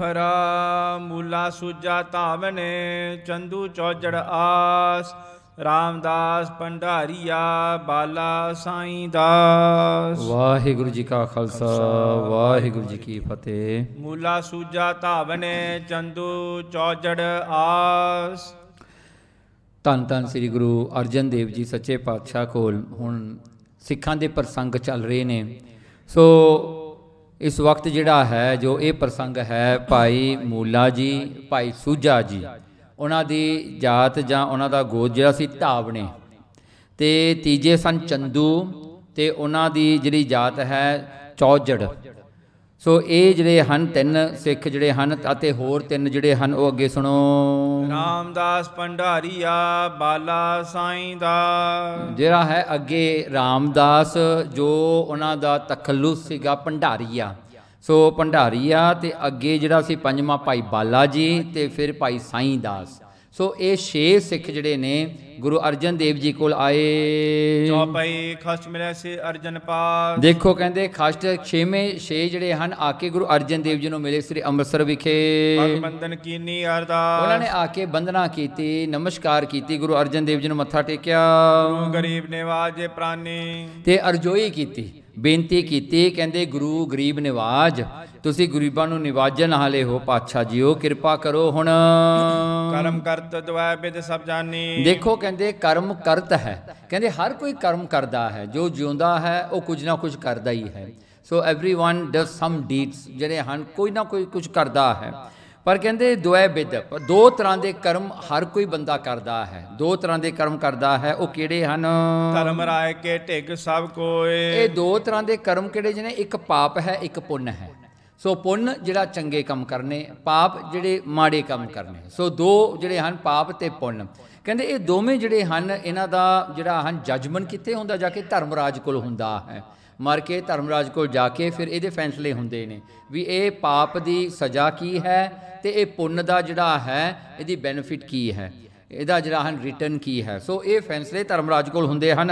ਮੋਹਰਾ ਮੂਲਾ ਸੁਜਾ ਧਾਵਨੇ ਚੰਦੂ ਚੌਜੜ ਆਸ ਰਾਮਦਾਸ ਪੰਡਾਰੀਆ ਬਾਲਾ ਸਾਈਂ ਦਾਸ ਵਾਹਿਗੁਰੂ ਜੀ ਕਾ ਖਾਲਸਾ ਵਾਹਿਗੁਰੂ ਜੀ ਕੀ ਫਤਿਹ ਮੂਲਾ ਸੂਜਾ ਧਾਵਨੇ ਚੰਦੂ ਚੌਜੜ ਆਸ ਤਨ ਤਨ ਸ੍ਰੀ ਗੁਰੂ ਅਰਜਨ ਦੇਵ ਜੀ ਸੱਚੇ ਪਾਤਸ਼ਾਹ ਕੋਲ ਹੁਣ ਸਿੱਖਾਂ ਦੇ ਪ੍ਰਸੰਗ ਚੱਲ ਰਹੇ ਨੇ ਸੋ ਇਸ ਵਕਤ ਜਿਹੜਾ ਹੈ ਜੋ ਇਹ ਪ੍ਰਸੰਗ ਹੈ ਭਾਈ ਮੂਲਾ ਜੀ ਭਾਈ ਸੂਜਾ ਜੀ ਉਹਨਾਂ ਦੀ ਜਾਤ ਜਾਂ ਉਹਨਾਂ ਦਾ ਗੋਤ ਜਿਹੜਾ ਸੀ ਧਾਵਣੇ ਤੇ ਤੀਜੇ ਸਨ ਚੰਦੂ ਤੇ ਉਹਨਾਂ ਦੀ ਜਿਹੜੀ ਜਾਤ ਹੈ ਚੌਜੜ ਸੋ ਇਹ ਜਿਹੜੇ ਹਨ ਤਿੰਨ ਸਿੱਖ ਜਿਹੜੇ ਹਨ ਅਤੇ ਹੋਰ ਤਿੰਨ ਜਿਹੜੇ ਹਨ ਉਹ ਅੱਗੇ ਸੁਣੋ ਰਾਮਦਾਸ ਭੰਡਾਰੀਆ ਬਾਲਾ ਸਾਈਂ ਦਾ ਜਿਹੜਾ ਹੈ ਅੱਗੇ ਰਾਮਦਾਸ ਜੋ ਉਹਨਾਂ ਦਾ ਤਖੱਲੂ ਸੀਗਾ ਭੰਡਾਰੀਆ ਸੋ ਭੰਡਾਰੀਆ ਤੇ ਅੱਗੇ ਜਿਹੜਾ ਸੀ ਪੰਜਵਾਂ ਭਾਈ ਬਾਲਾ ਜੀ ਤੇ ਫਿਰ ਭਾਈ ਸਾਈਂ ਦਾਸ ਸੋ ਇਹ ਛੇ ਸਿੱਖ ਜਿਹੜੇ ਨੇ ਗੁਰੂ ਅਰਜਨ ਦੇਵ ਜੀ ਕੋਲ ਆਏ ਚੌਪਈ ਖਸ਼ਟ ਮਿਲਿਆ ਸੇ ਅਰਜਨ ਪਾਸ ਦੇਖੋ ਕਹਿੰਦੇ ਖਸ਼ਟ ਛੇਵੇਂ ਛੇ ਜਿਹੜੇ ਹਨ ਆ ਕੇ ਗੁਰੂ ਅਰਜਨ ਦੇਵ ਜੀ ਨੂੰ ਮਿਲੇ ਸ੍ਰੀ ਅੰਮ੍ਰਿਤਸਰ ਵਿਖੇ ਬੰਦਨ ਕੀਨੀ ਅਰਦਾਸ ਉਹਨਾਂ ਨੇ ਆ ਕੇ ਬੰਦਨਾ ਕੀਤੀ ਨਮਸਕਾਰ ਕੀਤੀ ਗੁਰੂ ਅਰਜਨ ਦੇਵ ਜੀ ਨੂੰ ਮੱਥਾ ਟੇਕਿਆ ਗੁਰੂ ਗਰੀਬ ਨਿਵਾਜ ਪ੍ਰਾਨੀ ਤੇ ਅਰਜੋਈ ਕੀਤੀ ਬੇਨਤੀ ਕੀਤੀ ਕਹਿੰਦੇ ਗੁਰੂ ਗਰੀਬ ਨਿਵਾਜ ਤੁਸੀਂ ਗਰੀਬਾਂ ਨੂੰ ਨਿਵਾਜਣ ਹਾਲੇ ਹੋ ਪਾਤਸ਼ਾਹ ਉਹ ਕਿਰਪਾ ਕਰੋ ਹੁਣ ਕਰਮ ਕਰਤ ਦਵਾ ਬਿਦ ਸਭ ਜਾਣੀ ਦੇਖੋ ਕਹਿੰਦੇ ਕਰਮ ਕਰਤ ਹੈ ਕਹਿੰਦੇ ਹਰ ਕੋਈ ਕਰਮ ਕਰਦਾ ਹੈ ਜੋ ਜਿਉਂਦਾ ਹੈ ਉਹ ਕੁਝ ਨਾ ਕੁਝ ਕਰਦਾ ਹੀ ਹੈ so everyone does some deeds ਜਿਹੜੇ ਹਨ ਕੋਈ ਨਾ ਕੋਈ ਕੁਝ ਕਰਦਾ ਹੈ ਪਰ ਕਹਿੰਦੇ ਦੁਐ ਬਿਦ ਦੋ ਤਰ੍ਹਾਂ ਦੇ ਕਰਮ ਹਰ ਕੋਈ ਬੰਦਾ ਕਰਦਾ ਹੈ ਦੋ ਤਰ੍ਹਾਂ ਦੇ ਕਰਮ ਕਰਦਾ ਹੈ ਉਹ ਕਿਹੜੇ ਹਨ ਧਰਮ ਰਾਏ ਕੇ ਢਿਗ ਸਭ ਕੋਏ ਇਹ ਦੋ ਤਰ੍ਹਾਂ ਦੇ ਕਰਮ ਕਿਹੜੇ ਜਿਹਨੇ ਇੱਕ ਪਾਪ ਹੈ ਇੱਕ ਪੁੰਨ ਹੈ ਸੋ ਪੁੰਨ ਜਿਹੜਾ ਚੰਗੇ ਕੰਮ ਕਰਨੇ ਪਾਪ ਜਿਹੜੇ ਮਾੜੇ ਕੰਮ ਕਰਨੇ ਸੋ ਦੋ ਜਿਹੜੇ ਹਨ ਪਾਪ ਤੇ ਪੁੰਨ ਕਹਿੰਦੇ ਇਹ ਦੋਵੇਂ ਜਿਹੜੇ ਹਨ ਇਹਨਾਂ ਦਾ ਜਿਹੜਾ ਹਨ ਜਜਮੈਂਟ ਕਿੱਥੇ ਹੁੰਦਾ ਜਾ ਕੇ ਧਰਮਰਾਜ ਕੋਲ ਹੁੰਦਾ ਹੈ ਮਰ ਕੇ ਧਰਮਰਾਜ ਕੋਲ ਜਾ ਕੇ ਫਿਰ ਇਹਦੇ ਫੈਸਲੇ ਹੁੰਦੇ ਨੇ ਵੀ ਇਹ ਪਾਪ ਦੀ ਸਜ਼ਾ ਕੀ ਹੈ ਤੇ ਇਹ ਪੁੰਨ ਦਾ ਜਿਹੜਾ ਹੈ ਇਹਦੀ ਬੈਨੀਫਿਟ ਕੀ ਹੈ ਇਹਦਾ ਜਿਹੜਾ ਹਨ ਰਿਟਰਨ ਕੀ ਹੈ ਸੋ ਇਹ ਫੈਸਲੇ ਧਰਮਰਾਜ ਕੋਲ ਹੁੰਦੇ ਹਨ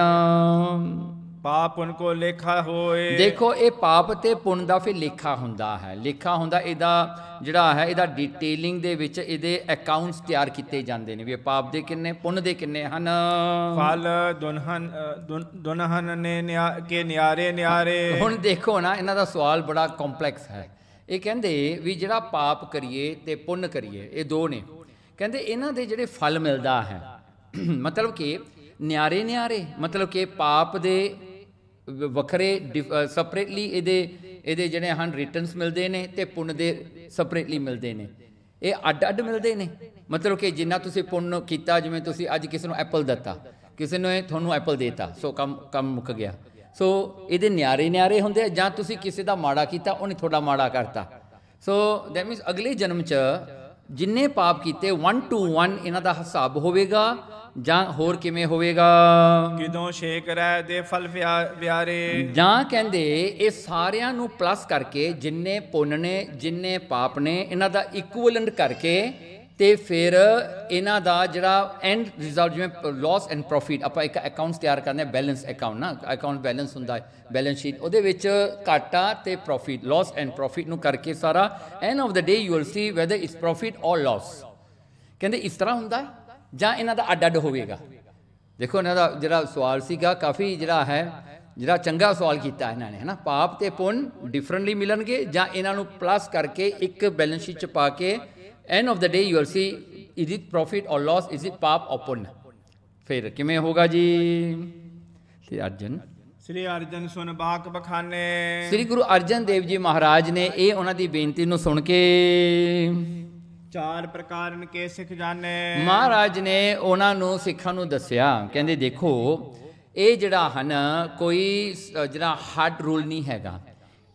ਪਾਪ ਉਨਕੋ ਲੇਖਾ ਹੋਏ ਦੇਖੋ ਇਹ ਪਾਪ ਤੇ ਪੁੰਨ ਦਾ ਫਿਰ ਲੇਖਾ ਹੁੰਦਾ ਹੈ ਲੇਖਾ ਹੁੰਦਾ ਇਹਦਾ ਜਿਹੜਾ ਹੈ ਇਹਦਾ ਡਿਟੇਲਿੰਗ ਦੇ ਵਿੱਚ ਇਹਦੇ ਅਕਾਊਂਟਸ ਤਿਆਰ ਕੀਤੇ ਜਾਂਦੇ ਨੇ ਵੀ ਪਾਪ ਦੇ ਕਿੰਨੇ ਪੁੰਨ ਦੇ ਕਿੰਨੇ ਹਨ ਫਲ ਦੁਨਹਨ ਦੁਨਹਨ ਨੇ ਕੇ ਨਿਆਰੇ ਨਿਆਰੇ ਹੁਣ ਦੇਖੋ ਨਾ ਇਹਨਾਂ ਦਾ ਸਵਾਲ ਬੜਾ ਕੰਪਲੈਕਸ ਹੈ ਇਹ ਕਹਿੰਦੇ ਵੀ ਜਿਹੜਾ ਪਾਪ ਕਰੀਏ ਤੇ ਪੁੰਨ ਕਰੀਏ ਇਹ ਦੋ ਨੇ ਕਹਿੰਦੇ ਇਹਨਾਂ ਦੇ ਜਿਹੜੇ ਫਲ ਮਿਲਦਾ ਹੈ ਮਤਲਬ ਕਿ ਨਿਆਰੇ ਨਿਆਰੇ ਮਤਲਬ ਕਿ ਪਾਪ ਦੇ ਵੱਖਰੇ ਸੈਪਰੇਟਲੀ ਇਹਦੇ ਇਹਦੇ ਜਿਹੜੇ ਹਨ ਰਿਟਰਨਸ ਮਿਲਦੇ ਨੇ ਤੇ ਪੁੰਨ ਦੇ ਸੈਪਰੇਟਲੀ ਮਿਲਦੇ ਨੇ ਇਹ ਅੱਡ-ਅੱਡ ਮਿਲਦੇ ਨੇ ਮਤਲਬ ਕਿ ਜਿੰਨਾ ਤੁਸੀਂ ਪੁੰਨ ਕੀਤਾ ਜਿਵੇਂ ਤੁਸੀਂ ਅੱਜ ਕਿਸੇ ਨੂੰ ਐਪਲ ਦਿੱਤਾ ਕਿਸੇ ਨੇ ਤੁਹਾਨੂੰ ਐਪਲ ਦਿੱਤਾ ਸੋ ਕੰਮ ਕੰਮ ਮੁੱਕ ਗਿਆ ਸੋ ਇਹਦੇ ਨਿਆਰੇ ਨਿਆਰੇ ਹੁੰਦੇ ਆ ਜਾਂ ਤੁਸੀਂ ਕਿਸੇ ਦਾ ਮਾੜਾ ਕੀਤਾ ਉਹਨੇ ਤੁਹਾਡਾ ਮਾੜਾ ਕਰਤਾ ਸੋ ਦੈਟ ਮੀਨਸ ਅਗਲੇ ਜਨਮ 'ਚ ਜਿੰਨੇ ਪਾਪ ਕੀਤੇ 1 ਟੂ 1 ਇਹਨਾਂ ਦਾ ਹਿਸਾਬ ਹੋਵੇਗਾ ਜਾਂ ਹੋਰ ਕਿਵੇਂ ਹੋਵੇਗਾ ਕਿਦੋਂ ਛੇਕ ਰਹਿ ਦੇ ਫਲ ਪਿਆਰੇ ਜਾਂ ਕਹਿੰਦੇ ਇਹ ਸਾਰਿਆਂ ਨੂੰ ਪਲੱਸ ਕਰਕੇ ਜਿੰਨੇ ਪੁੰਨ ਨੇ ਜਿੰਨੇ ਪਾਪ ਨੇ ਇਹਨਾਂ ਦਾ ਇਕੁਇਵਲੈਂਟ ਕਰਕੇ ਤੇ ਫਿਰ ਇਹਨਾਂ ਦਾ ਜਿਹੜਾ ਐਂਡ ਰਿਜ਼ਲਟ ਜਿਵੇਂ ਲਾਸ ਐਂਡ ਪ੍ਰੋਫਿਟ ਆਪਾਂ ਇੱਕ ਅਕਾਊਂਟਸ ਤਿਆਰ ਕਰਨੇ ਬੈਲੈਂਸ ਅਕਾਊਂਟ ਨਾ ਅਕਾਊਂਟ ਬੈਲੈਂਸ ਹੁੰਦਾ ਹੈ ਬੈਲੈਂਸ ਸ਼ੀਟ ਉਹਦੇ ਵਿੱਚ ਘਾਟਾ ਤੇ ਪ੍ਰੋਫਿਟ ਲਾਸ ਐਂਡ ਪ੍ਰੋਫਿਟ ਨੂੰ ਕਰਕੇ ਸਾਰਾ end of the day you will see whether it's profit or loss ਕਹਿੰਦੇ ਇਸ ਤਰ੍ਹਾਂ ਹੁੰਦਾ ਹੈ ਜਾਂ ਇਹਨਾਂ ਦਾ ਅੱਡ ਅੱਡ ਹੋਵੇਗਾ ਦੇਖੋ ਇਹਨਾਂ ਦਾ ਜਿਹੜਾ ਸਵਾਲ ਸੀਗਾ ਕਾਫੀ ਜਿਹੜਾ ਹੈ ਜਿਹੜਾ ਚੰਗਾ ਸਵਾਲ ਕੀਤਾ ਇਹਨਾਂ ਨੇ ਹਨਾ ਪਾਪ ਤੇ ਪੁੰਨ ਡਿਫਰੈਂਟਲੀ ਮਿਲਣਗੇ ਜਾਂ ਇਹਨਾਂ ਨੂੰ ਪਲੱਸ ਕਰਕੇ ਇੱਕ ਬੈਲੈਂਸ ਸ਼ੀਟ ਚ ਪਾ ਕੇ end of the day you will see is it profit or loss is it paap or punn ਫਿਰ ਕਿਵੇਂ ਹੋਗਾ ਜੀ ਸ੍ਰੀ ਅਰਜਨ ਸ੍ਰੀ ਅਰਜਨ ਸੁਣ ਬਾਕ ਬਖਾਨੇ ਸ੍ਰੀ ਗੁਰੂ ਅਰਜਨ ਦੇਵ ਜੀ ਮਹਾਰਾਜ ਨੇ ਇਹ ਉਹਨਾਂ ਦੀ ਬੇਨਤੀ ਨੂੰ ਸੁਣ ਕੇ ਚਾਰ ਪ੍ਰਕਾਰਨ ਕੇ ਸਿੱਖ ਜਾਣੇ ਮਹਾਰਾਜ ਨੇ ਉਹਨਾਂ ਨੂੰ ਸਿੱਖਾਂ ਨੂੰ ਦੱਸਿਆ ਕਹਿੰਦੇ ਦੇਖੋ ਇਹ ਜਿਹੜਾ ਹਨ ਕੋਈ ਜਿਹੜਾ ਹਾਰਡ ਰੂਲ ਨਹੀਂ ਹੈਗਾ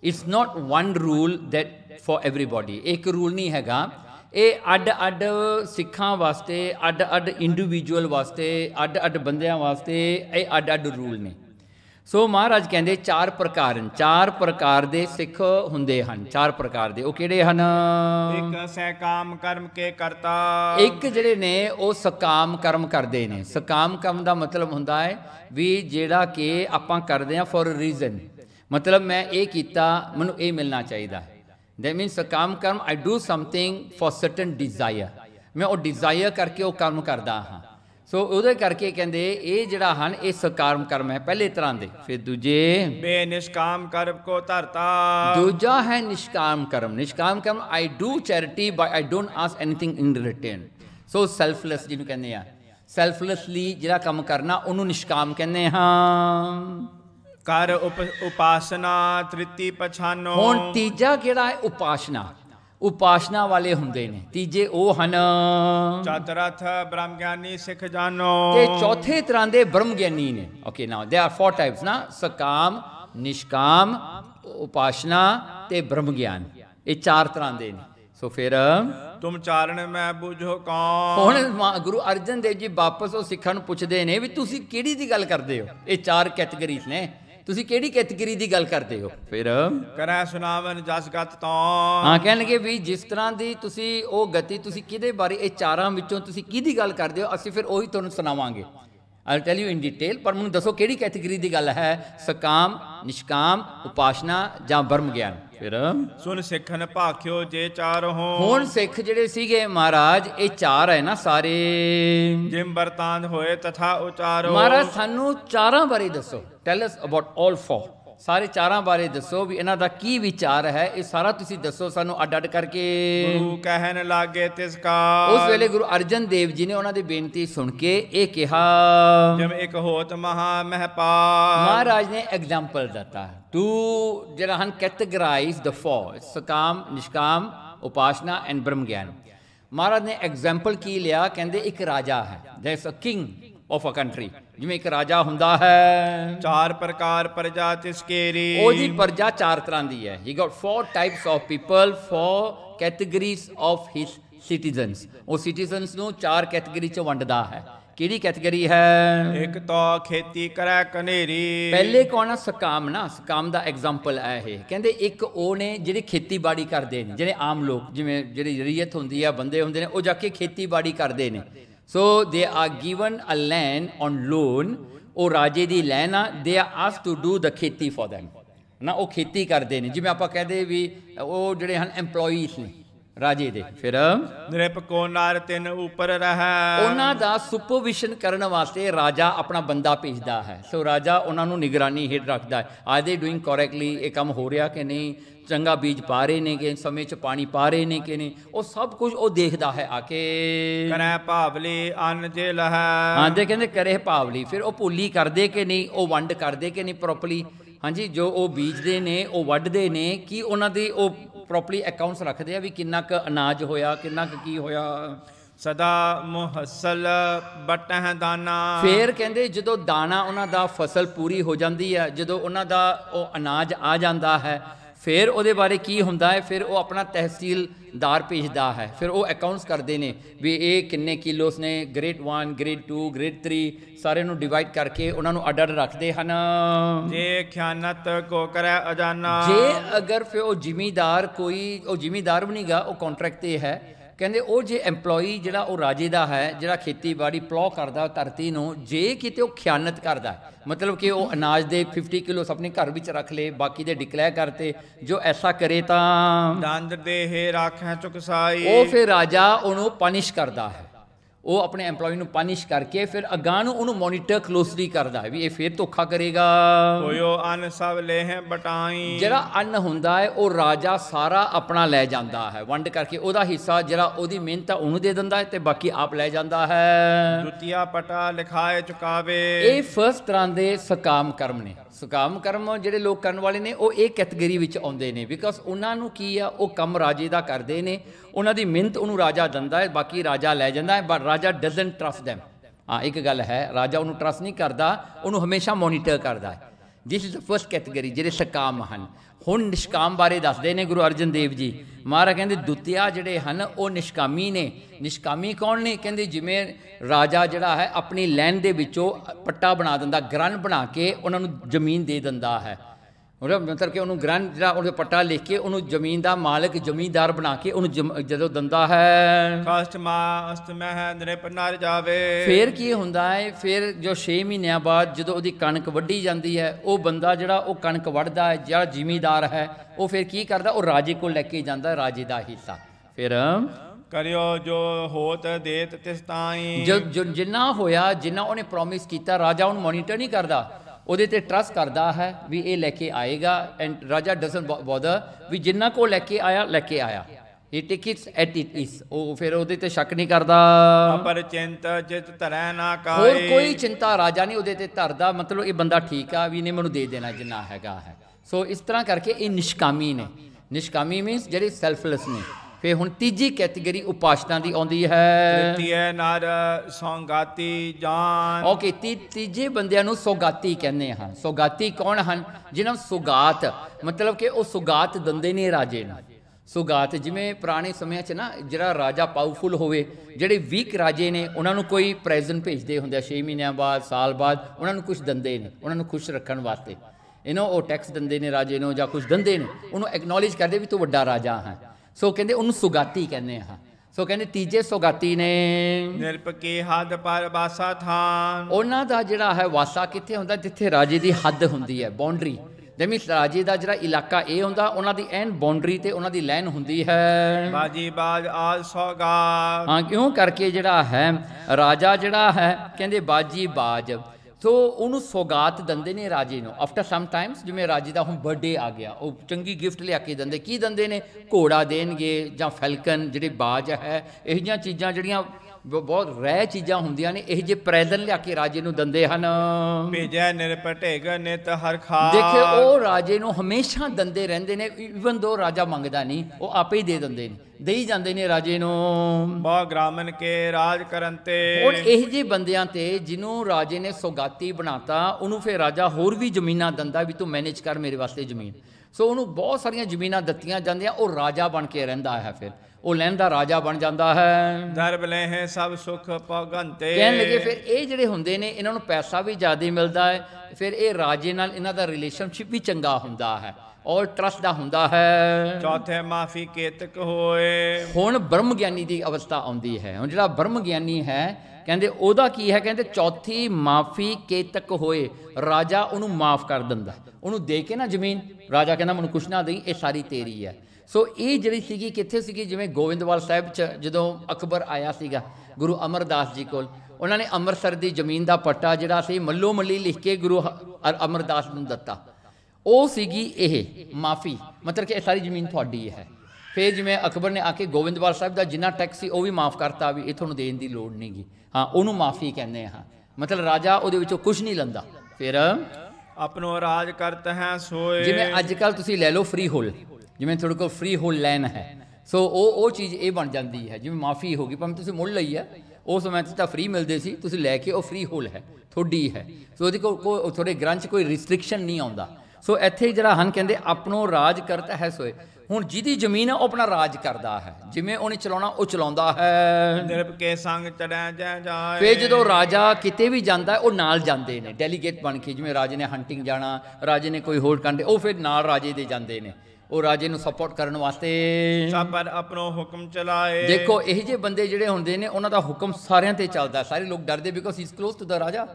it's not one rule that for everybody ਇੱਕ ਰੂਲ ਨਹੀਂ ਹੈਗਾ ਇਹ ਅੱਡ-ਅੱਡ ਸਿੱਖਾਂ ਵਾਸਤੇ ਅੱਡ-ਅੱਡ ਇੰਡੀਵਿਜੂਅਲ ਵਾਸਤੇ ਅੱਡ-ਅੱਡ ਬੰਦਿਆਂ ਵਾਸਤੇ ਇਹ ਅੱਡ-ਅੱਡ ਰੂਲ ਨੇ ਸੋ ਮਹਾਰਾਜ ਕਹਿੰਦੇ ਚਾਰ ਪ੍ਰਕਾਰ ਚਾਰ ਪ੍ਰਕਾਰ ਦੇ ਸਿੱਖ ਹੁੰਦੇ ਹਨ ਚਾਰ ਪ੍ਰਕਾਰ ਦੇ ਉਹ ਕਿਹੜੇ ਹਨ ਇੱਕ ਕਾਮ ਕਰਮ ਕੇ ਕਰਤਾ ਇੱਕ ਜਿਹੜੇ ਨੇ ਉਹ ਸਕਾਮ ਕਰਮ ਕਰਦੇ ਨੇ ਸਕਾਮ ਕਰਮ ਦਾ ਮਤਲਬ ਹੁੰਦਾ ਹੈ ਵੀ ਜਿਹੜਾ ਕਿ ਆਪਾਂ ਕਰਦੇ ਆ ਫॉर ਰੀਜ਼ਨ ਮਤਲਬ ਮੈਂ ਇਹ ਕੀਤਾ ਮੈਨੂੰ ਇਹ ਮਿਲਣਾ ਚਾਹੀਦਾ that means sakam karam I do something for certain desire ਮੈਂ ਉਹ ਡਿਜ਼ਾਇਰ ਕਰਕੇ ਉਹ ਕੰਮ ਕਰਦਾ ਹਾਂ ਸੋ ਉਹਦੇ ਕਰਕੇ ਕਹਿੰਦੇ ਇਹ ਜਿਹੜਾ ਹਨ ਇਹ ਸਕਾਰਮ ਕਰਮ ਹੈ ਪਹਿਲੇ ਤਰ੍ਹਾਂ ਦੇ ਫਿਰ ਦੂਜੇ ਬੇਨਿਸ਼ਕਾਮ ਕਰਮ ਕੋ ਧਰਤਾ ਦੂਜਾ ਹੈ ਨਿਸ਼ਕਾਮ ਕਰਮ ਨਿਸ਼ਕਾਮ ਕਰਮ I do charity by I don't ask anything in return so selfless ਜਿਹਨੂੰ ਕਹਿੰਦੇ ਆ ਸੈਲਫਲੈਸਲੀ ਜਿਹੜਾ ਕੰਮ ਕਰਨਾ ਉਹਨੂੰ ਨਿਸ਼ਕਾਮ ਕਹਿੰਦੇ ਹਾਂ ਕਰ ਉਪਾਸਨਾ ਤ੍ਰਿਤੀ ਪਛਾਨੋ ਹੁਣ ਤੀਜਾ ਕਿਹੜਾ ਹੈ ਉਪਾਸਨਾ ਉਪਾਸ਼ਨਾ ਵਾਲੇ ਹੁੰਦੇ ਨੇ ਤੀਜੇ ਉਹ ਹਨ ਚਤਰਥ ਬ੍ਰਹਮ ਗਿਆਨੀ ਸਿੱਖ ਜਾਨੋ ਤੇ ਚੌਥੇ ਤਰ੍ਹਾਂ ਦੇ ਬ੍ਰਹਮ ਗਿਆਨੀ ਨੇ okay now they are four types ਨਾ ਸਕਾਮ ਨਿਸ਼ਕਾਮ ਉਪਾਸ਼ਨਾ ਤੇ ਬ੍ਰਹਮ ਗਿਆਨ ਇਹ ਚਾਰ ਤਰ੍ਹਾਂ ਦੇ ਨੇ ਸੋ ਫਿਰ ਤੁਮ ਚਾਰਣ ਮੈਂ ਬੁਝੋ ਕੌਣ ਹੁਣ ਗੁਰੂ ਅਰਜਨ ਦੇਵ ਜੀ ਵਾਪਸ ਉਹ ਸਿੱਖਾਂ ਨੂੰ ਪੁੱਛਦੇ ਨੇ ਵੀ ਤੁਸੀਂ ਕਿਹੜੀ ਦੀ ਗੱਲ ਕਰਦੇ ਹੋ ਇਹ ਚਾਰ ਕੈਟਾਗਰੀਜ਼ ਨੇ ਤੁਸੀਂ ਕਿਹੜੀ ਕੈਟਾਗਰੀ ਦੀ ਗੱਲ ਕਰਦੇ ਹੋ ਫਿਰ ਕਰੈ ਸੁਨਾਵਨ ਜਸ ਗਤ ਤੋਂ ਹਾਂ ਕਹਿਣਗੇ ਵੀ ਜਿਸ ਤਰ੍ਹਾਂ ਦੀ ਤੁਸੀਂ ਉਹ ਗਤੀ ਤੁਸੀਂ ਕਿਹਦੇ ਬਾਰੇ ਇਹ ਚਾਰਾਂ ਵਿੱਚੋਂ ਤੁਸੀਂ ਕਿਹਦੀ ਗੱਲ ਕਰਦੇ ਹੋ ਅਸੀਂ ਫਿਰ ਉਹੀ ਤੁਹਾਨੂੰ ਸੁਣਾਵਾਂਗੇ ਆਈ ਟੈਲ ਯੂ ਇਨ ਡਿਟੇਲ ਪਰ ਮੈਨੂੰ ਦੱਸੋ ਕਿਹੜੀ ਕੈਟਾਗਰੀ ਦੀ ਗੱਲ ਹੈ ਸਕਾਮ ਨਿਸ਼ਕਾਮ ਉਪਾਸ਼ਨਾ ਜਾਂ ਬਰਮ ਗਿਆਨ ਫਿਰ ਸੁਣ ਸਿੱਖਨ ਭਾਖਿਓ ਜੇ ਚਾਰ ਹੋ ਹੁਣ ਸਿੱਖ ਜਿਹੜੇ ਸੀਗੇ ਮਹਾਰਾਜ ਇਹ ਚਾਰ ਹੈ ਨਾ ਸਾਰੇ ਜਿਮ ਵਰਤਾਂ ਹੋਏ ਤਥਾ ਉਚਾਰੋ ਮਹਾਰਾਜ ਸਾਨੂੰ ਚਾਰਾਂ ਬਾਰੇ ਦੱਸੋ ਟੈਲ ਅਸ ਅਬਾਊਟ ਆਲ ਫੋਰ ਸਾਰੇ ਚਾਰਾਂ ਬਾਰੇ ਦੱਸੋ ਵੀ ਇਹਨਾਂ ਦਾ ਕੀ ਵਿਚਾਰ ਹੈ ਇਹ ਸਾਰਾ ਤੁਸੀਂ ਦੱਸੋ ਸਾਨੂੰ ਅੱਡ ਅੱਡ ਕਰਕੇ ਗੁਰੂ ਕਹਿਣ ਲਾਗੇ ਤਿਸ ਕਾ ਉਸ ਵੇਲੇ ਗੁਰੂ ਅਰਜਨ ਦੇਵ ਜੀ ਨੇ ਉਹਨਾਂ ਦੀ ਬੇਨਤੀ ਸੁਣ ਕੇ ਇਹ ਕਿਹਾ ਜਮ ਇੱਕ ਹੋਤ ਮਹਾ ਮਹਿਪਾ ਮਹਾਰਾਜ ਨੇ ਐਗਜ਼ਾਮਪਲ ਦਿੱਤਾ ਤੂੰ ਜਿਹੜਾ ਹਨ categorize the four sakam Nishkam upasana and brahm gyan ਮਹਾਰਾਜ ਨੇ ਐਗਜ਼ਾਮਪਲ ਕੀ ਲਿਆ ਕਹਿੰਦੇ ਇੱਕ ਰਾਜਾ ਹੈ that's a king of a country ਜਿਵੇਂ ਇੱਕ ਰਾਜਾ ਹੁੰਦਾ ਹੈ ਚਾਰ ਪ੍ਰਕਾਰ ਪ੍ਰਜਾ ਤਿਸ ਕੇਰੀ ਉਹਦੀ ਪ੍ਰਜਾ ਚਾਰ ਤਰ੍ਹਾਂ ਦੀ ਹੈ he got four types of people four categories of his citizens ਉਹ ਸਿਟੀਜ਼ਨਸ ਨੂੰ ਚਾਰ ਕੈਟਾਗਰੀ ਚ ਵੰਡਦਾ ਹੈ ਕਿਹੜੀ ਕੈਟਾਗਰੀ ਹੈ ਇੱਕ ਤਾਂ ਖੇਤੀ ਕਰੈ ਕਨੇਰੀ ਪਹਿਲੇ ਕੋਣਾ ਸਕਾਮ ਨਾ ਸਕਾਮ ਦਾ ਐਗਜ਼ਾਮਪਲ ਹੈ ਇਹ ਕਹਿੰਦੇ ਇੱਕ ਉਹ ਨੇ ਜਿਹੜੇ ਖੇਤੀਬਾੜੀ ਕਰਦੇ ਨੇ ਜਿਹੜੇ ਆਮ ਲੋਕ ਜਿਵੇਂ ਜਿਹੜੀ ਜਰੀਅਤ ਹੁੰਦੀ ਆ ਬੰਦੇ ਹੁੰਦੇ ਨੇ ਉਹ ਜਾ ਕੇ ਖੇਤੀਬਾੜੀ ਕਰਦੇ ਨੇ So they are given a land on loan. ਉਹ ਰਾਜੇ ਦੀ ਲੈਣ ਆ they are ask to do the kheti for them ਨਾ ਉਹ ਖੇਤੀ ਕਰਦੇ ਨੇ ਜਿਵੇਂ ਆਪਾਂ ਕਹਦੇ ਵੀ ਉਹ ਜਿਹੜੇ ਹਨ EMPLOYEES ਨੇ ਰਾਜੇ ਦੇ ਫਿਰ ਨਿਰਪਕੋ ਨਾਰ ਤਿੰਨ ਉੱਪਰ ਰਹਾ ਉਹਨਾਂ ਦਾ ਸੁਪਰਵਿਜ਼ਨ ਕਰਨ ਵਾਸਤੇ ਰਾਜਾ ਆਪਣਾ ਬੰਦਾ ਭੇਜਦਾ ਹੈ ਸੋ ਰਾਜਾ ਉਹਨਾਂ ਨੂੰ ਨਿਗਰਾਨੀ ਹੇਠ ਰੱਖਦਾ ਹੈ ਆਰ ਦੇ ਡੂਇੰਗ ਕਰੈਕਟਲੀ ਇਹ ਕੰਮ ਹੋ ਰਿਹਾ ਕਿ ਨਹੀਂ ਚੰਗਾ ਬੀਜ ਪਾ ਰਹੇ ਨੇ ਕਿ ਸਮੇਂ 'ਚ ਪਾਣੀ ਪਾ ਰਹੇ ਨੇ ਕਿ ਨਹੀਂ ਉਹ ਸਭ ਕੁਝ ਉਹ ਦੇਖਦਾ ਹੈ ਆ ਕੇ ਕਰੈ ਭਾਵਲੀ ਅਨ ਜੇ ਲਹ ਹਾਂ ਦੇ ਕਹਿੰਦੇ ਕਰੇ ਭਾਵਲੀ ਫਿਰ ਉਹ ਭੁੱਲੀ ਕਰਦੇ ਕਿ ਨਹੀਂ ਉਹ ਵੰਡ ਕਰਦੇ ਕਿ ਨਹੀਂ ਪ੍ਰੋਪਰਲੀ ਹਾਂਜੀ ਜੋ ਉਹ ਬੀਜਦੇ ਨੇ ਉਹ ਵੱਢਦੇ ਨੇ ਕੀ ਉਹਨਾਂ ਦੀ ਉਹ ਪ੍ਰੋਪਰਲੀ ਅਕਾਊਂਟਸ ਰੱਖਦੇ ਆ ਵੀ ਕਿੰਨਾ ਕੁ ਅਨਾਜ ਹੋਇਆ ਕਿੰਨਾ ਕੁ ਕੀ ਹੋਇਆ ਸਦਾ ਮੁਹਸਲ ਬਟਹ ਦਾਣਾ ਫੇਰ ਕਹਿੰਦੇ ਜਦੋਂ ਦਾਣਾ ਉਹਨਾਂ ਦਾ ਫਸਲ ਪੂਰੀ ਹੋ ਜਾਂਦੀ ਹੈ ਜਦੋਂ ਉਹਨਾਂ ਦਾ ਉਹ ਅਨਾਜ ਆ ਜਾਂਦਾ ਹੈ ਫਿਰ ਉਹਦੇ ਬਾਰੇ ਕੀ ਹੁੰਦਾ ਹੈ ਫਿਰ ਉਹ ਆਪਣਾ ਤਹਿਸੀਲਦਾਰ ਭੇਜਦਾ ਹੈ ਫਿਰ ਉਹ ਅਕਾਊਂਟਸ ਕਰਦੇ ਨੇ ਵੀ ਇਹ ਕਿੰਨੇ ਕਿਲੋਸ ਨੇ ਗ੍ਰੇਡ 1 ਗ੍ਰੇਡ 2 ਗ੍ਰੇਡ 3 ਸਾਰੇ ਨੂੰ ਡਿਵਾਈਡ ਕਰਕੇ ਉਹਨਾਂ ਨੂੰ ਅਡਰ ਰੱਖਦੇ ਹਨ ਜੇ ਖਿਆਨਤ ਕੋ ਕਰੇ ਅਜਾਨਾ ਜੇ ਅਗਰ ਫਿਰ ਉਹ ਜ਼ਿਮੀਦਾਰ ਕੋਈ ਉਹ ਜ਼ਿਮੀਦਾਰ ਬਣੀਗਾ ਉਹ ਕੰਟਰੈਕਟ ਤੇ ਹੈ ਕਹਿੰਦੇ ਉਹ ਜੇ EMPLOYEE ਜਿਹੜਾ ਉਹ ਰਾਜੇ ਦਾ ਹੈ ਜਿਹੜਾ ਖੇਤੀਬਾੜੀ ਪਲੋ ਕਰਦਾ ਧਰਤੀ ਨੂੰ ਜੇ ਕਿਤੇ ਉਹ ਖਿਆਨਤ ਕਰਦਾ ਮਤਲਬ ਕਿ ਉਹ ਅਨਾਜ ਦੇ 50 ਕਿਲੋ ਆਪਣੇ ਘਰ ਵਿੱਚ ਰੱਖ ਲੇ ਬਾਕੀ ਦੇ ਡਿਕਲੇਅਰ ਕਰਤੇ ਜੋ ਐਸਾ ਕਰੇ ਤਾਂ ਦੰਦ ਦੇਹ ਰਾਖੈ ਚੁਕਸਾਈ ਉਹ ਫਿਰ ਰਾਜਾ ਉਹਨੂੰ ਪਨਿਸ਼ ਕਰਦਾ ਹੈ ਉਹ ਆਪਣੇ EMPLOYE ਨੂੰ ਪਨਿਸ਼ ਕਰਕੇ ਫਿਰ ਅਗਾਂ ਨੂੰ ਉਹਨੂੰ ਮੋਨੀਟਰ ਕਲੋਸਲੀ ਕਰਦਾ ਵੀ ਇਹ ਫੇਰ ਧੋਖਾ ਕਰੇਗਾ ਕੋਇਓ ਅਨ ਸਭ ਲੈ ਹੈ ਬਟਾਈ ਜਿਹੜਾ ਅਨ ਹੁੰਦਾ ਹੈ ਉਹ ਰਾਜਾ ਸਾਰਾ ਆਪਣਾ ਲੈ ਜਾਂਦਾ ਹੈ ਵੰਡ ਕਰਕੇ ਉਹਦਾ ਹਿੱਸਾ ਜਿਹੜਾ ਉਹਦੀ ਮਿਹਨਤ ਆ ਉਹਨੂੰ ਦੇ ਦਿੰਦਾ ਹੈ ਤੇ ਬਾਕੀ ਆਪ ਲੈ ਜਾਂਦਾ ਹੈ ਦੁਤੀਆ ਪਟਾ ਲਿਖਾਏ ਚੁਕਾਵੇ ਇਹ ਫਸਟ ਤਰ੍ਹਾਂ ਦੇ ਸਕਾਮ ਕਰਮ ਨੇ ਸੋ ਕਰਮ ਜਿਹੜੇ ਲੋਕ ਕਰਨ ਵਾਲੇ ਨੇ ਉਹ ਇਹ ਕੈਟਾਗਰੀ ਵਿੱਚ ਆਉਂਦੇ ਨੇ ਬਿਕਾਜ਼ ਉਹਨਾਂ ਨੂੰ ਕੀ ਆ ਉਹ ਕੰਮ ਰਾਜੇ ਦਾ ਕਰਦੇ ਨੇ ਉਹਨਾਂ ਦੀ ਮਿੰਤ ਉਹਨੂੰ ਰਾਜਾ ਦਿੰਦਾ ਹੈ ਬਾਕੀ ਰਾਜਾ ਲੈ ਜਾਂਦਾ ਹੈ ਬਟ ਰਾਜਾ ਡਸਨਟ ਟਰਸਟ them ਆ ਇੱਕ ਗੱਲ ਹੈ ਰਾਜਾ ਉਹਨੂੰ ਟਰਸਟ ਨਹੀਂ ਕਰਦਾ ਉਹਨੂੰ ਹਮੇਸ਼ਾ ਮੋਨੀਟਰ ਕਰਦਾ ਹੈ this is the first category ਜਿਹੜੇ ਸਕਾਮ ਹਨ ਹੁਣ ਨਿਸ਼ਕਾਮ ਬਾਰੇ ਦੱਸਦੇ ਨੇ ਗੁਰੂ ਅਰਜਨ ਦੇਵ ਜੀ ਮਹਾਰਾ ਕਹਿੰਦੇ ਦੁੱਤਿਆ ਜਿਹੜੇ ਹਨ ਉਹ ਨਿਸ਼ਕਾਮੀ ਨੇ ਨਿਸ਼ਕਾਮੀ ਕੌਣ ਨੇ ਕਹਿੰਦੇ ਜਿਵੇਂ ਰਾਜਾ ਜਿਹੜਾ ਹੈ ਆਪਣੀ ਲੈਣ ਦੇ ਵਿੱਚੋਂ ਪੱਟਾ ਬਣਾ ਦਿੰਦਾ ਗਰਨ ਬਣਾ ਕੇ ਉਹਨਾਂ ਨੂੰ ਜ਼ਮੀਨ ਦੇ ਦਿੰਦਾ ਹੈ ਉਹਦਾ ਮਤਲਬ ਕਿ ਉਹਨੂੰ ਗ੍ਰੰਥ ਜਿਹੜਾ ਉਹਦੇ ਪੱਟਾ ਲਿਖ ਕੇ ਉਹਨੂੰ ਜ਼ਮੀਨ ਦਾ ਮਾਲਕ ਜ਼ਮੀਂਦਾਰ ਬਣਾ ਕੇ ਉਹਨੂੰ ਜਦੋਂ ਦੰਦਾ ਹੈ ਕਸ਼ਟਮਾ ਅਸਤਮਹਿ ਨਿਰਪਨਾਰ ਜਾਵੇ ਫੇਰ ਕੀ ਹੁੰਦਾ ਹੈ ਫੇਰ ਜੋ 6 ਮਹੀਨਿਆਂ ਬਾਅਦ ਜਦੋਂ ਉਹਦੀ ਕਣਕ ਵੱਢੀ ਜਾਂਦੀ ਹੈ ਉਹ ਬੰਦਾ ਜਿਹੜਾ ਉਹ ਕਣਕ ਵੱਢਦਾ ਹੈ ਜਿਹੜਾ ਜ਼ਿਮੀਂਦਾਰ ਹੈ ਉਹ ਫੇਰ ਕੀ ਕਰਦਾ ਉਹ ਰਾਜੇ ਕੋਲ ਲੈ ਕੇ ਜਾਂਦਾ ਰਾਜੇ ਦਾ ਹਿੱਸਾ ਫਿਰ ਕਰਿਓ ਜੋ ਹੋਤ ਦੇਤ ਤਿਸ ਤਾਈ ਜਿੰਨਾ ਹੋਇਆ ਜਿੰਨਾ ਉਹਨੇ ਪ੍ਰੋਮਿਸ ਕੀਤਾ ਰਾਜਾ ਉਹਨੂੰ ਮੋਨੀਟਰ ਨਹੀਂ ਕਰਦਾ ਉਹਦੇ ਤੇ ਟਰਸਟ ਕਰਦਾ ਹੈ ਵੀ ਇਹ ਲੈ ਕੇ ਆਏਗਾ ਐਂਡ ਰਾਜਾ ਡਸਨ ਬੋਦਰ ਵੀ ਜਿੰਨਾ ਕੋ ਲੈ ਕੇ ਆਇਆ ਲੈ ਕੇ ਆਇਆ ਇਹ ਟਿਕਟਸ ਐਟ ਇਟ ਇਸ ਉਹ ਫਿਰ ਉਹਦੇ ਤੇ ਸ਼ੱਕ ਨਹੀਂ ਕਰਦਾ ਪਰ ਚਿੰਤਾ ਜਿਤ ਤਰੈ ਨਾ ਕਾਏ ਹੋਰ ਕੋਈ ਚਿੰਤਾ ਰਾਜਾ ਨਹੀਂ ਉਹਦੇ ਤੇ ਧਰਦਾ ਮਤਲਬ ਇਹ ਬੰਦਾ ਠੀਕ ਆ ਵੀ ਨੇ ਮੈਨੂੰ ਦੇ ਦੇਣਾ ਜਿੰਨਾ ਹੈਗਾ ਹੈ ਸੋ ਇਸ ਤਰ੍ਹਾਂ ਕਰਕੇ ਇਹ ਨਿਸ਼ਕਾਮੀ ਨੇ ਨਿਸ਼ਕਾਮੀ ਮੀਨਸ ਜਿਹੜੇ ਸੈਲਫਲੈਸ ਨੇ ਫੇ ਹੁਣ ਤੀਜੀ ਕੈਟਾਗਰੀ ਉਪਾਸ਼ਨਾ ਦੀ ਆਉਂਦੀ ਹੈ ਤ੍ਰਿਤੀਏ ਨਰ ਸੋਗਾਤੀ ਜਾਨ ਓਕੇ ਤੀ ਤੀਜੇ ਬੰਦਿਆਂ ਨੂੰ ਸੋਗਾਤੀ ਕਹਿੰਦੇ ਹਨ ਸੋਗਾਤੀ ਕੌਣ ਹਨ ਜਿਨ੍ਹਾਂ ਸੁਗਾਤ ਮਤਲਬ ਕਿ ਉਹ ਸੁਗਾਤ ਦੰਦੇ ਨੇ ਰਾਜੇ ਨੂੰ ਸੁਗਾਤ ਜਿਵੇਂ ਪੁਰਾਣੇ ਸਮਿਆਂ 'ਚ ਨਾ ਜਿਹੜਾ ਰਾਜਾ ਪਾਵਰਫੁਲ ਹੋਵੇ ਜਿਹੜੇ ਵੀਕ ਰਾਜੇ ਨੇ ਉਹਨਾਂ ਨੂੰ ਕੋਈ ਪ੍ਰੈਜ਼ੈਂਟ ਭੇਜਦੇ ਹੁੰਦੇ ਆ 6 ਮਹੀਨਿਆਂ ਬਾਅਦ ਸਾਲ ਬਾਅਦ ਉਹਨਾਂ ਨੂੰ ਕੁਝ ਦੰਦੇ ਨੇ ਉਹਨਾਂ ਨੂੰ ਖੁਸ਼ ਰੱਖਣ ਵਾਸਤੇ ਇਹਨਾਂ ਉਹ ਟੈਕਸ ਦੰਦੇ ਨੇ ਰਾਜੇ ਨੂੰ ਜਾਂ ਕੁਝ ਦੰਦੇ ਨੇ ਉਹਨੂੰ ਐਕਨੋਲੇਜ ਕਰਦੇ ਵੀ ਤੂੰ ਵੱਡਾ ਰਾਜਾ ਹੈ ਸੋ ਕਹਿੰਦੇ ਉਹਨੂੰ ਸੁਗਾਤੀ ਕਹਿੰਦੇ ਆ ਸੋ ਕਹਿੰਦੇ ਤੀਜੇ ਸੁਗਾਤੀ ਨੇ ਨਿਰਪਕੇ ਹੱਦ ਪਰ ਵਾਸਾ ਥਾਨ ਉਹਨਾਂ ਦਾ ਜਿਹੜਾ ਹੈ ਵਾਸਾ ਕਿੱਥੇ ਹੁੰਦਾ ਜਿੱਥੇ ਰਾਜੇ ਦੀ ਹੱਦ ਹੁੰਦੀ ਹੈ ਬਾਉਂਡਰੀ ਜਮੀ ਰਾਜੇ ਦਾ ਜਿਹੜਾ ਇਲਾਕਾ ਇਹ ਹੁੰਦਾ ਉਹਨਾਂ ਦੀ ਐਨ ਬਾਉਂਡਰੀ ਤੇ ਉਹਨਾਂ ਦੀ ਲਾਈਨ ਹੁੰਦੀ ਹੈ ਬਾਜੀ ਬਾਜ ਆਲ ਸੌਗਾ ਹਾਂ ਕਿਉਂ ਕਰਕੇ ਜਿਹੜਾ ਹੈ ਰਾਜਾ ਜਿਹੜਾ ਹੈ ਕਹਿੰਦੇ ਬਾਜੀ ਬਾਜ ਸੋ ਉਹਨੂੰ ਸੌਗਾਤ ਦਿੰਦੇ ਨੇ ਰਾਜੇ ਨੂੰ ਆਫਟਰ ਸਮ ਟਾਈਮਸ ਜਿਵੇਂ ਰਾਜੇ ਦਾ ਹੁਣ ਬਰਥਡੇ ਆ ਗਿਆ ਉਹ ਚੰਗੀ ਗਿਫਟ ਲਿਆ ਕੇ ਦਿੰਦੇ ਕੀ ਦਿੰਦੇ ਨੇ ਘੋੜਾ ਦੇਣਗੇ ਜਾਂ ਫੈਲਕਨ ਜਿਹੜੇ ਬਾਜ ਹੈ ਇਹ ਜੀਆਂ ਚੀਜ਼ਾਂ ਜਿਹੜੀਆਂ ਬਹੁਤ ਰਹਿ ਚੀਜ਼ਾਂ ਹੁੰਦੀਆਂ ਨੇ ਇਹ ਜੇ ਪ੍ਰੈਜ਼ਨ ਲਿਆ ਕੇ ਰਾਜੇ ਨੂੰ ਦਿੰਦੇ ਹਨ ਭੇਜੈ ਨਿਰਪਟੇਗ ਨਿਤ ਹਰ ਖਾ ਦੇਖੇ ਉਹ ਰਾਜੇ ਨੂੰ ਹਮੇਸ਼ਾ ਦਿੰਦੇ ਰਹਿੰਦੇ ਨੇ ਇਵਨ ਦੋ ਰਾਜਾ ਮੰਗਦਾ ਨਹੀਂ ਉਹ ਆਪੇ ਹੀ ਦੇ ਦਿੰਦੇ ਨੇ ਦੇਈ ਜਾਂਦੇ ਨੇ ਰਾਜੇ ਨੂੰ ਬਾ ਗ੍ਰਾਮਨ ਕੇ ਰਾਜ ਕਰਨ ਤੇ ਹੁਣ ਇਹ ਜੇ ਬੰਦਿਆਂ ਤੇ ਜਿਹਨੂੰ ਰਾਜੇ ਨੇ ਸੁਗਾਤੀ ਬਣਾਤਾ ਉਹਨੂੰ ਫਿਰ ਰਾਜਾ ਹੋਰ ਵੀ ਜ਼ਮੀਨਾਂ ਦਿੰਦਾ ਵੀ ਤੂੰ ਮੈਨੇਜ ਕਰ ਮੇਰੇ ਵਾਸਤੇ ਜ਼ਮੀਨ ਸੋ ਉਹਨੂੰ ਬਹੁਤ ਸਾਰੀਆਂ ਜ਼ਮੀਨਾਂ ਦਿੱਤੀਆਂ ਜਾਂਦੀਆਂ ਉਹ ਰਾਜਾ ਬਣ ਕੇ ਰਹਿੰਦਾ ਹੈ ਫਿਰ ਉਹ ਲੈਣ ਦਾ ਰਾਜਾ ਬਣ ਜਾਂਦਾ ਹੈ ਦਰਬ ਲੈ ਹੈ ਸਭ ਸੁਖ ਪਗੰਤੇ ਕਹਿਣ ਲੱਗੇ ਫਿਰ ਇਹ ਜਿਹੜੇ ਹੁੰਦੇ ਨੇ ਇਹਨਾਂ ਨੂੰ ਪੈਸਾ ਵੀ ਜ਼ਿਆਦਾ ਮਿਲਦਾ ਹੈ ਫਿਰ ਇਹ ਰਾਜੇ ਨਾਲ ਇਹਨਾਂ ਦਾ ਰਿਲੇਸ਼ਨਸ਼ਿਪ ਵੀ ਚੰਗਾ ਹੁੰਦਾ ਹੈ ਔਰ ਟਰਸਟ ਦਾ ਹੁੰਦਾ ਹੈ ਚੌਥੇ ਮਾਫੀ ਕੇਤਕ ਹੋਏ ਹੁਣ ਬ੍ਰਹਮ ਗਿਆਨੀ ਦੀ ਅਵਸਥਾ ਆਉਂਦੀ ਹੈ ਹੁਣ ਜਿਹੜਾ ਬ੍ਰਹਮ ਗਿਆਨੀ ਹੈ ਕਹਿੰਦੇ ਉਹਦਾ ਕੀ ਹੈ ਕਹਿੰਦੇ ਚੌਥੀ ਮਾਫੀ ਕੇਤਕ ਹੋਏ ਰਾਜਾ ਉਹਨੂੰ ਮਾਫ ਕਰ ਦਿੰਦਾ ਉਹਨੂੰ ਦੇ ਕੇ ਨਾ ਜ਼ਮੀਨ ਰਾਜਾ ਕਹਿੰਦਾ ਮੈਨੂੰ ਕੁਛ ਨਾ ਦੇਈ ਇਹ ਸਾਰੀ ਤੇਰੀ ਹੈ ਸੋ ਇਹ ਜਿਹੜੀ ਸੀਗੀ ਕਿੱਥੇ ਸੀਗੀ ਜਿਵੇਂ ਗੋਵਿੰਦਵਾਲ ਸਾਹਿਬ ਚ ਜਦੋਂ ਅਕਬਰ ਆਇਆ ਸੀਗਾ ਗੁਰੂ ਅਮਰਦਾਸ ਜੀ ਕੋਲ ਉਹਨਾਂ ਨੇ ਅੰਮ੍ਰਿਤਸਰ ਦੀ ਜ਼ਮੀਨ ਦਾ ਪੱਟਾ ਜਿਹੜਾ ਸੀ ਮੱਲੋ ਮੱਲੀ ਲਿਖ ਕੇ ਗੁਰੂ ਅਮਰਦਾਸ ਨੂੰ ਦਿੱਤਾ ਉਹ ਸੀਗੀ ਇਹ ਮਾਫੀ ਮਤਲਬ ਕਿ ਇਹ ਸਾਰੀ ਜ਼ਮੀਨ ਤੁਹਾਡੀ ਹੈ ਫੇਰ ਜਿਵੇਂ ਅਕਬਰ ਨੇ ਆ ਕੇ ਗੋਵਿੰਦਵਾਲ ਸਾਹਿਬ ਦਾ ਜਿੰਨਾ ਟੈਕਸ ਸੀ ਉਹ ਵੀ ਮਾਫ ਕਰਤਾ ਵੀ ਇਹ ਤੁਹਾਨੂੰ ਦੇਣ ਦੀ ਲੋੜ ਨਹੀਂਗੀ ਹਾਂ ਉਹਨੂੰ ਮਾਫੀ ਕਹਿੰਦੇ ਹਾਂ ਮਤਲਬ ਰਾਜਾ ਉਹਦੇ ਵਿੱਚੋਂ ਕੁਝ ਨਹੀਂ ਲੰਦਾ ਫਿਰ ਆਪਣੋ ਰਾਜ ਕਰਤ ਹੈ ਸੋਏ ਜਿਵੇਂ ਅੱਜ ਕੱਲ ਤੁਸੀਂ ਲੈ ਲਓ ਫ੍ਰੀ ਹੋਲ ਜਿਵੇਂ ਤੁਹਾਡੇ ਕੋਲ ਫ੍ਰੀ ਹੋਲ ਲੈਨ ਹੈ ਸੋ ਉਹ ਉਹ ਚੀਜ਼ ਇਹ ਬਣ ਜਾਂਦੀ ਹੈ ਜਿਵੇਂ ਮਾਫੀ ਹੋ ਗਈ ਭਾਵੇਂ ਤੁਸੀਂ ਮੁੱਲ ਲਈ ਹੈ ਉਸ ਸਮੇਂ ਤੇ ਤਾਂ ਫ੍ਰੀ ਮਿਲਦੇ ਸੀ ਤੁਸੀਂ ਲੈ ਕੇ ਉਹ ਫ੍ਰੀ ਹੋਲ ਹੈ ਤੁਹਾਡੀ ਹੈ ਸੋ ਉਹਦੇ ਕੋਲ ਕੋਈ ਤੁਹਾਡੇ ਗ੍ਰੰਥ ਕੋਈ ਰਿਸਟ੍ਰਿਕਸ਼ਨ ਨਹੀਂ ਆਉਂਦਾ ਸੋ ਇੱਥੇ ਜਿਹੜਾ ਹਨ ਕਹਿੰਦੇ ਆਪਣੋ ਰਾਜ ਕਰਤਾ ਹੈ ਸੋਏ ਹੁਣ ਜਿਹਦੀ ਜ਼ਮੀਨ ਹੈ ਉਹ ਆਪਣਾ ਰਾਜ ਕਰਦਾ ਹੈ ਜਿਵੇਂ ਉਹਨੇ ਚਲਾਉਣਾ ਉਹ ਚਲਾਉਂਦਾ ਹੈ ਨਿਰਭ ਕੇ ਸੰਗ ਚੜਿਆ ਜਾ ਜਾਏ ਫੇ ਜਦੋਂ ਰਾਜਾ ਕਿਤੇ ਵੀ ਜਾਂਦਾ ਉਹ ਨਾਲ ਜਾਂਦੇ ਨੇ ਡੈਲੀਗੇਟ ਬਣ ਕੇ ਜਿਵੇਂ ਰਾਜੇ ਨੇ ਹੰਟਿੰਗ ਜਾਣਾ ਰਾਜੇ ਨੇ ਕੋਈ ਹੋਰ ਕੰਡੇ ਉਹ ਫੇ ਨਾਲ ਰਾਜੇ ਦੇ ਜਾਂਦੇ ਨੇ ਉਹ ਰਾਜੇ ਨੂੰ ਸਪੋਰਟ ਕਰਨ ਵਾਸਤੇ ਸਾਬਰ ਆਪਣਾ ਹੁਕਮ ਚਲਾਏ ਦੇਖੋ ਇਹ ਜੇ ਬੰਦੇ ਜਿਹੜੇ ਹੁੰਦੇ ਨੇ ਉਹਨਾਂ ਦਾ ਹੁਕਮ ਸਾਰਿਆਂ ਤੇ ਚੱਲਦਾ ਸਾਰੇ ਲੋਕ ਡਰਦੇ ਬਿਕੋਜ਼ ਹੀ ਇਸ ਕਲੋਜ਼ ਟੂ ਦਾ ਰਾਜਾ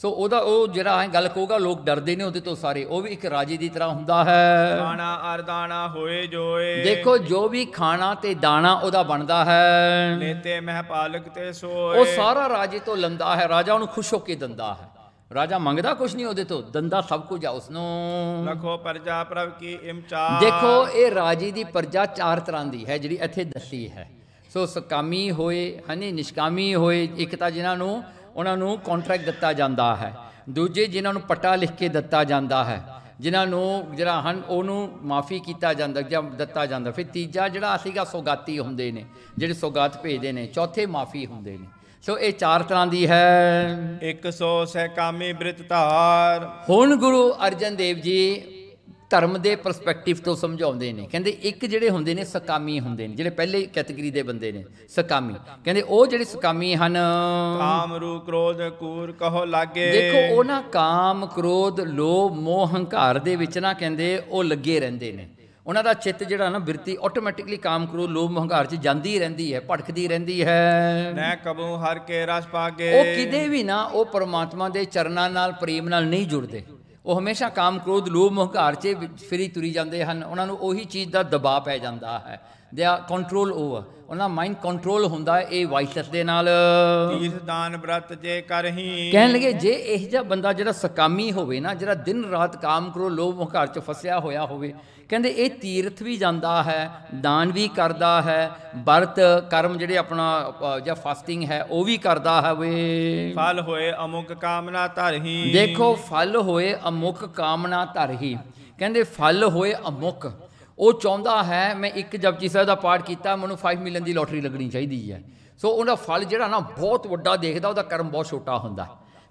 ਸੋ ਉਹਦਾ ਉਹ ਜਿਹੜਾ ਐ ਗੱਲ ਕਹੂਗਾ ਲੋਕ ਡਰਦੇ ਨੇ ਉਹਦੇ ਤੋਂ ਸਾਰੇ ਉਹ ਵੀ ਇੱਕ ਰਾਜੇ ਦੀ ਤਰ੍ਹਾਂ ਹੁੰਦਾ ਹੈ ਖਾਣਾ ਦਾਣਾ ਹੋਏ ਜੋਏ ਦੇਖੋ ਜੋ ਵੀ ਖਾਣਾ ਤੇ ਦਾਣਾ ਉਹਦਾ ਬਣਦਾ ਹੈ ਨੇਤੇ ਮਹਿ ਪਾਲਕ ਤੇ ਸੋਏ ਉਹ ਸਾਰਾ ਰਾਜੇ ਤੋਂ ਲੰਦਾ ਹੈ ਰਾਜਾ ਉਹਨੂੰ ਖੁਸ਼ ਹੋ ਕੇ ਦਿੰਦਾ ਹੈ ਰਾਜਾ ਮੰਗਦਾ ਕੁਛ ਨਹੀਂ ਉਹਦੇ ਤੋਂ ਦੰਦਾ ਸਭ ਕੁਝ ਆ ਉਸ ਨੂੰ ਲਖੋ ਪ੍ਰਜਾ ਪ੍ਰਭ ਕੀ ਇਮਚਾਰ ਦੇਖੋ ਇਹ ਰਾਜੀ ਦੀ ਪ੍ਰਜਾ ਚਾਰ ਤਰ੍ਹਾਂ ਦੀ ਹੈ ਜਿਹੜੀ ਇੱਥੇ ਦੱਸੀ ਹੈ ਸੋ ਸਕਾਮੀ ਹੋਏ ਹਨੇ ਨਿਸ਼ਕਾਮੀ ਹੋਏ ਇੱਕ ਤਾਂ ਜਿਨ੍ਹਾਂ ਨੂੰ ਉਹਨਾਂ ਨੂੰ ਕੰਟਰੈਕਟ ਦਿੱਤਾ ਜਾਂਦਾ ਹੈ ਦੂਜੇ ਜਿਨ੍ਹਾਂ ਨੂੰ ਪੱਟਾ ਲਿਖ ਕੇ ਦਿੱਤਾ ਜਾਂਦਾ ਹੈ ਜਿਨ੍ਹਾਂ ਨੂੰ ਜਿਹੜਾ ਹਨ ਉਹਨੂੰ ਮਾਫੀ ਕੀਤਾ ਜਾਂਦਾ ਜਾਂ ਦਿੱਤਾ ਜਾਂਦਾ ਫਿਰ ਤੀਜਾ ਜਿਹੜਾ ਸੀਗਾ ਸੁਗਾਤੀ ਹੁੰਦੇ ਨੇ ਜਿਹੜੇ ਸੁਗਾਤ ਭੇਜਦੇ ਨੇ ਚੌਥੇ ਮਾਫੀ ਹੁੰਦੇ ਨੇ ਸੋ ਇਹ ਚਾਰ ਤਰ੍ਹਾਂ ਦੀ ਹੈ 100 ਸਹਿ ਕਾਮੇ ਬ੍ਰਿਤਧਾਰ ਹੁਣ ਗੁਰੂ ਅਰਜਨ ਦੇਵ ਜੀ ਧਰਮ ਦੇ ਪਰਸਪੈਕਟਿਵ ਤੋਂ ਸਮਝਾਉਂਦੇ ਨੇ ਕਹਿੰਦੇ ਇੱਕ ਜਿਹੜੇ ਹੁੰਦੇ ਨੇ ਸਕਾਮੀ ਹੁੰਦੇ ਨੇ ਜਿਹੜੇ ਪਹਿਲੇ ਕੈਟਾਗਰੀ ਦੇ ਬੰਦੇ ਨੇ ਸਕਾਮੀ ਕਹਿੰਦੇ ਉਹ ਜਿਹੜੇ ਸਕਾਮੀ ਹਨ ਕਾਮ ਰੂ ਕ੍ਰੋਧ ਕੂਰ ਕਹੋ ਲਾਗੇ ਦੇਖੋ ਉਹ ਨਾ ਕਾਮ ਕ੍ਰੋਧ ਲੋਭ ਮੋਹ ਹੰਕਾਰ ਦੇ ਵਿੱਚ ਨਾ ਕਹਿੰਦੇ ਉਹ ਲੱਗੇ ਰਹਿੰਦੇ ਨੇ ਉਹਨਾਂ ਦਾ ਚਿੱਤ ਜਿਹੜਾ ਨਾ ਬਿਰਤੀ ਆਟੋਮੈਟਿਕਲੀ ਕਾਮ ਕਰੋ ਲੋਭ ਹੰਕਾਰ 'ਚ ਜਾਂਦੀ ਰਹਿੰਦੀ ਹੈ ਭਟਕਦੀ ਰਹਿੰਦੀ ਹੈ ਨਾ ਕਬੂ ਹਰ ਕੇ ਰਸ ਪਾਗੇ ਉਹ ਕਿਤੇ ਵੀ ਨਾ ਉਹ ਪਰਮਾਤਮਾ ਦੇ ਚਰਨਾਂ ਨਾਲ ਪ੍ਰੇਮ ਨਾਲ ਨਹੀਂ ਜੁੜਦੇ ਉਹ ਹਮੇਸ਼ਾ ਕਾਮ ਕ੍ਰੋਧ ਲੋਭ ਮੋਹ ਘਾਰ 'ਚ ਫਿਰੀ ਤੁਰੀ ਜਾਂਦੇ ਹਨ ਉਹਨਾਂ ਨੂੰ ਉਹੀ ਚੀਜ਼ ਦਾ ਦਬਾਅ ਪੈ ਜਾਂਦਾ ਹੈ ਦੇ ਆ ਕੰਟਰੋਲ ਓਵਰ ਉਹਨਾਂ ਮਾਈਂਡ ਕੰਟਰੋਲ ਹੁੰਦਾ ਇਹ ਵਾਇਸਸ ਦੇ ਨਾਲ ਤੀਰਥ ਦਾਨ ਵਰਤ ਜੇ ਕਰਹੀ ਕਹਿਣ ਲਗੇ ਜੇ ਇਹ ਜਿਹਾ ਬੰਦਾ ਜਿਹੜਾ ਸਕਾਮੀ ਹੋਵੇ ਨਾ ਜਿਹੜਾ ਦਿਨ ਰਾਤ ਕਾਮ ਕਰੋ ਲੋਭ ਮੁਖਾਰ ਚ ਫਸਿਆ ਹੋਇਆ ਹੋਵੇ ਕਹਿੰਦੇ ਇਹ ਤੀਰਥ ਵੀ ਜਾਂਦਾ ਹੈ ਦਾਨ ਵੀ ਕਰਦਾ ਹੈ ਵਰਤ ਕਰਮ ਜਿਹੜੇ ਆਪਣਾ ਜਾਂ ਫਾਸਟਿੰਗ ਹੈ ਉਹ ਵੀ ਕਰਦਾ ਹੈ ਵੇ ਫਲ ਹੋਏ ਅਮੁਕ ਕਾਮਨਾ ਧਰਹੀ ਦੇਖੋ ਫਲ ਹੋਏ ਅਮੁਕ ਕਾਮਨਾ ਧਰਹੀ ਕਹਿੰਦੇ ਫਲ ਹੋਏ ਅਮੁਕ ਉਹ ਚਾਹੁੰਦਾ ਹੈ ਮੈਂ ਇੱਕ ਜਪਜੀ ਸਾਹਿਬ ਦਾ ਪਾਠ ਕੀਤਾ ਮੈਨੂੰ 5 ਮਿਲੀਅਨ ਦੀ ਲੋਟਰੀ ਲੱਗਣੀ ਚਾਹੀਦੀ ਹੈ ਸੋ ਉਹਦਾ ਫਲ ਜਿਹੜਾ ਨਾ ਬਹੁਤ ਵੱਡਾ ਦੇਖਦਾ ਉਹਦਾ ਕਰਮ ਬਹੁਤ ਛੋਟਾ ਹੁੰਦਾ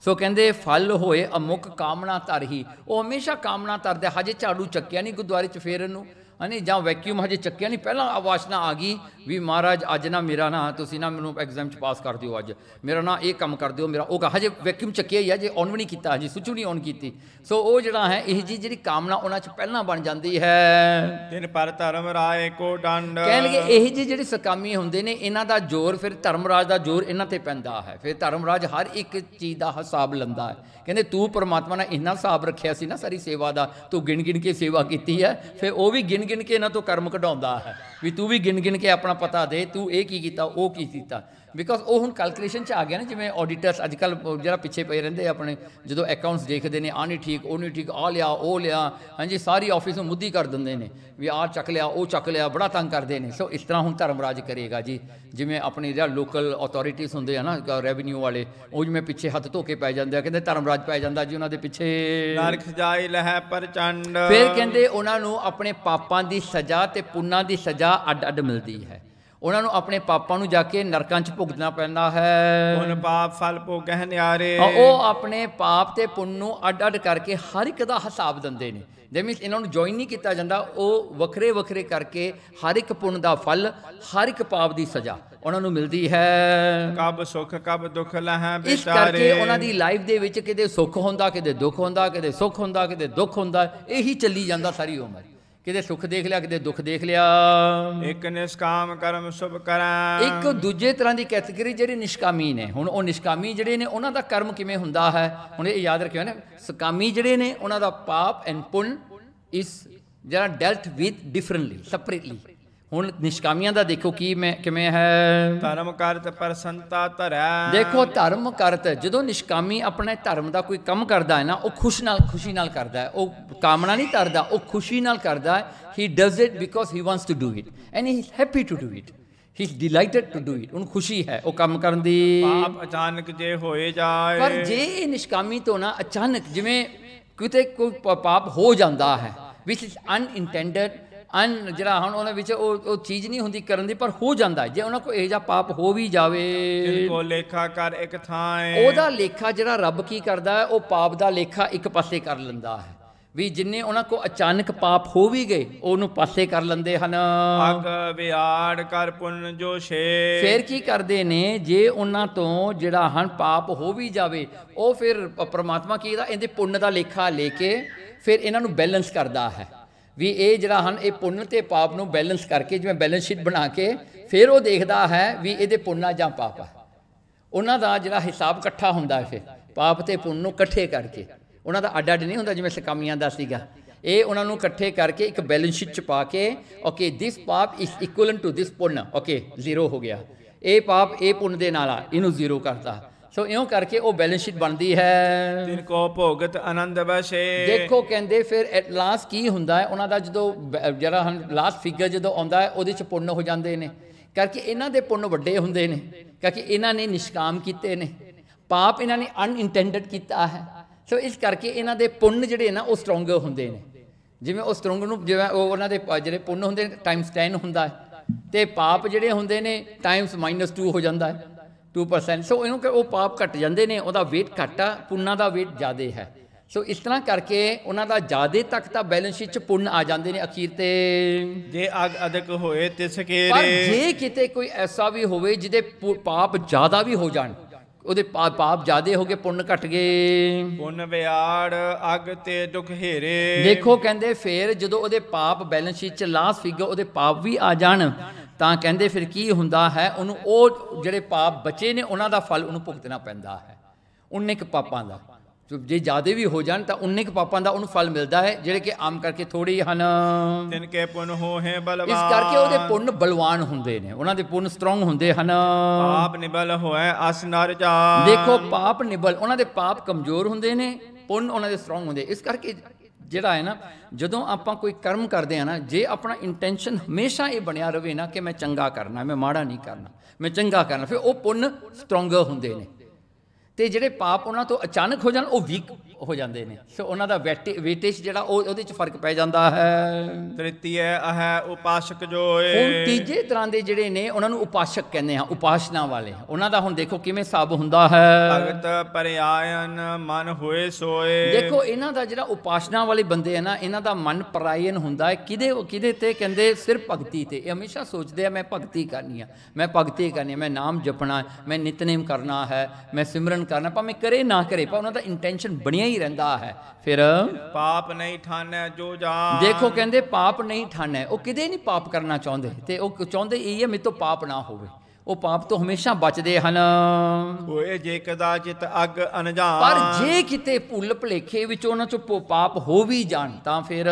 ਸੋ ਕਹਿੰਦੇ ਫਲ ਹੋਏ ਅਮੁਕ ਕਾਮਨਾ ਤਰਹੀ ਉਹ ਹਮੇਸ਼ਾ ਕਾਮਨਾ ਧਰਦਾ ਹਜੇ ਝਾੜੂ ਚੱਕਿਆ ਨਹੀਂ ਗੁਰਦੁਆਰੇ ਚ ਫੇਰਨ ਨੂੰ ਹਨੀ ਜਾਂ ਵੈਕਿਊਮ ਹਜੇ ਚੱਕਿਆ ਨਹੀਂ ਪਹਿਲਾਂ ਆਵਾਸ਼ਨਾ ਆ ਗਈ ਵੀ ਮਹਾਰਾਜ ਅੱਜ ਨਾ ਮੇਰਾ ਨਾ ਤੁਸੀਂ ਨਾ ਮੈਨੂੰ ਐਗਜ਼ਾਮ ਚ ਪਾਸ ਕਰ ਦਿਓ ਅੱਜ ਮੇਰਾ ਨਾ ਇਹ ਕੰਮ ਕਰ ਦਿਓ ਮੇਰਾ ਉਹ ਹਜੇ ਵੈਕਿਊਮ ਚੱਕਿਆ ਹੀ ਆ ਜੇ ਔਨ ਵੀ ਨਹੀਂ ਕੀਤਾ ਹਜੇ ਸੁਚੂ ਨਹੀਂ ਔਨ ਕੀਤੀ ਸੋ ਉਹ ਜਿਹੜਾ ਹੈ ਇਹ ਜੀ ਜਿਹੜੀ ਕਾਮਨਾ ਉਹਨਾਂ ਚ ਪਹਿਲਾਂ ਬਣ ਜਾਂਦੀ ਹੈ ਤਿੰਨ ਪਰ ਧਰਮ ਰਾਏ ਕੋ ਡੰਡ ਕਹਿਣਗੇ ਇਹ ਜੀ ਜਿਹੜੇ ਸਕਾਮੀ ਹੁੰਦੇ ਨੇ ਇਹਨਾਂ ਦਾ ਜ਼ੋਰ ਫਿਰ ਧਰਮ ਰਾਜ ਦਾ ਜ਼ੋਰ ਇਹਨਾਂ ਤੇ ਪੈਂਦਾ ਹੈ ਫਿਰ ਧਰਮ ਰਾਜ ਹਰ ਇੱਕ ਚੀਜ਼ ਦਾ ਹਿਸਾਬ ਲੰਦਾ ਹੈ ਕਹਿੰਦੇ ਤੂੰ ਪਰਮਾਤਮਾ ਨੇ ਇਹਨਾਂ ਹਿਸਾਬ ਰੱਖਿਆ ਸੀ ਨਾ ਸਾਰੀ ਸੇਵਾ ਦਾ ਤੂੰ ਗਿਣ ਗਿਣ ਕੇ ਸੇਵਾ ਕੀਤੀ ਹੈ ਫਿਰ ਉਹ ਵੀ ਗਿਣ ਗਿਣ ਕੇ ਇਹਨਾਂ ਤੋਂ ਕਰਮ ਕਢਾਉਂਦਾ ਹੈ ਵੀ ਤੂੰ ਵੀ ਗਿਣ ਗਿਣ ਕੇ ਆਪਣਾ ਪਤਾ ਦੇ ਤੂੰ ਇਹ ਕੀ ਕੀਤਾ ਉਹ ਕੀ ਕੀਤਾ ਬਿਕੋਜ਼ ਉਹ ਹੁਣ ਕੈਲਕੂਲੇਸ਼ਨ 'ਚ ਆ ਗਿਆ ਨਾ ਜਿਵੇਂ ਆਡੀਟਰਸ ਅੱਜ ਕੱਲ ਜਿਹੜਾ ਪਿੱਛੇ ਪਏ ਰਹਿੰਦੇ ਆਪਣੇ ਜਦੋਂ ਅਕਾਊਂਟਸ ਦੇਖਦੇ ਨੇ ਆ ਨਹੀਂ ਠੀਕ ਉਹ ਨਹੀਂ ਠੀਕ ਆ ਲਿਆ ਉਹ ਲਿਆ ਹਾਂਜੀ ਸਾਰੀ ਆਫਿਸ ਨੂੰ ਮੁੱਦੀ ਕਰ ਦਿੰਦੇ ਨੇ ਵੀ ਆ ਚੱਕ ਲਿਆ ਉਹ ਚੱਕ ਲਿਆ ਬੜਾ ਤੰਗ ਕਰਦੇ ਨੇ ਸੋ ਇਸ ਤਰ੍ਹਾਂ ਹੁਣ ਧਰਮਰਾਜ ਕਰੇਗਾ ਜੀ ਜਿਵੇਂ ਆਪਣੇ ਜਿਹੜਾ ਲੋਕਲ ਅਥਾਰਟੀਆਂ ਹੁੰਦੇ ਆ ਨਾ ਰੈਵਨਿਊ ਵਾਲੇ ਉਹ ਜਿਵੇਂ ਪਿੱਛੇ ਹੱਥ ਧੋ ਕੇ ਪੈ ਜਾਂਦੇ ਆ ਕਹਿੰਦੇ ਧਰਮਰਾਜ ਪੈ ਜਾਂਦਾ ਜੀ ਉਹਨਾਂ ਦੇ ਪਿੱਛੇ ਨਰਖ ਸਜਾਈ ਲਹਿ ਪਰਚੰਡ ਫਿਰ ਕਹਿੰਦੇ ਉਹਨਾਂ ਨੂੰ ਆਪਣੇ ਪਾਪਾਂ ਦੀ ਸਜ਼ਾ ਤੇ ਪੁੰਨਾਂ ਦੀ ਸਜ਼ਾ ਅੱਡ-ਅੱਡ ਮਿਲਦੀ ਹੈ ਉਹਨਾਂ ਨੂੰ ਆਪਣੇ ਪਾਪਾਂ ਨੂੰ ਜਾ ਕੇ ਨਰਕਾਂ 'ਚ ਭੁਗਤਣਾ ਪੈਂਦਾ ਹੈ ਉਹਨਾਂ ਪਾਪ ਫਲ ਭੋਗਹਿ ਨਿਆਰੇ ਉਹ ਆਪਣੇ ਪਾਪ ਤੇ ਪੁੰਨ ਨੂੰ ਅੱਡ-ਅੱਡ ਕਰਕੇ ਹਰ ਇੱਕ ਦਾ ਹਿਸਾਬ ਦਿੰਦੇ ਨੇ ਜਿਵੇਂ ਇਹਨਾਂ ਨੂੰ ਜੁਆਇਨ ਨਹੀਂ ਕੀਤਾ ਜਾਂਦਾ ਉਹ ਵੱਖਰੇ ਵੱਖਰੇ ਕਰਕੇ ਹਰ ਇੱਕ ਪੁੰਨ ਦਾ ਫਲ ਹਰ ਇੱਕ ਪਾਪ ਦੀ ਸਜ਼ਾ ਉਹਨਾਂ ਨੂੰ ਮਿਲਦੀ ਹੈ ਕਬ ਸੁੱਖ ਕਬ ਦੁੱਖ ਲਹਾਂ ਬਿਚਾਰੇ ਇਸ ਕਰਕੇ ਉਹਨਾਂ ਦੀ ਲਾਈਫ ਦੇ ਵਿੱਚ ਕਿਤੇ ਸੁੱਖ ਹੁੰਦਾ ਕਿਤੇ ਦੁੱਖ ਹੁੰਦਾ ਕਿਤੇ ਸੁੱਖ ਹੁੰਦਾ ਕਿਤੇ ਦੁੱਖ ਹੁੰਦਾ ਇਹੀ ਚੱਲੀ ਜਾਂਦਾ ਸਾਰੀ ਉਮਰ ਕਿਤੇ ਸੁੱਖ ਦੇਖ ਲਿਆ ਕਿਤੇ ਦੁੱਖ ਦੇਖ ਲਿਆ ਇੱਕ ਨਿਸ਼ਕਾਮ ਕਰਮ ਸੁਭ ਕਰਾਂ ਇੱਕ ਦੂਜੇ ਤਰ੍ਹਾਂ ਦੀ ਕੈਟਾਗਰੀ ਜਿਹੜੀ ਨਿਸ਼ਕਾਮੀ ਨੇ ਹੁਣ ਉਹ ਨਿਸ਼ਕਾਮੀ ਜਿਹੜੇ ਨੇ ਉਹਨਾਂ ਦਾ ਕਰਮ ਕਿਵੇਂ ਹੁੰਦਾ ਹੈ ਹੁਣ ਇਹ ਯਾਦ ਰੱਖਿਓ ਨਾ ਸਕਾਮੀ ਜਿਹੜੇ ਨੇ ਉਹਨਾਂ ਦਾ ਪਾਪ ਐਂਡ ਪੁੰਨ ਇਸ ਜਿਹੜਾ ਡੈਲਟ ਵਿਦ ਡਿਫਰੈਂਟਲੀ ਸੈਪਰੇਟਲੀ ਹੁਣ ਨਿਸ਼ਕਾਮੀਆਂ ਦਾ ਦੇਖੋ ਕੀ ਮੈਂ ਕਿਵੇਂ ਹੈ ਧਰਮ ਕਰਤ ਪ੍ਰਸੰਤਾ ਧਰੈ ਦੇਖੋ ਧਰਮ ਕਰਤ ਜਦੋਂ ਨਿਸ਼ਕਾਮੀ ਆਪਣੇ ਧਰਮ ਦਾ ਕੋਈ ਕੰਮ ਕਰਦਾ ਹੈ ਨਾ ਉਹ ਖੁਸ਼ ਨਾਲ ਖੁਸ਼ੀ ਨਾਲ ਕਰਦਾ ਹੈ ਉਹ ਕਾਮਨਾ ਨਹੀਂ ਕਰਦਾ ਉਹ ਖੁਸ਼ੀ ਨਾਲ ਕਰਦਾ ਹੈ he does it because he wants to do it and he is happy to do it he is delighted to do it ਉਹਨੂੰ ਖੁਸ਼ੀ ਹੈ ਉਹ ਕੰਮ ਕਰਨ ਦੀ ਪਾਪ ਅਚਾਨਕ ਜੇ ਹੋਏ ਜਾਏ ਪਰ ਜੇ ਇਹ ਨਿਸ਼ਕਾਮੀ ਤੋਂ ਨਾ ਅਚਾਨਕ ਜਿਵੇਂ ਕਿਤੇ ਕੋਈ ਪਾਪ ਹੋ ਜਾਂਦਾ ਹੈ which is unintended ਅਨ ਜਿਹੜਾ ਹੁਣ ਉਹਨਾਂ ਵਿੱਚ ਉਹ ਉਹ ਚੀਜ਼ ਨਹੀਂ ਹੁੰਦੀ ਕਰਨ ਦੀ ਪਰ ਹੋ ਜਾਂਦਾ ਜੇ ਉਹਨਾਂ ਕੋ ਇਹ ਜਿਹਾ ਪਾਪ ਹੋ ਵੀ ਜਾਵੇ ਕੋ ਲੇਖਾ ਕਰ ਇੱਕ ਥਾਂ ਹੈ ਉਹਦਾ ਲੇਖਾ ਜਿਹੜਾ ਰੱਬ ਕੀ ਕਰਦਾ ਉਹ ਪਾਪ ਦਾ ਲੇਖਾ ਇੱਕ ਪਾਸੇ ਕਰ ਲੈਂਦਾ ਹੈ ਵੀ ਜਿੰਨੇ ਉਹਨਾਂ ਕੋ ਅਚਾਨਕ ਪਾਪ ਹੋ ਵੀ ਗਏ ਉਹਨੂੰ ਪਾਸੇ ਕਰ ਲੈਂਦੇ ਹਨ ਅਗ ਵਿਆੜ ਕਰ ਪੁੰਨ ਜੋ ਛੇ ਫਿਰ ਕੀ ਕਰਦੇ ਨੇ ਜੇ ਉਹਨਾਂ ਤੋਂ ਜਿਹੜਾ ਹਨ ਪਾਪ ਹੋ ਵੀ ਜਾਵੇ ਉਹ ਫਿਰ ਪ੍ਰਮਾਤਮਾ ਕੀ ਇਹਦਾ ਇਹਦੇ ਪੁੰਨ ਦਾ ਲੇਖਾ ਲੈ ਕੇ ਫਿਰ ਇਹਨਾਂ ਨੂੰ ਬੈਲੈਂਸ ਕਰਦਾ ਹੈ ਵੀ ਇਹ ਜਿਹੜਾ ਹਨ ਇਹ ਪੁੰਨ ਤੇ ਪਾਪ ਨੂੰ ਬੈਲੈਂਸ ਕਰਕੇ ਜਿਵੇਂ ਬੈਲੈਂਸ ਸ਼ੀਟ ਬਣਾ ਕੇ ਫਿਰ ਉਹ ਦੇਖਦਾ ਹੈ ਵੀ ਇਹਦੇ ਪੁੰਨਾ ਜਾਂ ਪਾਪ ਆ ਉਹਨਾਂ ਦਾ ਜਿਹੜਾ ਹਿਸਾਬ ਇਕੱਠਾ ਹੁੰਦਾ ਹੈ ਫਿਰ ਪਾਪ ਤੇ ਪੁੰਨ ਨੂੰ ਇਕੱਠੇ ਕਰਕੇ ਉਹਨਾਂ ਦਾ ਅੱਡ ਅੱਡ ਨਹੀਂ ਹੁੰਦਾ ਜਿਵੇਂ ਸਕਾਮੀਆਂ ਦਾ ਸੀਗਾ ਇਹ ਉਹਨਾਂ ਨੂੰ ਇਕੱਠੇ ਕਰਕੇ ਇੱਕ ਬੈਲੈਂਸ ਸ਼ੀਟ ਚ ਪਾ ਕੇ okay this paap is equivalent to this punn okay zero ਹੋ ਗਿਆ ਇਹ ਪਾਪ ਇਹ ਪੁੰਨ ਦੇ ਨਾਲ ਆ ਇਹਨੂੰ ਜ਼ੀਰੋ ਕਰਦਾ ਸੋ ਇਉਂ ਕਰਕੇ ਉਹ ਬੈਲੈਂਸ ਸ਼ੀਟ ਬਣਦੀ ਹੈ ਤਿਨ ਕੋ ਭੋਗਤ ਆਨੰਦ ਵਸ਼ੇ ਦੇਖੋ ਕਹਿੰਦੇ ਫਿਰ ਐਟ ਲਾਸਟ ਕੀ ਹੁੰਦਾ ਹੈ ਉਹਨਾਂ ਦਾ ਜਦੋਂ ਜਿਹੜਾ ਹਨ ਲਾਸਟ ਫਿਗਰ ਜਦੋਂ ਆਉਂਦਾ ਹੈ ਉਹਦੇ ਚ ਪੁੰਨ ਹੋ ਜਾਂਦੇ ਨੇ ਕਰਕੇ ਇਹਨਾਂ ਦੇ ਪੁੰਨ ਵੱਡੇ ਹੁੰਦੇ ਨੇ ਕਿਉਂਕਿ ਇਹਨਾਂ ਨੇ ਨਿਸ਼ਕਾਮ ਕੀਤੇ ਨੇ ਪਾਪ ਇਹਨਾਂ ਨੇ ਅਨਇੰਟੈਂਡਡ ਕੀਤਾ ਹੈ ਸੋ ਇਸ ਕਰਕੇ ਇਹਨਾਂ ਦੇ ਪੁੰਨ ਜਿਹੜੇ ਨਾ ਉਹ ਸਟਰੋਂਗ ਹੁੰਦੇ ਨੇ ਜਿਵੇਂ ਉਹ ਸਟਰੋਂਗ ਨੂੰ ਜਿਵੇਂ ਉਹ ਉਹਨਾਂ ਦੇ ਜਿਹੜੇ ਪੁੰਨ ਹੁੰਦੇ ਟਾਈਮਸ 10 ਹੁੰਦਾ ਹੈ ਤੇ ਪਾਪ ਜਿਹੜੇ ਹੁੰਦੇ ਨੇ ਟਾਈਮਸ -2 ਹੋ ਜਾਂਦਾ ਹੈ 2% ਸੋ ਇਹਨੂੰ ਕਿ ਉਹ ਪਾਪ ਘਟ ਜਾਂਦੇ ਨੇ ਉਹਦਾ weight ਘਟਾ ਪੁੰਨਾ ਦਾ weight ਜ਼ਿਆਦਾ ਹੈ ਸੋ ਇਸ ਤਰ੍ਹਾਂ ਕਰਕੇ ਉਹਨਾਂ ਦਾ ਜਿਆਦੇ ਤੱਕ ਤਾਂ ਬੈਲੈਂਸ ਸ਼ੀਟ ਚ ਪੁੰਨ ਆ ਜਾਂਦੇ ਨੇ ਅਖੀਰ ਤੇ ਜੇ ਅਗ ਅਦਕ ਹੋਏ ਤੇ ਸਕੇਰੇ ਪਰ ਜੇ ਕਿਤੇ ਕੋਈ ਐਸਾ ਵੀ ਹੋਵੇ ਜਿਹਦੇ ਪਾਪ ਜ਼ਿਆਦਾ ਵੀ ਹੋ ਜਾਣ ਉਹਦੇ ਪਾਪ ਪਾਪ ਜ਼ਿਆਦੇ ਹੋ ਗਏ ਪੁੰਨ ਘਟ ਗਏ ਪੁੰਨ ਵਿਆੜ ਅਗ ਤੇ ਦੁਖ ਹੇਰੇ ਦੇਖੋ ਕਹਿੰਦੇ ਫੇਰ ਜਦੋਂ ਉਹਦੇ ਪਾਪ ਬੈਲੈਂਸ ਸ਼ੀਟ ਚ ਲਾਸਟ ਫਿਗਰ ਉਹਦੇ ਪਾਪ ਵੀ ਆ ਜਾਣ ਤਾਂ ਕਹਿੰਦੇ ਫਿਰ ਕੀ ਹੁੰਦਾ ਹੈ ਉਹਨੂੰ ਉਹ ਜਿਹੜੇ ਪਾਪ ਬਚੇ ਨੇ ਉਹਨਾਂ ਦਾ ਫਲ ਉਹਨੂੰ ਭੁਗਤਣਾ ਪੈਂਦਾ ਹੈ ਉਹਨੇ ਕੁ ਪਾਪਾਂ ਦਾ ਜੇ ਜਿਆਦੇ ਵੀ ਹੋ ਜਾਣ ਤਾਂ ਉਹਨੇ ਕੁ ਪਾਪਾਂ ਦਾ ਉਹਨੂੰ ਫਲ ਮਿਲਦਾ ਹੈ ਜਿਹੜੇ ਕਿ ਆਮ ਕਰਕੇ ਥੋੜੀ ਹਨ ਤਿੰਨ ਕੇ ਪੁੰਨ ਹੋਏ ਬਲਵਾਨ ਇਸ ਕਰਕੇ ਉਹਦੇ ਪੁੰਨ ਬਲਵਾਨ ਹੁੰਦੇ ਨੇ ਉਹਨਾਂ ਦੇ ਪੁੰਨ ਸਟਰੋਂਗ ਹੁੰਦੇ ਹਨ ਪਾਪ ਨਿਬਲ ਹੋਏ ਅਸ ਨਰ ਜਾ ਦੇਖੋ ਪਾਪ ਨਿਬਲ ਉਹਨਾਂ ਦੇ ਪਾਪ ਕਮਜ਼ੋਰ ਹੁੰਦੇ ਨੇ ਪੁੰਨ ਉਹਨਾਂ ਦੇ ਸਟਰੋਂਗ ਹੁੰਦੇ ਇਸ ਕਰਕੇ ਜਿਹੜਾ ਹੈ ਨਾ ਜਦੋਂ ਆਪਾਂ ਕੋਈ ਕਰਮ ਕਰਦੇ ਆ ਨਾ ਜੇ ਆਪਣਾ ਇੰਟੈਂਸ਼ਨ ਹਮੇਸ਼ਾ ਇਹ ਬਣਿਆ ਰਵੇ ਨਾ ਕਿ ਮੈਂ ਚੰਗਾ ਕਰਨਾ ਮੈਂ ਮਾੜਾ ਨਹੀਂ ਕਰਨਾ ਮੈਂ ਚੰਗਾ ਕਰਨਾ ਫਿਰ ਉਹ ਪੁੰਨ ਸਟਰੋਂਗਰ ਹੁੰਦੇ ਨੇ ਤੇ ਜਿਹੜੇ ਪਾਪ ਉਹਨਾਂ ਤੋਂ ਅਚਾਨਕ ਹੋ ਜਾਣ ਉਹ ਵੀਕ ਹੋ ਜਾਂਦੇ ਨੇ ਸੋ ਉਹਨਾਂ ਦਾ ਵੇਟੇਜ ਜਿਹੜਾ ਉਹ ਉਹਦੇ ਚ ਫਰਕ ਪੈ ਜਾਂਦਾ ਹੈ ਹੈ ਅਹ ਉਪਾਸ਼ਕ ਜੋ ਏ ਹੁਣ ਤੀਜੇ ਤਰ੍ਹਾਂ ਦੇ ਜਿਹੜੇ ਨੇ ਉਹਨਾਂ ਨੂੰ ਉਪਾਸ਼ਕ ਕਹਿੰਦੇ ਆ ਉਪਾਸ਼ਨਾ ਵਾਲੇ ਉਹਨਾਂ ਦਾ ਹੁਣ ਦੇਖੋ ਕਿਵੇਂ ਸਾਬ ਹੁੰਦਾ ਹੈ ਭਗਤ ਪਰਿਆਯਨ ਮਨ ਹੋਏ ਸੋਏ ਦੇਖੋ ਇਹਨਾਂ ਦਾ ਜਿਹੜਾ ਉਪਾਸ਼ਨਾ ਵਾਲੇ ਬੰਦੇ ਆ ਨਾ ਇਹਨਾਂ ਦਾ ਮਨ ਪਰਾਇਨ ਹੁੰਦਾ ਹੈ ਕਿਦੇ ਕਿਦੇ ਤੇ ਕਹਿੰਦੇ ਸਿਰ ਭਗਤੀ ਤੇ ਇਹ ਹਮੇਸ਼ਾ ਸੋਚਦੇ ਆ ਮੈਂ ਭਗਤੀ ਕਰਨੀ ਆ ਮੈਂ ਭਗਤੀ ਕਰਨੀ ਆ ਮੈਂ ਨਾਮ ਜਪਣਾ ਮੈਂ ਨਿਤਨੇਮ ਕਰਨਾ ਹੈ ਮੈਂ ਸਿਮਰਨ ਕਰਨਾ ਭਾਵੇਂ ਕਰੇ ਨਾ ਕਰੇ ਪਰ ਉਹਨਾਂ ਦਾ ਇੰਟੈਂਸ਼ਨ ਬਣਿਆ ਨਹੀਂ ਰਹਿੰਦਾ ਹੈ ਫਿਰ ਪਾਪ ਨਹੀਂ ਠਾਣੈ ਜੋ ਜਾਣ ਦੇਖੋ ਕਹਿੰਦੇ ਪਾਪ ਨਹੀਂ ਠਾਣੈ ਉਹ ਕਿਤੇ ਨਹੀਂ ਪਾਪ ਕਰਨਾ ਚਾਹੁੰਦੇ ਤੇ ਉਹ ਚਾਹੁੰਦੇ ਇਹ ਹੈ ਮੇਰੇ ਤੋਂ ਪਾਪ ਨਾ ਹੋਵੇ ਉਹ ਪਾਪ ਤੋਂ ਹਮੇਸ਼ਾ ਬਚਦੇ ਹਨ ਹੋਏ ਜੇ ਕਦਾ ਚਿਤ ਅਗ ਅਨਜਾਨ ਪਰ ਜੇ ਕਿਤੇ ਭੁੱਲ ਭਲੇਖੇ ਵਿੱਚ ਉਹਨਾਂ ਚੋਂ ਪਾਪ ਹੋ ਵੀ ਜਾਣ ਤਾਂ ਫਿਰ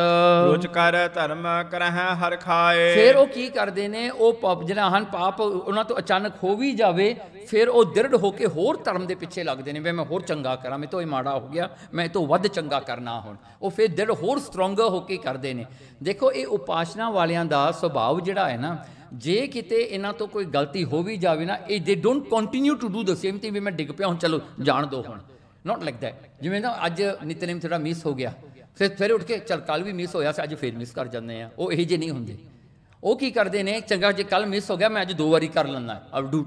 ਕਰ ਧਰਮ ਕਰਹ ਹਰ ਖਾਏ ਫਿਰ ਉਹ ਕੀ ਕਰਦੇ ਨੇ ਉਹ ਪਾਪ ਜਿਹੜਾ ਹਨ ਪਾਪ ਉਹਨਾਂ ਤੋਂ ਅਚਾਨਕ ਹੋ ਵੀ ਜਾਵੇ ਫਿਰ ਉਹ ਦਿਰੜ ਹੋ ਕੇ ਹੋਰ ਧਰਮ ਦੇ ਪਿੱਛੇ ਲੱਗਦੇ ਨੇ ਵੀ ਮੈਂ ਹੋਰ ਚੰਗਾ ਕਰਾਂ ਮੈਂ ਤੋਂ ਇਹ ਮਾੜਾ ਹੋ ਗਿਆ ਮੈਂ ਤੋਂ ਵੱਧ ਚੰਗਾ ਕਰਨਾ ਹੁਣ ਉਹ ਫਿਰ ਦਿਰੜ ਹੋਰ ਸਟਰੋਂਗਰ ਹੋ ਕੇ ਕਰਦੇ ਨੇ ਦੇਖੋ ਇਹ ਉਪਾਸ਼ਨਾ ਵਾਲਿਆਂ ਦਾ ਸੁਭਾਅ ਜਿਹੜਾ ਹੈ ਨਾ ਜੇ ਕਿਤੇ ਇਹਨਾਂ ਤੋਂ ਕੋਈ ਗਲਤੀ ਹੋ ਵੀ ਜਾਵੇ ਨਾ ਇਹ they don't continue to do the same thing ਵੀ ਮੈਂ ਡਿੱਗ ਪਿਆ ਹੁਣ ਚਲੋ ਜਾਣ ਦੋ ਹੁਣ ਨਾਟ ਲਾਈਕ ਦੈਟ ਜਿਵੇਂ ਨਾ ਅੱਜ ਨਿਤਨੇਮ ਥੋੜਾ ਮਿਸ ਹੋ ਗਿਆ ਫਿਰ ਫਿਰ ਉੱਠ ਕੇ ਚਲ ਕੱਲ ਵੀ ਮਿਸ ਹੋਇਆ ਸੀ ਅੱਜ ਫੇਰ ਮਿਸ ਕਰ ਜਾਂਦੇ ਆ ਉਹ ਇਹ ਜੇ ਨਹੀਂ ਹੁੰਦੇ ਉਹ ਕੀ ਕਰਦੇ ਨੇ ਚੰਗਾ ਜੇ ਕੱਲ ਮਿਸ ਹੋ ਗਿਆ ਮੈਂ ਅੱਜ ਦੋ ਵਾਰੀ ਕਰ ਲੈਣਾ ਆਈ ਡੂ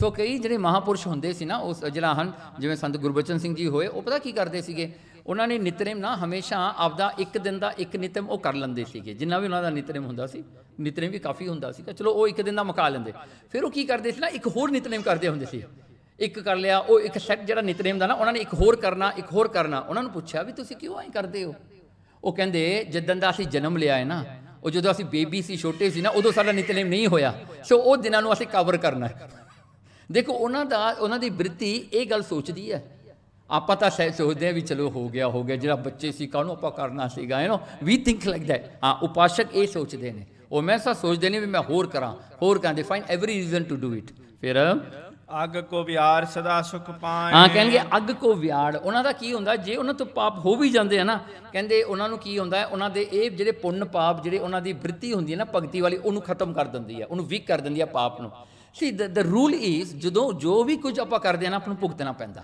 ਸੋ ਕਈ ਜਿਹੜੇ ਮਹਾਪੁਰਸ਼ ਹੁੰਦੇ ਸੀ ਨਾ ਉਸ ਜਿਹੜਾ ਹਨ ਜਿਵੇਂ ਸੰਤ ਗੁਰਬਚਨ ਸਿੰਘ ਜੀ ਹੋਏ ਉਹ ਪਤਾ ਕੀ ਕਰਦੇ ਸੀਗੇ ਉਹਨਾਂ ਨੇ ਨਿਤਨੇਮ ਨਾ ਹਮੇਸ਼ਾ ਆਪਦਾ ਇੱਕ ਦਿਨ ਦਾ ਇੱਕ ਨਿਤਨੇਮ ਉਹ ਕਰ ਲੈਂਦੇ ਸੀਗੇ ਜਿੰਨਾ ਵੀ ਉਹਨਾਂ ਦਾ ਨਿਤਨੇਮ ਹੁੰਦਾ ਸੀ ਨਿਤਨੇਮ ਵੀ ਕਾਫੀ ਹੁੰਦਾ ਸੀਗਾ ਚਲੋ ਉਹ ਇੱਕ ਦਿਨ ਦਾ ਮੁਕਾ ਲੈਂਦੇ ਫਿਰ ਉਹ ਕੀ ਕਰਦੇ ਸੀ ਨਾ ਇੱਕ ਹੋਰ ਨਿਤਨੇਮ ਕਰਦੇ ਹੁੰਦੇ ਸੀ ਇੱਕ ਕਰ ਲਿਆ ਉਹ ਇੱਕ ਸੈੱਟ ਜਿਹੜਾ ਨਿਤਨੇਮ ਦਾ ਨਾ ਉਹਨਾਂ ਨੇ ਇੱਕ ਹੋਰ ਕਰਨਾ ਇੱਕ ਹੋਰ ਕਰਨਾ ਉਹਨਾਂ ਨੂੰ ਪੁੱਛਿਆ ਵੀ ਤੁਸੀਂ ਕਿਉਂ ਐਂ ਕਰਦੇ ਹੋ ਉਹ ਕਹਿੰਦੇ ਜਦੋਂ ਦਾ ਅਸੀਂ ਜਨਮ ਲਿਆ ਹੈ ਨਾ ਉਹ ਜਦੋਂ ਅਸੀਂ ਬੇਬੀ ਸੀ ਛੋਟੇ ਸੀ ਨਾ ਉਦੋਂ ਸਾਡਾ ਨਿਤਨੇਮ ਨਹੀਂ ਹੋਇਆ ਸੋ ਉਹ ਦਿਨਾਂ ਨੂੰ ਅਸੀਂ ਕਵਰ ਕਰਨਾ ਦੇਖੋ ਉਹਨਾਂ ਦਾ ਉਹਨਾਂ ਦੀ ਬ੍ਰਿਤੀ ਇਹ ਗੱਲ ਸੋਚਦੀ ਹੈ ਆਪਾਂ ਤਾਂ ਸੋਚਦੇ ਆ ਵੀ ਚਲੋ ਹੋ ਗਿਆ ਹੋ ਗਿਆ ਜਿਹੜਾ ਬੱਚੇ ਸੀ ਕਾਹਨੂੰ ਆਪਾਂ ਕਰਨਾ ਸੀਗਾ you know we think like that ਹਾਂ ਉਪਾਸ਼ਕ ਇਹ ਸੋਚਦੇ ਨੇ ਉਹ ਮੈਂ ਸਾ ਸੋਚਦੇ ਨੇ ਵੀ ਮੈਂ ਹੋਰ ਕਰਾਂ ਹੋਰ ਕਹਿੰਦੇ they find every reason to do it ਫਿਰ ਅੱਗ ਕੋ ਵਿਆੜ ਸਦਾ ਸੁਖ ਪਾਏ ਹਾਂ ਕਹਿੰਦੇ ਅੱਗ ਕੋ ਵਿਆੜ ਉਹਨਾਂ ਦਾ ਕੀ ਹੁੰਦਾ ਜੇ ਉਹਨਾਂ ਤੋਂ ਪਾਪ ਹੋ ਵੀ ਜਾਂਦੇ ਆ ਨਾ ਕਹਿੰਦੇ ਉਹਨਾਂ ਨੂੰ ਕੀ ਹੁੰਦਾ ਉਹਨਾਂ ਦੇ ਇਹ ਜਿਹੜੇ ਪੁੰਨ ਪਾਪ ਜਿਹੜੇ ਉਹਨਾਂ ਦੀ ਬ੍ਰਿਤੀ ਹੁੰਦੀ ਹੈ ਨਾ ਭਗਤੀ ਵਾਲੀ ਉਹਨੂੰ ਖਤਮ ਕਰ ਦਿੰਦੀ ਹੈ ਉਹਨੂੰ ਵੀਕ ਕਰ ਦਿੰਦੀ ਹੈ ਪਾਪ ਨੂੰ ਸੀ ਦ ਰੂਲ ਇਜ਼ ਜਦੋਂ ਜੋ ਵੀ ਕੁਝ ਆਪਾਂ ਕਰਦੇ ਆ ਨਾ ਆਪਾਂ ਨੂੰ ਭੁਗਤਣਾ ਪੈਂਦਾ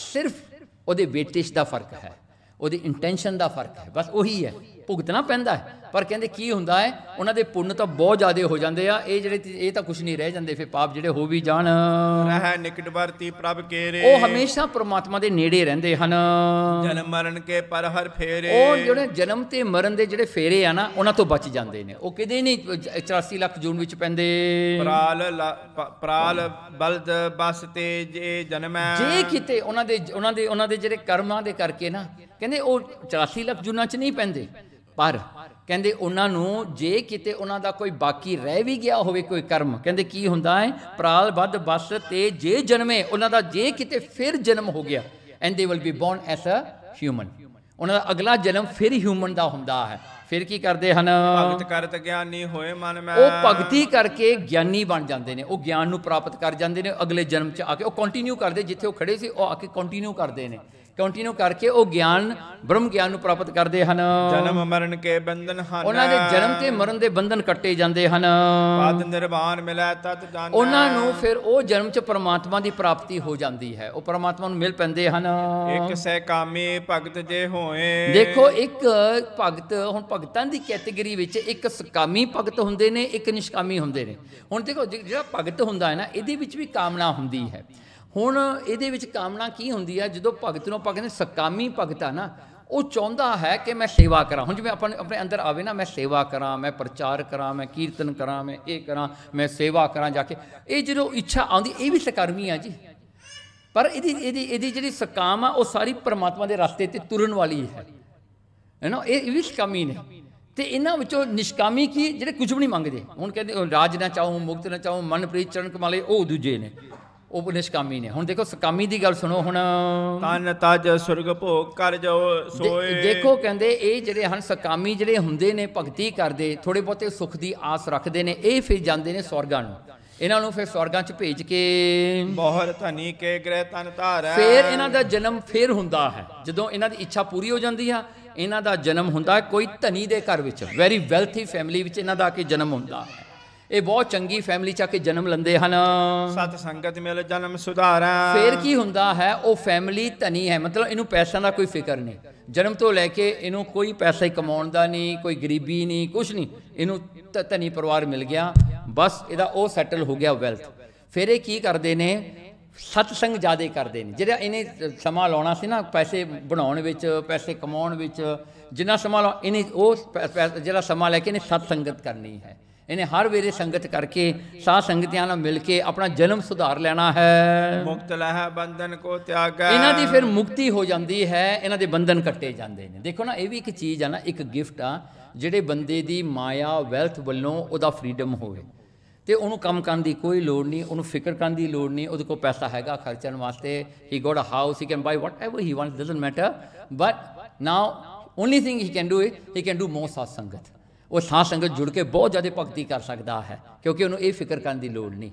ਸਿਰਫ ਉਹਦੇ ਵੇਟੇਜ ਦਾ ਫਰਕ ਹੈ ਉਹਦੀ ਇੰਟੈਂਸ਼ਨ ਦਾ ਫਰਕ ਹੈ ਬਸ ਉਹੀ ਹੈ ਭੁਗਤਣਾ ਪੈਂਦਾ ਹੈ ਪਰ ਕਹਿੰਦੇ ਕੀ ਹੁੰਦਾ ਹੈ ਉਹਨਾਂ ਦੇ ਪੁੰਨ ਤਾਂ ਬਹੁਤ ਜ਼ਿਆਦਾ ਹੋ ਜਾਂਦੇ ਆ ਇਹ ਜਿਹੜੇ ਇਹ ਤਾਂ ਕੁਝ ਨਹੀਂ ਰਹਿ ਜਾਂਦੇ ਫਿਰ ਪਾਪ ਜਿਹੜੇ ਹੋ ਵੀ ਜਾਣ ਰਹਿ ਨਿਕਟਵਰਤੀ ਪ੍ਰਭ ਕੇਰੇ ਉਹ ਹਮੇਸ਼ਾ ਪ੍ਰਮਾਤਮਾ ਦੇ ਨੇੜੇ ਰਹਿੰਦੇ ਹਨ ਜਨਮ ਮਰਨ ਕੇ ਪਰ ਹਰ ਫੇਰੇ ਉਹ ਜਿਹੜੇ ਜਨਮ ਤੇ ਮਰਨ ਦੇ ਜਿਹੜੇ ਫੇਰੇ ਆ ਨਾ ਉਹਨਾਂ ਤੋਂ ਬਚ ਜਾਂਦੇ ਨੇ ਉਹ ਕਿਤੇ ਨਹੀਂ 84 ਲੱਖ ਜੂਨ ਵਿੱਚ ਪੈਂਦੇ ਪ੍ਰਾਲ ਪ੍ਰਾਲ ਬਲਦ ਬਸ ਤੇ ਜੇ ਜਨਮੈ ਜੇ ਕਿਤੇ ਉਹਨਾਂ ਦੇ ਉਹਨਾਂ ਦੇ ਉਹਨਾਂ ਦੇ ਜਿਹੜੇ ਕਰਮਾਂ ਦੇ ਕਰਕੇ ਨਾ ਕਹਿੰਦੇ ਉਹ 84 ਲੱਖ ਜੂਨਾਂ 'ਚ ਨਹੀਂ ਪੈਂਦੇ ਪਰ ਕਹਿੰਦੇ ਉਹਨਾਂ ਨੂੰ ਜੇ ਕਿਤੇ ਉਹਨਾਂ ਦਾ ਕੋਈ ਬਾਕੀ ਰਹਿ ਵੀ ਗਿਆ ਹੋਵੇ ਕੋਈ ਕਰਮ ਕਹਿੰਦੇ ਕੀ ਹੁੰਦਾ ਹੈ ਪ੍ਰਾਲ ਵੱਧ ਬਸ ਤੇ ਜੇ ਜਨਮੇ ਉਹਨਾਂ ਦਾ ਜੇ ਕਿਤੇ ਫਿਰ ਜਨਮ ਹੋ ਗਿਆ and they will be born as a human ਉਹਨਾਂ ਦਾ ਅਗਲਾ ਜਨਮ ਫਿਰ ਹਿਊਮਨ ਦਾ ਹੁੰਦਾ ਹੈ ਫਿਰ ਕੀ ਕਰਦੇ ਹਨ ਭਗਤ ਕਰਤ ਗਿਆਨੀ ਹੋਏ ਮਨ ਮੈਂ ਉਹ ਭਗਤੀ ਕਰਕੇ ਗਿਆਨੀ ਬਣ ਜਾਂਦੇ ਨੇ ਉਹ ਗਿਆਨ ਨੂੰ ਪ੍ਰਾਪਤ ਕਰ ਜਾਂਦੇ ਨੇ ਅਗਲੇ ਜਨਮ 'ਚ ਆ ਕੇ ਉਹ ਕੰਟੀਨਿਊ ਕਰਦੇ ਜਿੱਥੇ ਉਹ ਖੜੇ ਸੀ ਉਹ ਆ ਕੇ ਕੰਟੀਨਿਊ ਕਰਦੇ ਨੇ ਕੰਟੀਨਿਊ ਕਰਕੇ ਉਹ ਗਿਆਨ ਬ੍ਰਹਮ ਗਿਆਨ ਨੂੰ ਪ੍ਰਾਪਤ ਕਰਦੇ ਹਨ ਜਨਮ ਮਰਨ ਕੇ ਬੰਧਨ ਹਨ ਉਹਨਾਂ ਦੇ ਜਨਮ ਤੇ ਮਰਨ ਦੇ ਬੰਧਨ ਕੱਟੇ ਜਾਂਦੇ ਹਨ ਬਾਦ ਨਿਰਵਾਨ ਮਿਲੈ ਤਤ ਜਾਣੈ ਉਹਨਾਂ ਨੂੰ ਫਿਰ ਉਹ ਜਨਮ ਚ ਪਰਮਾਤਮਾ ਦੀ ਪ੍ਰਾਪਤੀ ਹੋ ਜਾਂਦੀ ਹੈ ਉਹ ਪਰਮਾਤਮਾ ਨੂੰ ਮਿਲ ਪੈਂਦੇ ਹਨ ਇੱਕ ਸਹਿ ਕਾਮੇ ਭਗਤ ਜੇ ਹੋਏ ਦੇਖੋ ਇੱਕ ਭਗਤ ਹੁਣ ਭਗਤਾਂ ਦੀ ਕੈਟਾਗਰੀ ਵਿੱਚ ਇੱਕ ਸਕਾਮੀ ਭਗਤ ਹੁੰਦੇ ਨੇ ਇੱਕ ਨਿਸ਼ਕਾਮੀ ਹੁੰਦੇ ਨੇ ਹੁਣ ਦੇਖੋ ਜਿਹੜਾ ਭਗਤ ਹੁੰਦਾ ਹੈ ਨਾ ਇਹਦੇ ਵਿੱਚ ਵੀ ਕਾਮਨਾ ਹੁੰਦੀ ਹੈ ਹੁਣ ਇਹਦੇ ਵਿੱਚ ਕਾਮਨਾ ਕੀ ਹੁੰਦੀ ਆ ਜਦੋਂ ਭਗਤ ਨੂੰ ਆਪਾਂ ਕਹਿੰਦੇ ਸਕਾਮੀ ਭਗਤ ਆ ਨਾ ਉਹ ਚਾਹੁੰਦਾ ਹੈ ਕਿ ਮੈਂ ਸੇਵਾ ਕਰਾਂ ਹੁਣ ਜਿਵੇਂ ਆਪਾਂ ਆਪਣੇ ਅੰਦਰ ਆਵੇ ਨਾ ਮੈਂ ਸੇਵਾ ਕਰਾਂ ਮੈਂ ਪ੍ਰਚਾਰ ਕਰਾਂ ਮੈਂ ਕੀਰਤਨ ਕਰਾਂ ਮੈਂ ਇਹ ਕਰਾਂ ਮੈਂ ਸੇਵਾ ਕਰਾਂ ਜਾ ਕੇ ਇਹ ਜਦੋਂ ਇੱਛਾ ਆਉਂਦੀ ਇਹ ਵੀ ਸਕਰਮੀ ਆ ਜੀ ਪਰ ਇਹਦੀ ਇਹਦੀ ਇਹਦੀ ਜਿਹੜੀ ਸਕਾਮ ਆ ਉਹ ਸਾਰੀ ਪਰਮਾਤਮਾ ਦੇ ਰਸਤੇ ਤੇ ਤੁਰਨ ਵਾਲੀ ਹੈ ਹੈਨਾ ਇਹ ਵੀ ਸਕਾਮੀ ਨੇ ਤੇ ਇਹਨਾਂ ਵਿੱਚੋਂ ਨਿਸ਼ਕਾਮੀ ਕੀ ਜਿਹੜੇ ਕੁਝ ਵੀ ਨਹੀਂ ਮੰਗਦੇ ਹੁਣ ਕਹਿੰਦੇ ਰਾਜ ਨਾ ਚਾਹੂੰ ਮੁਕਤ ਨਾ ਚਾਹੂੰ ਮਨਪ੍ਰੀਤ ਚਰਨ ਕਮਾਲੇ ਉਹ ਦੂਜੇ ਨੇ ਉਹ ਨਿਸ਼ਕਾਮੀ ਨੇ ਹੁਣ ਦੇਖੋ ਸਕਾਮੀ ਦੀ ਗੱਲ ਸੁਣੋ ਹੁਣ ਤਨ ਤਜ ਸੁਰਗ ਭੋਗ ਕਰ ਜਾਓ ਸੋਏ ਦੇਖੋ ਕਹਿੰਦੇ ਇਹ ਜਿਹੜੇ ਹਨ ਸਕਾਮੀ ਜਿਹੜੇ ਹੁੰਦੇ ਨੇ ਭਗਤੀ ਕਰਦੇ ਥੋੜੇ ਬਹੁਤੇ ਸੁਖ ਦੀ ਆਸ ਰੱਖਦੇ ਨੇ ਇਹ ਫਿਰ ਜਾਂਦੇ ਨੇ ਸਵਰਗਾਂ ਨੂੰ ਇਹਨਾਂ ਨੂੰ ਫਿਰ ਸਵਰਗਾਂ 'ਚ ਭੇਜ ਕੇ ਬਹੁਤ ਧਨੀ ਕੇ ਗ੍ਰਹਿ ਤਨ ਧਾਰੈ ਫਿਰ ਇਹਨਾਂ ਦਾ ਜਨਮ ਫਿਰ ਹੁੰਦਾ ਹੈ ਜਦੋਂ ਇਹਨਾਂ ਦੀ ਇੱਛਾ ਪੂਰੀ ਹੋ ਜਾਂਦੀ ਆ ਇਹਨਾਂ ਦਾ ਜਨਮ ਹੁੰਦਾ ਕੋਈ ਧਨੀ ਦੇ ਘਰ ਵਿੱਚ ਵੈਰੀ ਵੈਲਥੀ ਫੈਮਿਲੀ ਵਿੱਚ ਇਹਨਾਂ ਦਾ ਆ ਕੇ ਜਨਮ ਹੁੰਦਾ ਹੈ ਇਹ ਬਹੁਤ ਚੰਗੀ ਫੈਮਿਲੀ ਚ ਆ ਕੇ ਜਨਮ ਲੈਂਦੇ ਹਨ ਸਤ ਸੰਗਤ ਮਿਲ ਜਨਮ ਸੁਧਾਰਾ ਫਿਰ ਕੀ ਹੁੰਦਾ ਹੈ ਉਹ ਫੈਮਿਲੀ ਧਨੀ ਹੈ ਮਤਲਬ ਇਹਨੂੰ ਪੈਸਿਆਂ ਦਾ ਕੋਈ ਫਿਕਰ ਨਹੀਂ ਜਨਮ ਤੋਂ ਲੈ ਕੇ ਇਹਨੂੰ ਕੋਈ ਪੈਸਾ ਹੀ ਕਮਾਉਣ ਦਾ ਨਹੀਂ ਕੋਈ ਗਰੀਬੀ ਨਹੀਂ ਕੁਝ ਨਹੀਂ ਇਹਨੂੰ ਧਨੀ ਪਰਿਵਾਰ ਮਿਲ ਗਿਆ ਬਸ ਇਹਦਾ ਉਹ ਸੈਟਲ ਹੋ ਗਿਆ ਵੈਲਥ ਫਿਰ ਇਹ ਕੀ ਕਰਦੇ ਨੇ ਸਤ ਸੰਗ ਜਾਦੇ ਕਰਦੇ ਨੇ ਜਿਹੜਾ ਇਹਨੇ ਸਮਾਂ ਲਾਉਣਾ ਸੀ ਨਾ ਪੈਸੇ ਬਣਾਉਣ ਵਿੱਚ ਪੈਸੇ ਕਮਾਉਣ ਵਿੱਚ ਜਿੰਨਾ ਸਮਾਂ ਇਹਨੇ ਉਹ ਜਿਹੜਾ ਸਮਾਂ ਲੈ ਕੇ ਇਹਨੇ ਸੰਗਤ ਕਰਨੀ ਹੈ ਇਹਨੇ ਹਰ ਵੇਰੇ ਸੰਗਤ ਕਰਕੇ ਸਾਧ ਸੰਗਤਿਆਂ ਨਾਲ ਮਿਲ ਕੇ ਆਪਣਾ ਜਨਮ ਸੁਧਾਰ ਲੈਣਾ ਹੈ ਮੁਕਤ ਲਹਿ ਬੰਧਨ ਕੋ ਤਿਆਗਾ ਇਹਨਾਂ ਦੀ ਫਿਰ ਮੁਕਤੀ ਹੋ ਜਾਂਦੀ ਹੈ ਇਹਨਾਂ ਦੇ ਬੰਧਨ ਕੱਟੇ ਜਾਂਦੇ ਨੇ ਦੇਖੋ ਨਾ ਇਹ ਵੀ ਇੱਕ ਚੀਜ਼ ਆ ਨਾ ਇੱਕ ਗਿਫਟ ਆ ਜਿਹੜੇ ਬੰਦੇ ਦੀ ਮਾਇਆ ਵੈਲਥ ਵੱਲੋਂ ਉਹਦਾ ਫਰੀडम ਹੋਵੇ ਤੇ ਉਹਨੂੰ ਕੰਮ ਕਰਨ ਦੀ ਕੋਈ ਲੋੜ ਨਹੀਂ ਉਹਨੂੰ ਫਿਕਰ ਕਰਨ ਦੀ ਲੋੜ ਨਹੀਂ ਉਹਦੇ ਕੋਲ ਪੈਸਾ ਹੈਗਾ ਖਰਚਣ ਵਾਸਤੇ he got a house he can buy whatever he wants doesn't matter but now only thing he can do it he can do more ਸਾਧ ਸੰਗਤ ਉਹ ਸਾਧ ਸੰਗਤ ਜੁੜ ਕੇ ਬਹੁਤ ਜ਼ਿਆਦਾ ਭਗਤੀ ਕਰ ਸਕਦਾ ਹੈ ਕਿਉਂਕਿ ਉਹਨੂੰ ਇਹ ਫਿਕਰ ਕਰਨ ਦੀ ਲੋੜ ਨਹੀਂ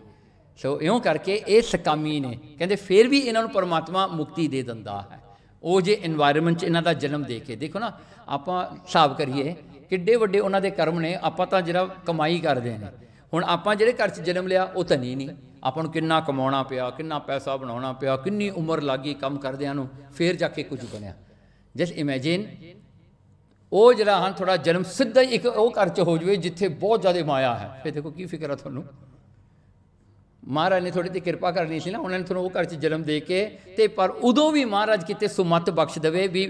ਸੋ ਇਉਂ ਕਰਕੇ ਇਹ ਸਕਾਮੀ ਨੇ ਕਹਿੰਦੇ ਫਿਰ ਵੀ ਇਹਨਾਂ ਨੂੰ ਪਰਮਾਤਮਾ ਮੁਕਤੀ ਦੇ ਦਿੰਦਾ ਹੈ ਉਹ ਜੇ এনवायरमेंट 'ਚ ਇਹਨਾਂ ਦਾ ਜਨਮ ਦੇ ਕੇ ਦੇਖੋ ਨਾ ਆਪਾਂ ਹਿਸਾਬ ਕਰੀਏ ਕਿੱਡੇ ਵੱਡੇ ਉਹਨਾਂ ਦੇ ਕਰਮ ਨੇ ਆਪਾਂ ਤਾਂ ਜਿਹੜਾ ਕਮਾਈ ਕਰਦੇ ਨੇ ਹੁਣ ਆਪਾਂ ਜਿਹੜੇ ਘਰ 'ਚ ਜਨਮ ਲਿਆ ਉਹ ਤਾਂ ਨਹੀਂ ਨਹੀਂ ਆਪਾਂ ਨੂੰ ਕਿੰਨਾ ਕਮਾਉਣਾ ਪਿਆ ਕਿੰਨਾ ਪੈਸਾ ਬਣਾਉਣਾ ਪਿਆ ਕਿੰਨੀ ਉਮਰ ਲੱਗੀ ਕੰਮ ਕਰਦਿਆਂ ਨੂੰ ਫੇਰ ਜਾ ਕੇ ਕੁਝ ਬਣਿਆ ਜਸ ਇਮੇਜਿਨ ਉਹ ਜਿਹੜਾ ਹਨ ਥੋੜਾ ਜਨਮ ਸਿੱਧਾ ਹੀ ਇੱਕ ਉਹ ਘਰ ਚ ਹੋ ਜਵੇ ਜਿੱਥੇ ਬਹੁਤ ਜ਼ਿਆਦਾ ਮਾਇਆ ਹੈ ਫੇ ਦੇਖੋ ਕੀ ਫਿਕਰ ਆ ਤੁਹਾਨੂੰ ਮਹਾਰਾਜ ਨੇ ਥੋੜੀ ਤੇ ਕਿਰਪਾ ਕਰਨੀ ਸੀ ਨਾ ਉਹਨਾਂ ਨੇ ਤੁਹਾਨੂੰ ਉਹ ਘਰ ਚ ਜਨਮ ਦੇ ਕੇ ਤੇ ਪਰ ਉਦੋਂ ਵੀ ਮਹਾਰਾਜ ਕਿਤੇ ਸੁਮਤ ਬਖਸ਼ ਦੇਵੇ ਵੀ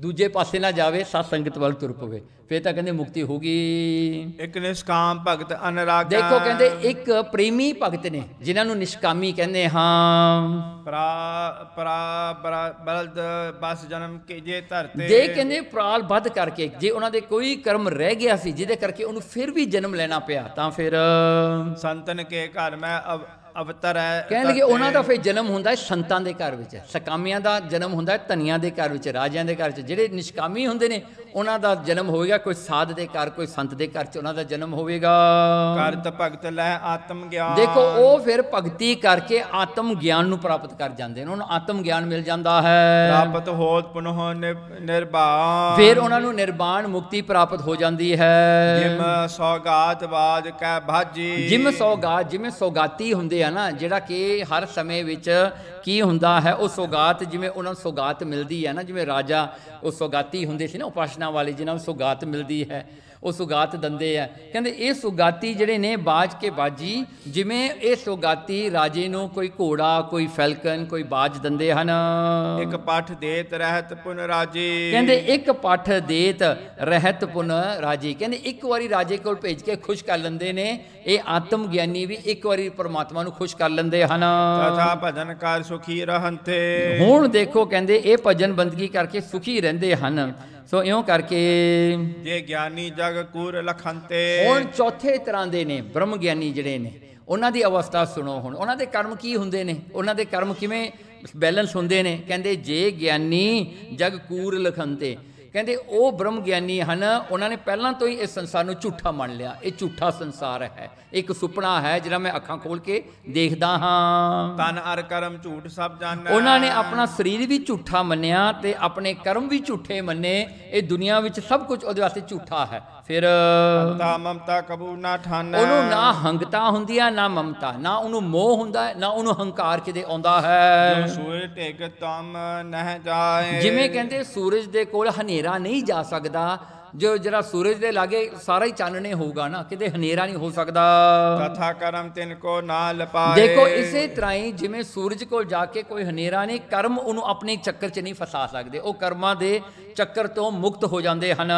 ਦੂਜੇ ਪਾਸੇ ਨਾ ਜਾਵੇ ਸਤ ਸੰਗਤ ਵੱਲ ਤੁਰ ਪਵੇ ਫੇਰ ਤਾਂ ਕਹਿੰਦੇ ਮੁਕਤੀ ਹੋਗੀ ਇੱਕ ਨਿਸ਼ਕਾਮ ਭਗਤ ਅਨਰਾਗਾ ਦੇਖੋ ਕਹਿੰਦੇ ਇੱਕ ਪ੍ਰੇਮੀ ਭਗਤ ਨੇ ਜਿਨ੍ਹਾਂ ਨੂੰ ਨਿਸ਼ਕਾਮੀ ਕਹਿੰਦੇ ਹਾਂ ਪ੍ਰਾ ਪ੍ਰਾ ਬਲਦ ਬਸ ਜਨਮ ਕੇ ਜੇ ਧਰਤੇ ਦੇ ਕਹਿੰਦੇ ਪ੍ਰਾਲ ਵੱਧ ਕਰਕੇ ਜੇ ਉਹਨਾਂ ਦੇ ਕੋਈ ਕਰਮ ਰਹਿ ਗਿਆ ਸੀ ਜਿਹਦੇ ਕਰਕੇ ਉਹਨੂੰ ਫਿਰ ਵੀ ਜਨਮ ਲੈਣਾ ਪਿਆ ਤਾਂ ਫਿਰ ਸੰਤਨ ਕੇ ਘਰ ਮੈਂ ਅਵਤਾਰ ਅਵਤਰੈ ਕਹਿਣਗੇ ਉਹਨਾਂ ਦਾ ਫਿਰ ਜਨਮ ਹੁੰਦਾ ਹੈ ਸੰਤਾਂ ਦੇ ਘਰ ਵਿੱਚ ਸਕਾਮੀਆਂ ਦਾ ਜਨਮ ਹੁੰਦਾ ਹੈ ਧਨੀਆਂ ਦੇ ਘਰ ਵਿੱਚ ਰਾਜਿਆਂ ਦੇ ਘਰ ਵਿੱਚ ਜਿਹੜੇ ਨਿਸ਼ਕਾਮੀ ਹੁੰਦੇ ਨੇ ਉਹਨਾਂ ਦਾ ਜਨਮ ਹੋਵੇਗਾ ਕੋਈ ਸਾਧ ਦੇ ਘਰ ਕੋਈ ਸੰਤ ਦੇ ਘਰ 'ਚ ਉਹਨਾਂ ਦਾ ਜਨਮ ਹੋਵੇਗਾ ਕਰਤ ਭਗਤ ਲੈ ਆਤਮ ਗਿਆਨ ਦੇਖੋ ਉਹ ਫਿਰ ਭਗਤੀ ਕਰਕੇ ਆਤਮ ਗਿਆਨ ਨੂੰ ਪ੍ਰਾਪਤ ਕਰ ਜਾਂਦੇ ਨੇ ਉਹਨਾਂ ਨੂੰ ਆਤਮ ਗਿਆਨ ਮਿਲ ਜਾਂਦਾ ਹੈ ਪ੍ਰਾਪਤ ਹੋਤ ਪੁਨਹ ਨਿਰਭਾਨ ਫਿਰ ਉਹਨਾਂ ਨੂੰ ਨਿਰਵਾਣ ਮੁਕਤੀ ਪ੍ਰਾਪਤ ਹੋ ਜਾਂਦੀ ਹੈ ਜਿਮ ਸੌਗਾਤ ਬਾਜ ਕੈ ਭਾਜੀ ਜਿਮ ਸੌਗਾਤ ਜਿਵੇਂ ਸੌਗਾਤੀ ਹੁੰਦੇ ਆ ਨਾ ਜਿਹੜਾ ਕਿ ਹਰ ਸਮੇਂ ਵਿੱਚ ਕੀ ਹੁੰਦਾ ਹੈ ਉਹ ਸੁਗਾਤ ਜਿਵੇਂ ਉਹਨਾਂ ਨੂੰ ਸੁਗਾਤ ਮਿਲਦੀ ਹੈ ਨਾ ਜਿਵੇਂ ਰਾਜਾ ਉਹ ਸੁਗਾਤੀ ਹੁੰਦੇ ਸੀ ਨਾ ਉਪਾਸ਼ਨਾ ਵਾਲੇ ਜਿਨ੍ਹਾਂ ਨੂੰ ਸੁਗਾਤ ਮਿਲਦੀ ਹੈ ਉਹ ਸੁਗਾਤ ਦੰਦੇ ਆ ਕਹਿੰਦੇ ਇਹ ਸੁਗਾਤੀ ਜਿਹੜੇ ਨੇ ਬਾਜ ਕੇ ਬਾਜੀ ਜਿਵੇਂ ਇਹ ਸੁਗਾਤੀ ਰਾਜੇ ਨੂੰ ਕੋਈ ਘੋੜਾ ਕੋਈ ਫੈਲਕਨ ਕੋਈ ਬਾਜ ਦੰਦੇ ਹਨ ਇੱਕ ਪਾਠ ਦੇਤ ਰਹਿਤ ਪੁਨ ਰਾਜੇ ਕਹਿੰਦੇ ਇੱਕ ਪਾਠ ਦੇਤ ਰਹਿਤ ਪੁਨ ਰਾਜੇ ਕਹਿੰਦੇ ਇੱਕ ਵਾਰੀ ਰਾਜੇ ਕੋਲ ਭੇਜ ਕੇ ਖੁਸ਼ ਕਰ ਲੈਂਦੇ ਨੇ ਇਹ ਆਤਮ ਗਿਆਨੀ ਵੀ ਇੱਕ ਵਾਰੀ ਪਰਮਾਤਮਾ ਨੂੰ ਖੁਸ਼ ਕਰ ਲੈਂਦੇ ਹਨ ਤਥਾ ਭਜਨ ਕਰ ਸੁਖੀ ਰਹੰਤੇ ਹੁਣ ਦੇਖੋ ਕਹਿੰਦੇ ਇਹ ਭਜਨ ਬੰਦਗੀ ਕਰਕੇ ਸੁਖੀ ਰਹਿੰਦੇ ਹਨ ਸੋ ਇਉਂ ਕਰਕੇ ਜੇ ਗਿਆਨੀ ਜਗ ਕੂਰ ਲਖੰਤੇ ਹੁਣ ਚੌਥੇ ਤਰ੍ਹਾਂ ਦੇ ਨੇ ਬ੍ਰਹਮ ਗਿਆਨੀ ਜਿਹੜੇ ਨੇ ਉਹਨਾਂ ਦੀ ਅਵਸਥਾ ਸੁਣੋ ਹੁਣ ਉਹਨਾਂ ਦੇ ਕਰਮ ਕੀ ਹੁੰਦੇ ਨੇ ਉਹਨਾਂ ਦੇ ਕਰਮ ਕਿਵੇਂ ਬੈਲੈਂਸ ਹੁੰਦੇ ਨੇ ਕਹਿੰਦੇ ਜੇ ਗਿਆਨੀ ਜਗ ਕੂਰ ਲਖੰਤੇ ਕਹਿੰਦੇ ਉਹ ਬ੍ਰਹਮ ਗਿਆਨੀ ਹਨ ਉਹਨਾਂ ਨੇ ਪਹਿਲਾਂ ਤੋਂ ਹੀ ਇਸ ਸੰਸਾਰ ਨੂੰ ਝੂਠਾ ਮੰਨ ਲਿਆ ਇਹ ਝੂਠਾ ਸੰਸਾਰ ਹੈ ਇੱਕ ਸੁਪਨਾ ਹੈ ਜਿਹੜਾ ਮੈਂ ਅੱਖਾਂ ਖੋਲ ਕੇ ਦੇਖਦਾ ਹਾਂ ਤਨ ਅਰ ਕਰਮ ਝੂਠ ਸਭ ਜਾਣਾ ਉਹਨਾਂ ਨੇ ਆਪਣਾ ਸਰੀਰ ਵੀ ਝੂਠਾ ਮੰਨਿਆ ਤੇ ਆਪਣੇ ਕਰਮ ਵੀ ਝੂਠੇ ਮੰਨੇ ਇਹ ਦੁਨੀਆ ਵਿੱਚ ਸਭ ਕੁਝ ਉਹਦੇ ਵਾਸਤੇ ਝੂਠਾ ਹੈ ਫਿਰ ਮਮਤਾ ਮਮਤਾ ਕਬੂ ਨਾ ਠਾਨੈ ਉਹਨੂੰ ਨਾ ਹੰਗਤਾ ਹੁੰਦੀ ਆ ਨਾ ਮਮਤਾ ਨਾ ਉਹਨੂੰ ਮੋਹ ਹੁੰਦਾ ਨਾ ਉਹਨੂੰ ਹੰਕਾਰ ਕਿਤੇ ਆਉਂਦਾ ਹੈ ਸੂਰਜ ਢਿੱਗ ਤਮ ਨਹਿ ਜਾਏ ਜਿਵੇਂ ਕਹਿੰਦੇ ਸੂਰਜ ਦੇ ਕੋਲ ਹਨੇਰਾ ਨਹੀਂ ਜਾ ਸਕਦਾ ਜੋ ਜਿਹੜਾ ਸੂਰਜ ਦੇ ਲਾਗੇ ਸਾਰਾ ਹੀ ਚਾਨਣੇ ਹੋਊਗਾ ਨਾ ਕਿਤੇ ਹਨੇਰਾ ਨਹੀਂ ਹੋ ਸਕਦਾ ਕਥਾ ਕਰਮ ਤਿਨ ਕੋ ਨਾ ਲਪਾਏ ਦੇਖੋ ਇਸੇ ਤਰ੍ਹਾਂ ਹੀ ਜਿਵੇਂ ਸੂਰਜ ਕੋਲ ਜਾ ਕੇ ਕੋਈ ਹਨੇਰਾ ਨਹੀਂ ਕਰਮ ਉਹਨੂੰ ਆਪਣੇ ਚੱਕਰ 'ਚ ਨਹੀਂ ਫਸਾ ਸਕਦੇ ਉਹ ਕਰਮਾਂ ਦੇ ਚੱਕਰ ਤੋਂ ਮੁਕਤ ਹੋ ਜਾਂਦੇ ਹਨ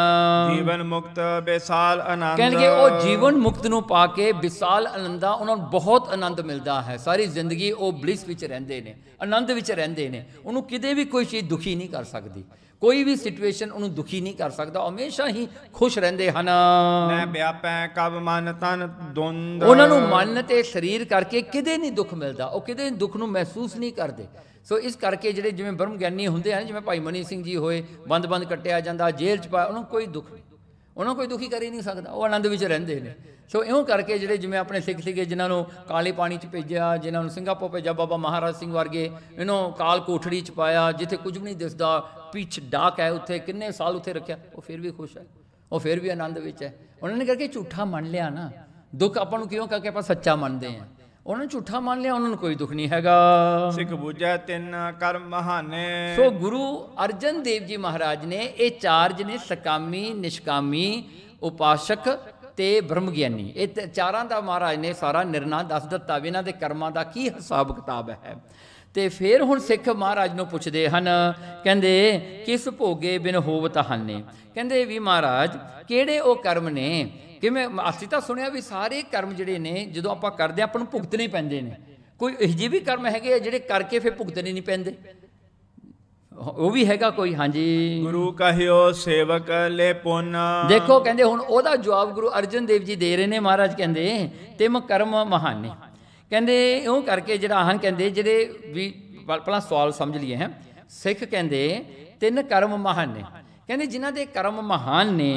ਜੀਵਨ ਮੁਕਤ ਬੇਸਾਲ ਆਨੰਦ ਕਹਿੰਦੇ ਉਹ ਜੀਵਨ ਮੁਕਤ ਨੂੰ ਪਾ ਕੇ ਵਿਸਾਲ ਆਨੰਦਾ ਉਹਨਾਂ ਨੂੰ ਬਹੁਤ ਆਨੰਦ ਮਿਲਦਾ ਹੈ ਸਾਰੀ ਜ਼ਿੰਦਗੀ ਉਹ ਬਲਿਸ ਵਿੱਚ ਰਹਿੰਦੇ ਨੇ ਆਨੰਦ ਵਿੱਚ ਰਹਿੰਦੇ ਨੇ ਉਹਨੂੰ ਕਿਤੇ ਵੀ ਕੋਈ ਚੀਜ਼ ਦੁਖੀ ਨਹੀਂ ਕਰ ਸਕਦੀ ਕੋਈ ਵੀ ਸਿਚੁਏਸ਼ਨ ਉਹਨੂੰ ਦੁਖੀ ਨਹੀਂ ਕਰ ਸਕਦਾ ਹਮੇਸ਼ਾ ਹੀ ਖੁਸ਼ ਰਹਿੰਦੇ ਹਨ ਮੈਂ ਵਿਆਪੈ ਕਬ ਮਨ ਤਨ ਦੁੰਦ ਉਹਨਾਂ ਨੂੰ ਮਨ ਤੇ ਸਰੀਰ ਕਰਕੇ ਕਿਤੇ ਨਹੀਂ ਦੁੱਖ ਮਿਲਦਾ ਉਹ ਕਿਤੇ ਦੁੱਖ ਨੂੰ ਮਹਿਸੂਸ ਨਹੀਂ ਕਰਦੇ ਸੋ ਇਸ ਕਰਕੇ ਜਿਹੜੇ ਜਿਵੇਂ ਬ੍ਰਹਮ ਗਿਆਨੀ ਹੁੰਦੇ ਆ ਜਿਵੇਂ ਭਾਈ ਮਨੀ ਸਿੰਘ ਜੀ ਹੋਏ ਬੰਦ-ਬੰਦ ਕੱਟਿਆ ਜਾਂਦਾ ਜੇਲ੍ਹ 'ਚ ਪਾ ਉਹਨਾਂ ਨੂੰ ਕੋਈ ਦੁੱਖ ਨਹੀਂ ਉਹਨਾਂ ਕੋਈ ਦੁਖੀ ਕਰ ਹੀ ਨਹੀਂ ਸਕਦਾ ਉਹ ਆਨੰਦ ਵਿੱਚ ਰਹਿੰਦੇ ਨੇ ਸੋ ਇਉਂ ਕਰਕੇ ਜਿਹੜੇ ਜਿਵੇਂ ਆਪਣੇ ਸਿੱਖ ਸੀਗੇ ਜਿਨ੍ਹਾਂ ਨੂੰ ਕਾਲੇ ਪਾਣੀ 'ਚ ਭੇਜਿਆ ਜਿਨ੍ਹਾਂ ਨੂੰ ਸਿੰਗਾਪੁਰ ਭੇਜਿਆ ਬਾਬਾ ਮਹਾਰਾਜ ਸਿੰਘ ਵਰਗੇ ਇਹਨੂੰ ਕਾਲ ਕੋਠੜੀ 'ਚ ਪਾਇਆ ਜਿੱਥੇ ਕੁਝ ਵੀ ਨਹੀਂ ਦਿਸਦਾ ਪਿੱਛ ਡਾਕ ਹੈ ਉੱਥੇ ਕਿੰਨੇ ਸਾਲ ਉੱਥੇ ਰੱਖਿਆ ਉਹ ਫਿਰ ਵੀ ਖੁਸ਼ ਹੈ ਉਹ ਫਿਰ ਵੀ ਆਨੰਦ ਵਿੱਚ ਹੈ ਉਹਨਾਂ ਨੇ ਕਰਕੇ ਝੂਠਾ ਮੰਨ ਲਿਆ ਨਾ ਦੁੱਖ ਆਪਾਂ ਨੂੰ ਕਿਉਂ ਕਰਕੇ ਆਪਾਂ ਸੱਚਾ ਮੰਨਦੇ ਆਂ ਉਹਨਾਂ ਨੂੰ ਝੂਠਾ ਮੰਨ ਲਿਆ ਉਹਨਾਂ ਨੂੰ ਕੋਈ ਦੁੱਖ ਨਹੀਂ ਹੈਗਾ ਸਿੱਖ ਬੁਝੈ ਤਿੰਨ ਕਰ ਮਹਾਨੇ ਸੋ ਗੁਰੂ ਅਰਜਨ ਦੇਵ ਜੀ ਮਹਾਰਾਜ ਨੇ ਇਹ ਚਾਰਜ ਨੇ ਸਕਾਮੀ ਨਿਸ਼ਕਾਮੀ ਉਪਾਸ਼ਕ ਤੇ ਬ੍ਰਹਮ ਗਿਆਨੀ ਇਹ ਚਾਰਾਂ ਦਾ ਮਹਾਰਾਜ ਨੇ ਸਾਰਾ ਨਿਰਣਾ ਦੱਸ ਦਿੱਤਾ ਵੀ ਇਹਨਾਂ ਦੇ ਕਰਮਾਂ ਦਾ ਕੀ ਹਿਸਾਬ ਕਿਤਾਬ ਹੈ ਤੇ ਫਿਰ ਹੁਣ ਸਿੱਖ ਮਹਾਰਾਜ ਨੂੰ ਪੁੱਛਦੇ ਹਨ ਕਹਿੰਦੇ ਕਿਸ ਭੋਗੇ ਬਿਨ ਹੋਵਤ ਹੰਨੇ ਕਹਿੰਦੇ ਵੀ ਮਹਾਰਾਜ ਕਿਹੜੇ ਉਹ ਕਰਮ ਨੇ ਕਿ ਮੈਂ ਅਸੀਂ ਤਾਂ ਸੁਣਿਆ ਵੀ ਸਾਰੇ ਕਰਮ ਜਿਹੜੇ ਨੇ ਜਦੋਂ ਆਪਾਂ ਕਰਦੇ ਆਪਾਂ ਨੂੰ ਭੁਗਤਣੇ ਪੈਂਦੇ ਨੇ ਕੋਈ ਇਹ ਜੀ ਵੀ ਕਰਮ ਹੈਗੇ ਆ ਜਿਹੜੇ ਕਰਕੇ ਫਿਰ ਭੁਗਤਣੇ ਨਹੀਂ ਪੈਂਦੇ ਉਹ ਵੀ ਹੈਗਾ ਕੋਈ ਹਾਂਜੀ ਗੁਰੂ ਕਹਿਓ ਸੇਵਕ ਲੈ ਪੁੰਨ ਦੇਖੋ ਕਹਿੰਦੇ ਹੁਣ ਉਹਦਾ ਜਵਾਬ ਗੁਰੂ ਅਰਜਨ ਦੇਵ ਜੀ ਦੇ ਰਹੇ ਨੇ ਮਹਾਰਾਜ ਕਹਿੰਦੇ ਤਿਮ ਕਰਮ ਮਹਾਨੇ ਕਹਿੰਦੇ ਓਹ ਕਰਕੇ ਜਿਹੜਾ ਹਨ ਕਹਿੰਦੇ ਜਿਹੜੇ ਵੀ ਪਹਿਲਾਂ ਸਵਾਲ ਸਮਝ ਲਈਏ ਹੈ ਸਿੱਖ ਕਹਿੰਦੇ ਤਿੰਨ ਕਰਮ ਮਹਾਨੇ ਕਹਿੰਦੇ ਜਿਨ੍ਹਾਂ ਦੇ ਕਰਮ ਮਹਾਨ ਨੇ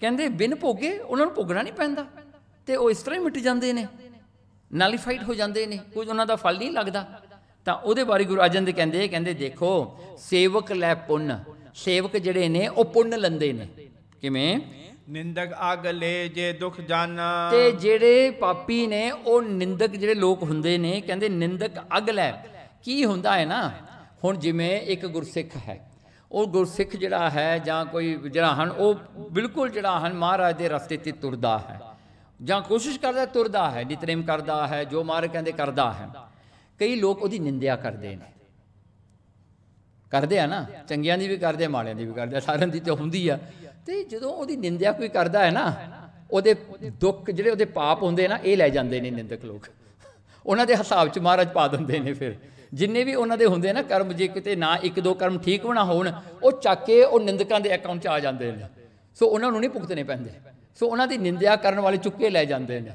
ਕਹਿੰਦੇ ਬਿਨ ਭੋਗੇ ਉਹਨਾਂ ਨੂੰ ਭੋਗਣਾ ਨਹੀਂ ਪੈਂਦਾ ਤੇ ਉਹ ਇਸ ਤਰ੍ਹਾਂ ਹੀ ਮਿਟ ਜਾਂਦੇ ਨੇ ਨਾਲੀਫਾਈਡ ਹੋ ਜਾਂਦੇ ਨੇ ਕੋਈ ਉਹਨਾਂ ਦਾ ਫਲ ਨਹੀਂ ਲੱਗਦਾ ਤਾਂ ਉਹਦੇ ਬਾਰੇ ਗੁਰੂ ਅਰਜਨ ਦੇ ਕਹਿੰਦੇ ਕਹਿੰਦੇ ਦੇਖੋ ਸੇਵਕ ਲੈ ਪੁੰਨ ਸੇਵਕ ਜਿਹੜੇ ਨੇ ਉਹ ਪੁੰਨ ਲੰਦੇ ਨੇ ਕਿਵੇਂ ਨਿੰਦਕ ਆਗਲੇ ਜੇ ਦੁਖ ਜਾਣਾ ਤੇ ਜਿਹੜੇ ਪਾਪੀ ਨੇ ਉਹ ਨਿੰਦਕ ਜਿਹੜੇ ਲੋਕ ਹੁੰਦੇ ਨੇ ਕਹਿੰਦੇ ਨਿੰਦਕ ਅਗਲੇ ਕੀ ਹੁੰਦਾ ਹੈ ਨਾ ਹੁਣ ਜਿਵੇਂ ਇੱਕ ਗੁਰਸਿੱਖ ਹੈ ਉਹ ਗੁਰਸਿੱਖ ਜਿਹੜਾ ਹੈ ਜਾਂ ਕੋਈ ਜਿਹੜਾ ਹਨ ਉਹ ਬਿਲਕੁਲ ਜਿਹੜਾ ਹਨ ਮਹਾਰਾਜ ਦੇ ਰਸਤੇ ਤੇ ਤੁਰਦਾ ਹੈ ਜਾਂ ਕੋਸ਼ਿਸ਼ ਕਰਦਾ ਤੁਰਦਾ ਹੈ ਨਿਤਨੇਮ ਕਰਦਾ ਹੈ ਜੋ ਮਾਰ ਕਹਿੰਦੇ ਕਰਦਾ ਹੈ ਕਈ ਲੋਕ ਉਹਦੀ ਨਿੰਦਿਆ ਕਰਦੇ ਨੇ ਕਰਦੇ ਆ ਨਾ ਚੰਗਿਆਂ ਦੀ ਵੀ ਕਰਦੇ ਮਾੜਿਆਂ ਦੀ ਵੀ ਕਰਦੇ ਸਾਰਿਆਂ ਦੀ ਤੇ ਹੁੰਦੀ ਆ ਤੇ ਜਦੋਂ ਉਹਦੀ ਨਿੰਦਿਆ ਕੋਈ ਕਰਦਾ ਹੈ ਨਾ ਉਹਦੇ ਦੁੱਖ ਜਿਹੜੇ ਉਹਦੇ ਪਾਪ ਹੁੰਦੇ ਨਾ ਇਹ ਲੈ ਜਾਂਦੇ ਨੇ ਨਿੰਦਕ ਲੋਕ ਉਹਨਾਂ ਦੇ ਹਿਸਾਬ 'ਚ ਮਹਾਰਾਜ ਪਾ ਦਿੰਦੇ ਨੇ ਫਿਰ ਜਿੰਨੇ ਵੀ ਉਹਨਾਂ ਦੇ ਹੁੰਦੇ ਨਾ ਕਰਮ ਜੇ ਕਿਤੇ ਨਾ ਇੱਕ ਦੋ ਕਰਮ ਠੀਕ ਬਣਾ ਹੋਣ ਉਹ ਚੱਕ ਕੇ ਉਹ ਨਿੰਦਕਾਂ ਦੇ ਅਕਾਊਂਟ 'ਚ ਆ ਜਾਂਦੇ ਨੇ ਸੋ ਉਹਨਾਂ ਨੂੰ ਨਹੀਂ ਭੁਗਤਨੇ ਪੈਂਦੇ ਸੋ ਉਹਨਾਂ ਦੀ ਨਿੰਦਿਆ ਕਰਨ ਵਾਲੇ ਚੁੱਕੇ ਲੈ ਜਾਂਦੇ ਨੇ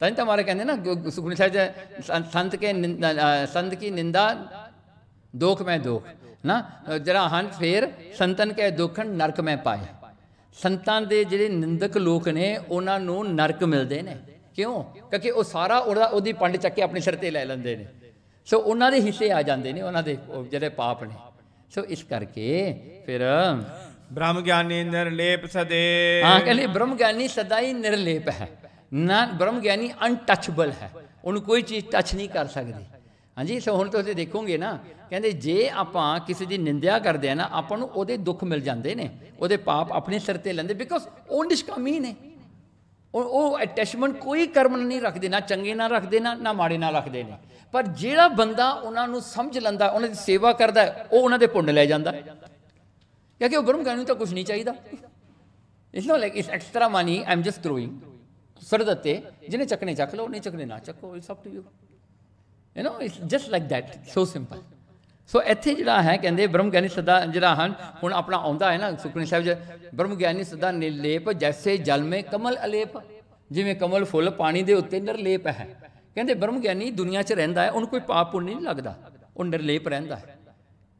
ਤਾਂ ਤਾਂ ਮਾਰੇ ਕਹਿੰਦੇ ਨਾ ਸੁਖਮਨੀ ਸਾਹਿਬ ਸੰਤ ਕੇ ਸੰਤ ਕੀ ਨਿੰਦਾ ਦੋਖ ਮੈਂ ਦੋਖ ਨਾ ਜਿਹੜਾ ਹਨ ਫੇਰ ਸੰਤਨ ਕੇ ਦੁਖਣ ਨਰਕ ਮੈਂ ਪਾਏ ਸੰਤਾਂ ਦੇ ਜਿਹੜੇ ਨਿੰਦਕ ਲੋਕ ਨੇ ਉਹਨਾਂ ਨੂੰ ਨਰਕ ਮਿਲਦੇ ਨੇ ਕਿਉਂ ਕਿਉਂਕਿ ਉਹ ਸਾਰਾ ਉਹਦੀ ਪੰਡ ਚੱਕ ਕੇ ਆਪਣੇ ਸਿਰ ਤੇ ਲੈ ਲੈਂਦੇ ਨੇ ਸੋ ਉਹਨਾਂ ਦੇ ਹਿੱਸੇ ਆ ਜਾਂਦੇ ਨੇ ਉਹਨਾਂ ਦੇ ਜਿਹੜੇ ਪਾਪ ਨੇ ਸੋ ਇਸ ਕਰਕੇ ਫਿਰ ਬ੍ਰਹਮ ਗਿਆਨੀ ਨਿਰਲੇਪ ਸਦੇ ਹਾਂ ਕਹਿੰਦੇ ਬ੍ਰਹਮ ਗਿਆਨੀ ਸਦਾ ਹੀ ਨਿਰਲੇਪ ਹੈ ਨਾ ਬ੍ਰਹਮ ਗਿਆਨੀ ਅਨਟੱਚਬਲ ਹੈ ਉਹਨੂੰ ਕੋਈ ਚੀਜ਼ ਟੱਚ ਨਹੀਂ ਕਰ ਸਕਦੀ ਹਾਂਜੀ ਸੋ ਹੁਣ ਤੁਸੀਂ ਦੇਖੋਗੇ ਨਾ ਕਹਿੰਦੇ ਜੇ ਆਪਾਂ ਕਿਸੇ ਦੀ ਨਿੰਦਿਆ ਕਰਦੇ ਆ ਨਾ ਆਪਾਂ ਨੂੰ ਉਹਦੇ ਦੁੱਖ ਮਿਲ ਜਾਂਦੇ ਨੇ ਉਹਦੇ ਪਾਪ ਆਪਣੇ ਸਿਰ ਤੇ ਲੈਂਦੇ ਬਿਕੋਜ਼ ਉਹ ਨਿਸ਼ਕਾਮੀ ਨੇ ਉਹ ਉਹ ਅਟੈਚਮੈਂਟ ਕੋਈ ਕਰਮ ਨਹੀਂ ਰੱਖਦੇ ਨਾ ਚੰਗੇ ਨਾ ਰੱਖਦੇ ਨਾ ਨਾ ਮਾੜੇ ਨਾ ਰੱਖਦੇ ਨੇ ਪਰ ਜਿਹੜਾ ਬੰਦਾ ਉਹਨਾਂ ਨੂੰ ਸਮਝ ਲੈਂਦਾ ਉਹਨਾਂ ਦੀ ਸੇਵਾ ਕਰਦਾ ਉਹ ਉਹਨਾਂ ਦੇ ਪੁੰਨ ਲੈ ਜਾਂਦਾ ਕਿਉਂਕਿ ਉਹ ਬ੍ਰਹਮ ਗਿਆਨੀ ਤਾਂ ਕੁਝ ਨਹੀਂ ਚਾਹੀਦਾ ਇਸ ਨਾਲ ਲਾਈਕ ਇਸ extra money I'm just throwing ਸਰਦਤੇ ਜਿਹਨੇ ਚੱਕਨੇ ਚੱਕ ਲਓ ਨਹੀਂ ਚੱਕਨੇ ਨਾ ਚੱਕੋ it's up to you you know it's just like that so simple so ਇੱਥੇ ਜਿਹੜਾ ਹੈ ਕਹਿੰਦੇ ਬ੍ਰਹਮ ਗਿਆਨੀ ਸਦਾ ਜਿਹੜਾ ਹਨ ਹੁਣ ਆਪਣਾ ਆਉਂਦਾ ਹੈ ਨਾ ਸੁਖਮਨੀ ਸਾਹਿਬ ਜੀ ਬ੍ਰਹਮ ਗਿਆਨੀ ਸਦਾ ਨਿਲੇਪ ਜੈਸੇ ਜਲ ਮੇ ਕਮਲ ਅਲੇਪ ਜਿਵੇਂ ਕਮਲ ਫੁੱਲ ਪਾਣੀ ਦੇ ਉੱਤੇ ਨਿਰਲੇਪ ਹੈ ਕਹਿੰਦੇ ਬ੍ਰਹਮ ਗਿਆਨੀ ਦੁਨੀਆ 'ਚ ਰਹਿੰਦਾ ਹੈ ਉਹਨੂੰ ਕੋਈ ਪਾਪ ਪੁੰਨ ਨਹੀਂ ਲੱਗਦਾ ਉਹ ਨਿਰਲੇਪ ਰਹਿੰਦਾ ਹੈ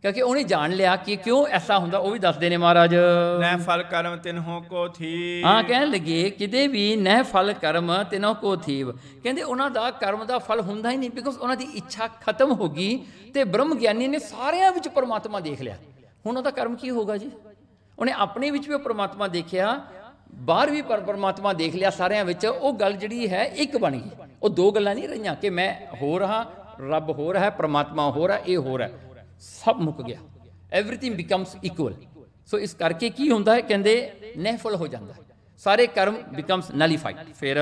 ਕਿਉਂਕਿ ਉਹਨੇ ਜਾਣ ਲਿਆ ਕਿ ਕਿਉਂ ਐਸਾ ਹੁੰਦਾ ਉਹ ਵੀ ਦੱਸਦੇ ਨੇ ਮਹਾਰਾਜ ਨਹਿ ਫਲ ਕਰਮ ਤਿਨਹੋ ਕੋ ਥੀ ਹਾਂ ਕਹਿਣ ਲੱਗੇ ਕਿਤੇ ਵੀ ਨਹਿ ਫਲ ਕਰਮ ਤਿਨਹੋ ਕੋ ਥੀਵ ਕਹਿੰਦੇ ਉਹਨਾਂ ਦਾ ਕਰਮ ਦਾ ਫਲ ਹੁੰਦਾ ਹੀ ਨਹੀਂ ਬਿਕੋਜ਼ ਉਹਨਾਂ ਦੀ ਇੱਛਾ ਖਤਮ ਹੋ ਗਈ ਤੇ ਬ੍ਰਹਮ ਗਿਆਨੀ ਨੇ ਸਾਰਿਆਂ ਵਿੱਚ ਪਰਮਾਤਮਾ ਦੇਖ ਲਿਆ ਹੁਣ ਉਹਦਾ ਕਰਮ ਕੀ ਹੋਗਾ ਜੀ ਉਹਨੇ ਆਪਣੇ ਵਿੱਚ ਵੀ ਪਰਮਾਤਮਾ ਦੇਖਿਆ ਬਾਹਰ ਵੀ ਪਰ ਪਰਮਾਤਮਾ ਦੇਖ ਲਿਆ ਸਾਰਿਆਂ ਵਿੱਚ ਉਹ ਗੱਲ ਜਿਹੜੀ ਹੈ ਇੱਕ ਬਣ ਗਈ ਉਹ ਦੋ ਗੱਲਾਂ ਨਹੀਂ ਰਹੀਆਂ ਕਿ ਮੈਂ ਹੋ ਹਾਂ ਰੱਬ ਹੋਰ ਹੈ ਪਰਮਾਤਮਾ ਹੋ ਰਿਹਾ ਇਹ ਹੋ ਰਿਹਾ ਸਭ ਮੁੱਕ ਗਿਆ ਐਵਰੀਥਿੰਗ ਬਿਕਮਸ ਇਕੁਅਲ ਸੋ ਇਸ ਕਰਕੇ ਕੀ ਹੁੰਦਾ ਹੈ ਕਹਿੰਦੇ ਨਹਿਫਲ ਹੋ ਜਾਂਦਾ ਸਾਰੇ ਕਰਮ ਬਿਕਮਸ ਨਲੀਫਾਈਡ ਫਿਰ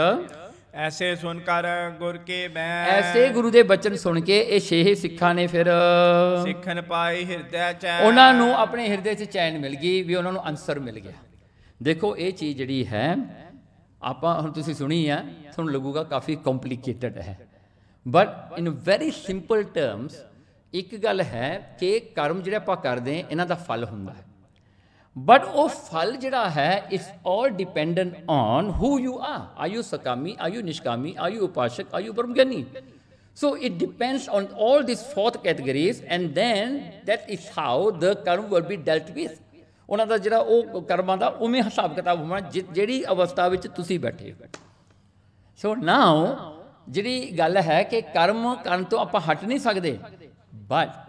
ਐਸੇ ਸੁਣ ਕਰ ਗੁਰ ਕੇ ਮੈਂ ਐਸੇ ਗੁਰੂ ਦੇ ਬਚਨ ਸੁਣ ਕੇ ਇਹ ਛੇ ਸਿੱਖਾਂ ਨੇ ਫਿਰ ਸਿੱਖਣ ਪਾਏ ਹਿਰਦੈ ਚੈਨ ਉਹਨਾਂ ਨੂੰ ਆਪਣੇ ਹਿਰਦੇ 'ਚ ਚੈਨ ਮਿਲ ਗਈ ਵੀ ਉਹਨਾਂ ਨੂੰ ਅੰਸਰ ਮਿਲ ਗਿਆ ਦੇਖੋ ਇਹ ਚੀਜ਼ ਜਿਹੜੀ ਹੈ ਆਪਾਂ ਹੁਣ ਤੁਸੀਂ ਸੁਣੀ ਆ ਤੁਹਾਨੂੰ ਲੱਗੂਗਾ ਕਾਫੀ ਕੰਪਲਿਕੇਟਡ ਹੈ but in very simple terms ਇੱਕ ਗੱਲ ਹੈ ਕਿ ਕਰਮ ਜਿਹੜਾ ਆਪਾਂ ਕਰਦੇ ਹਾਂ ਇਹਨਾਂ ਦਾ ਫਲ ਹੁੰਦਾ ਹੈ ਬਟ ਉਹ ਫਲ ਜਿਹੜਾ ਹੈ it's all dependent on who you are are you ਸਕਾਮੀ ਆਰ ਯੂ ਨਿਸ਼ਕਾਮੀ ਆਰ ਯੂ ਉਪਾਸ਼ਕ ਆਰ ਯੂ ਬ੍ਰਹਮਗਿਆਨੀ so it depends on all this fourth categories and then that is how the karma will be dealt with ਉਹਨਾਂ ਦਾ ਜਿਹੜਾ ਉਹ ਕਰਮਾਂ ਦਾ ਉਵੇਂ ਹਿਸਾਬ ਕਿਤਾਬ ਹੋਣਾ ਜਿਹੜੀ ਅਵਸਥਾ ਵਿੱਚ ਤੁਸੀਂ ਬੈਠੇ ਹੋ ਸੋ ਨਾਉ ਜਿਹੜੀ ਗੱਲ ਹੈ ਕਿ ਕਰਮ ਕਰਨ ਤੋਂ ਆਪਾਂ ਹਟ ਨਹੀਂ ਸਕਦੇ ਬਸ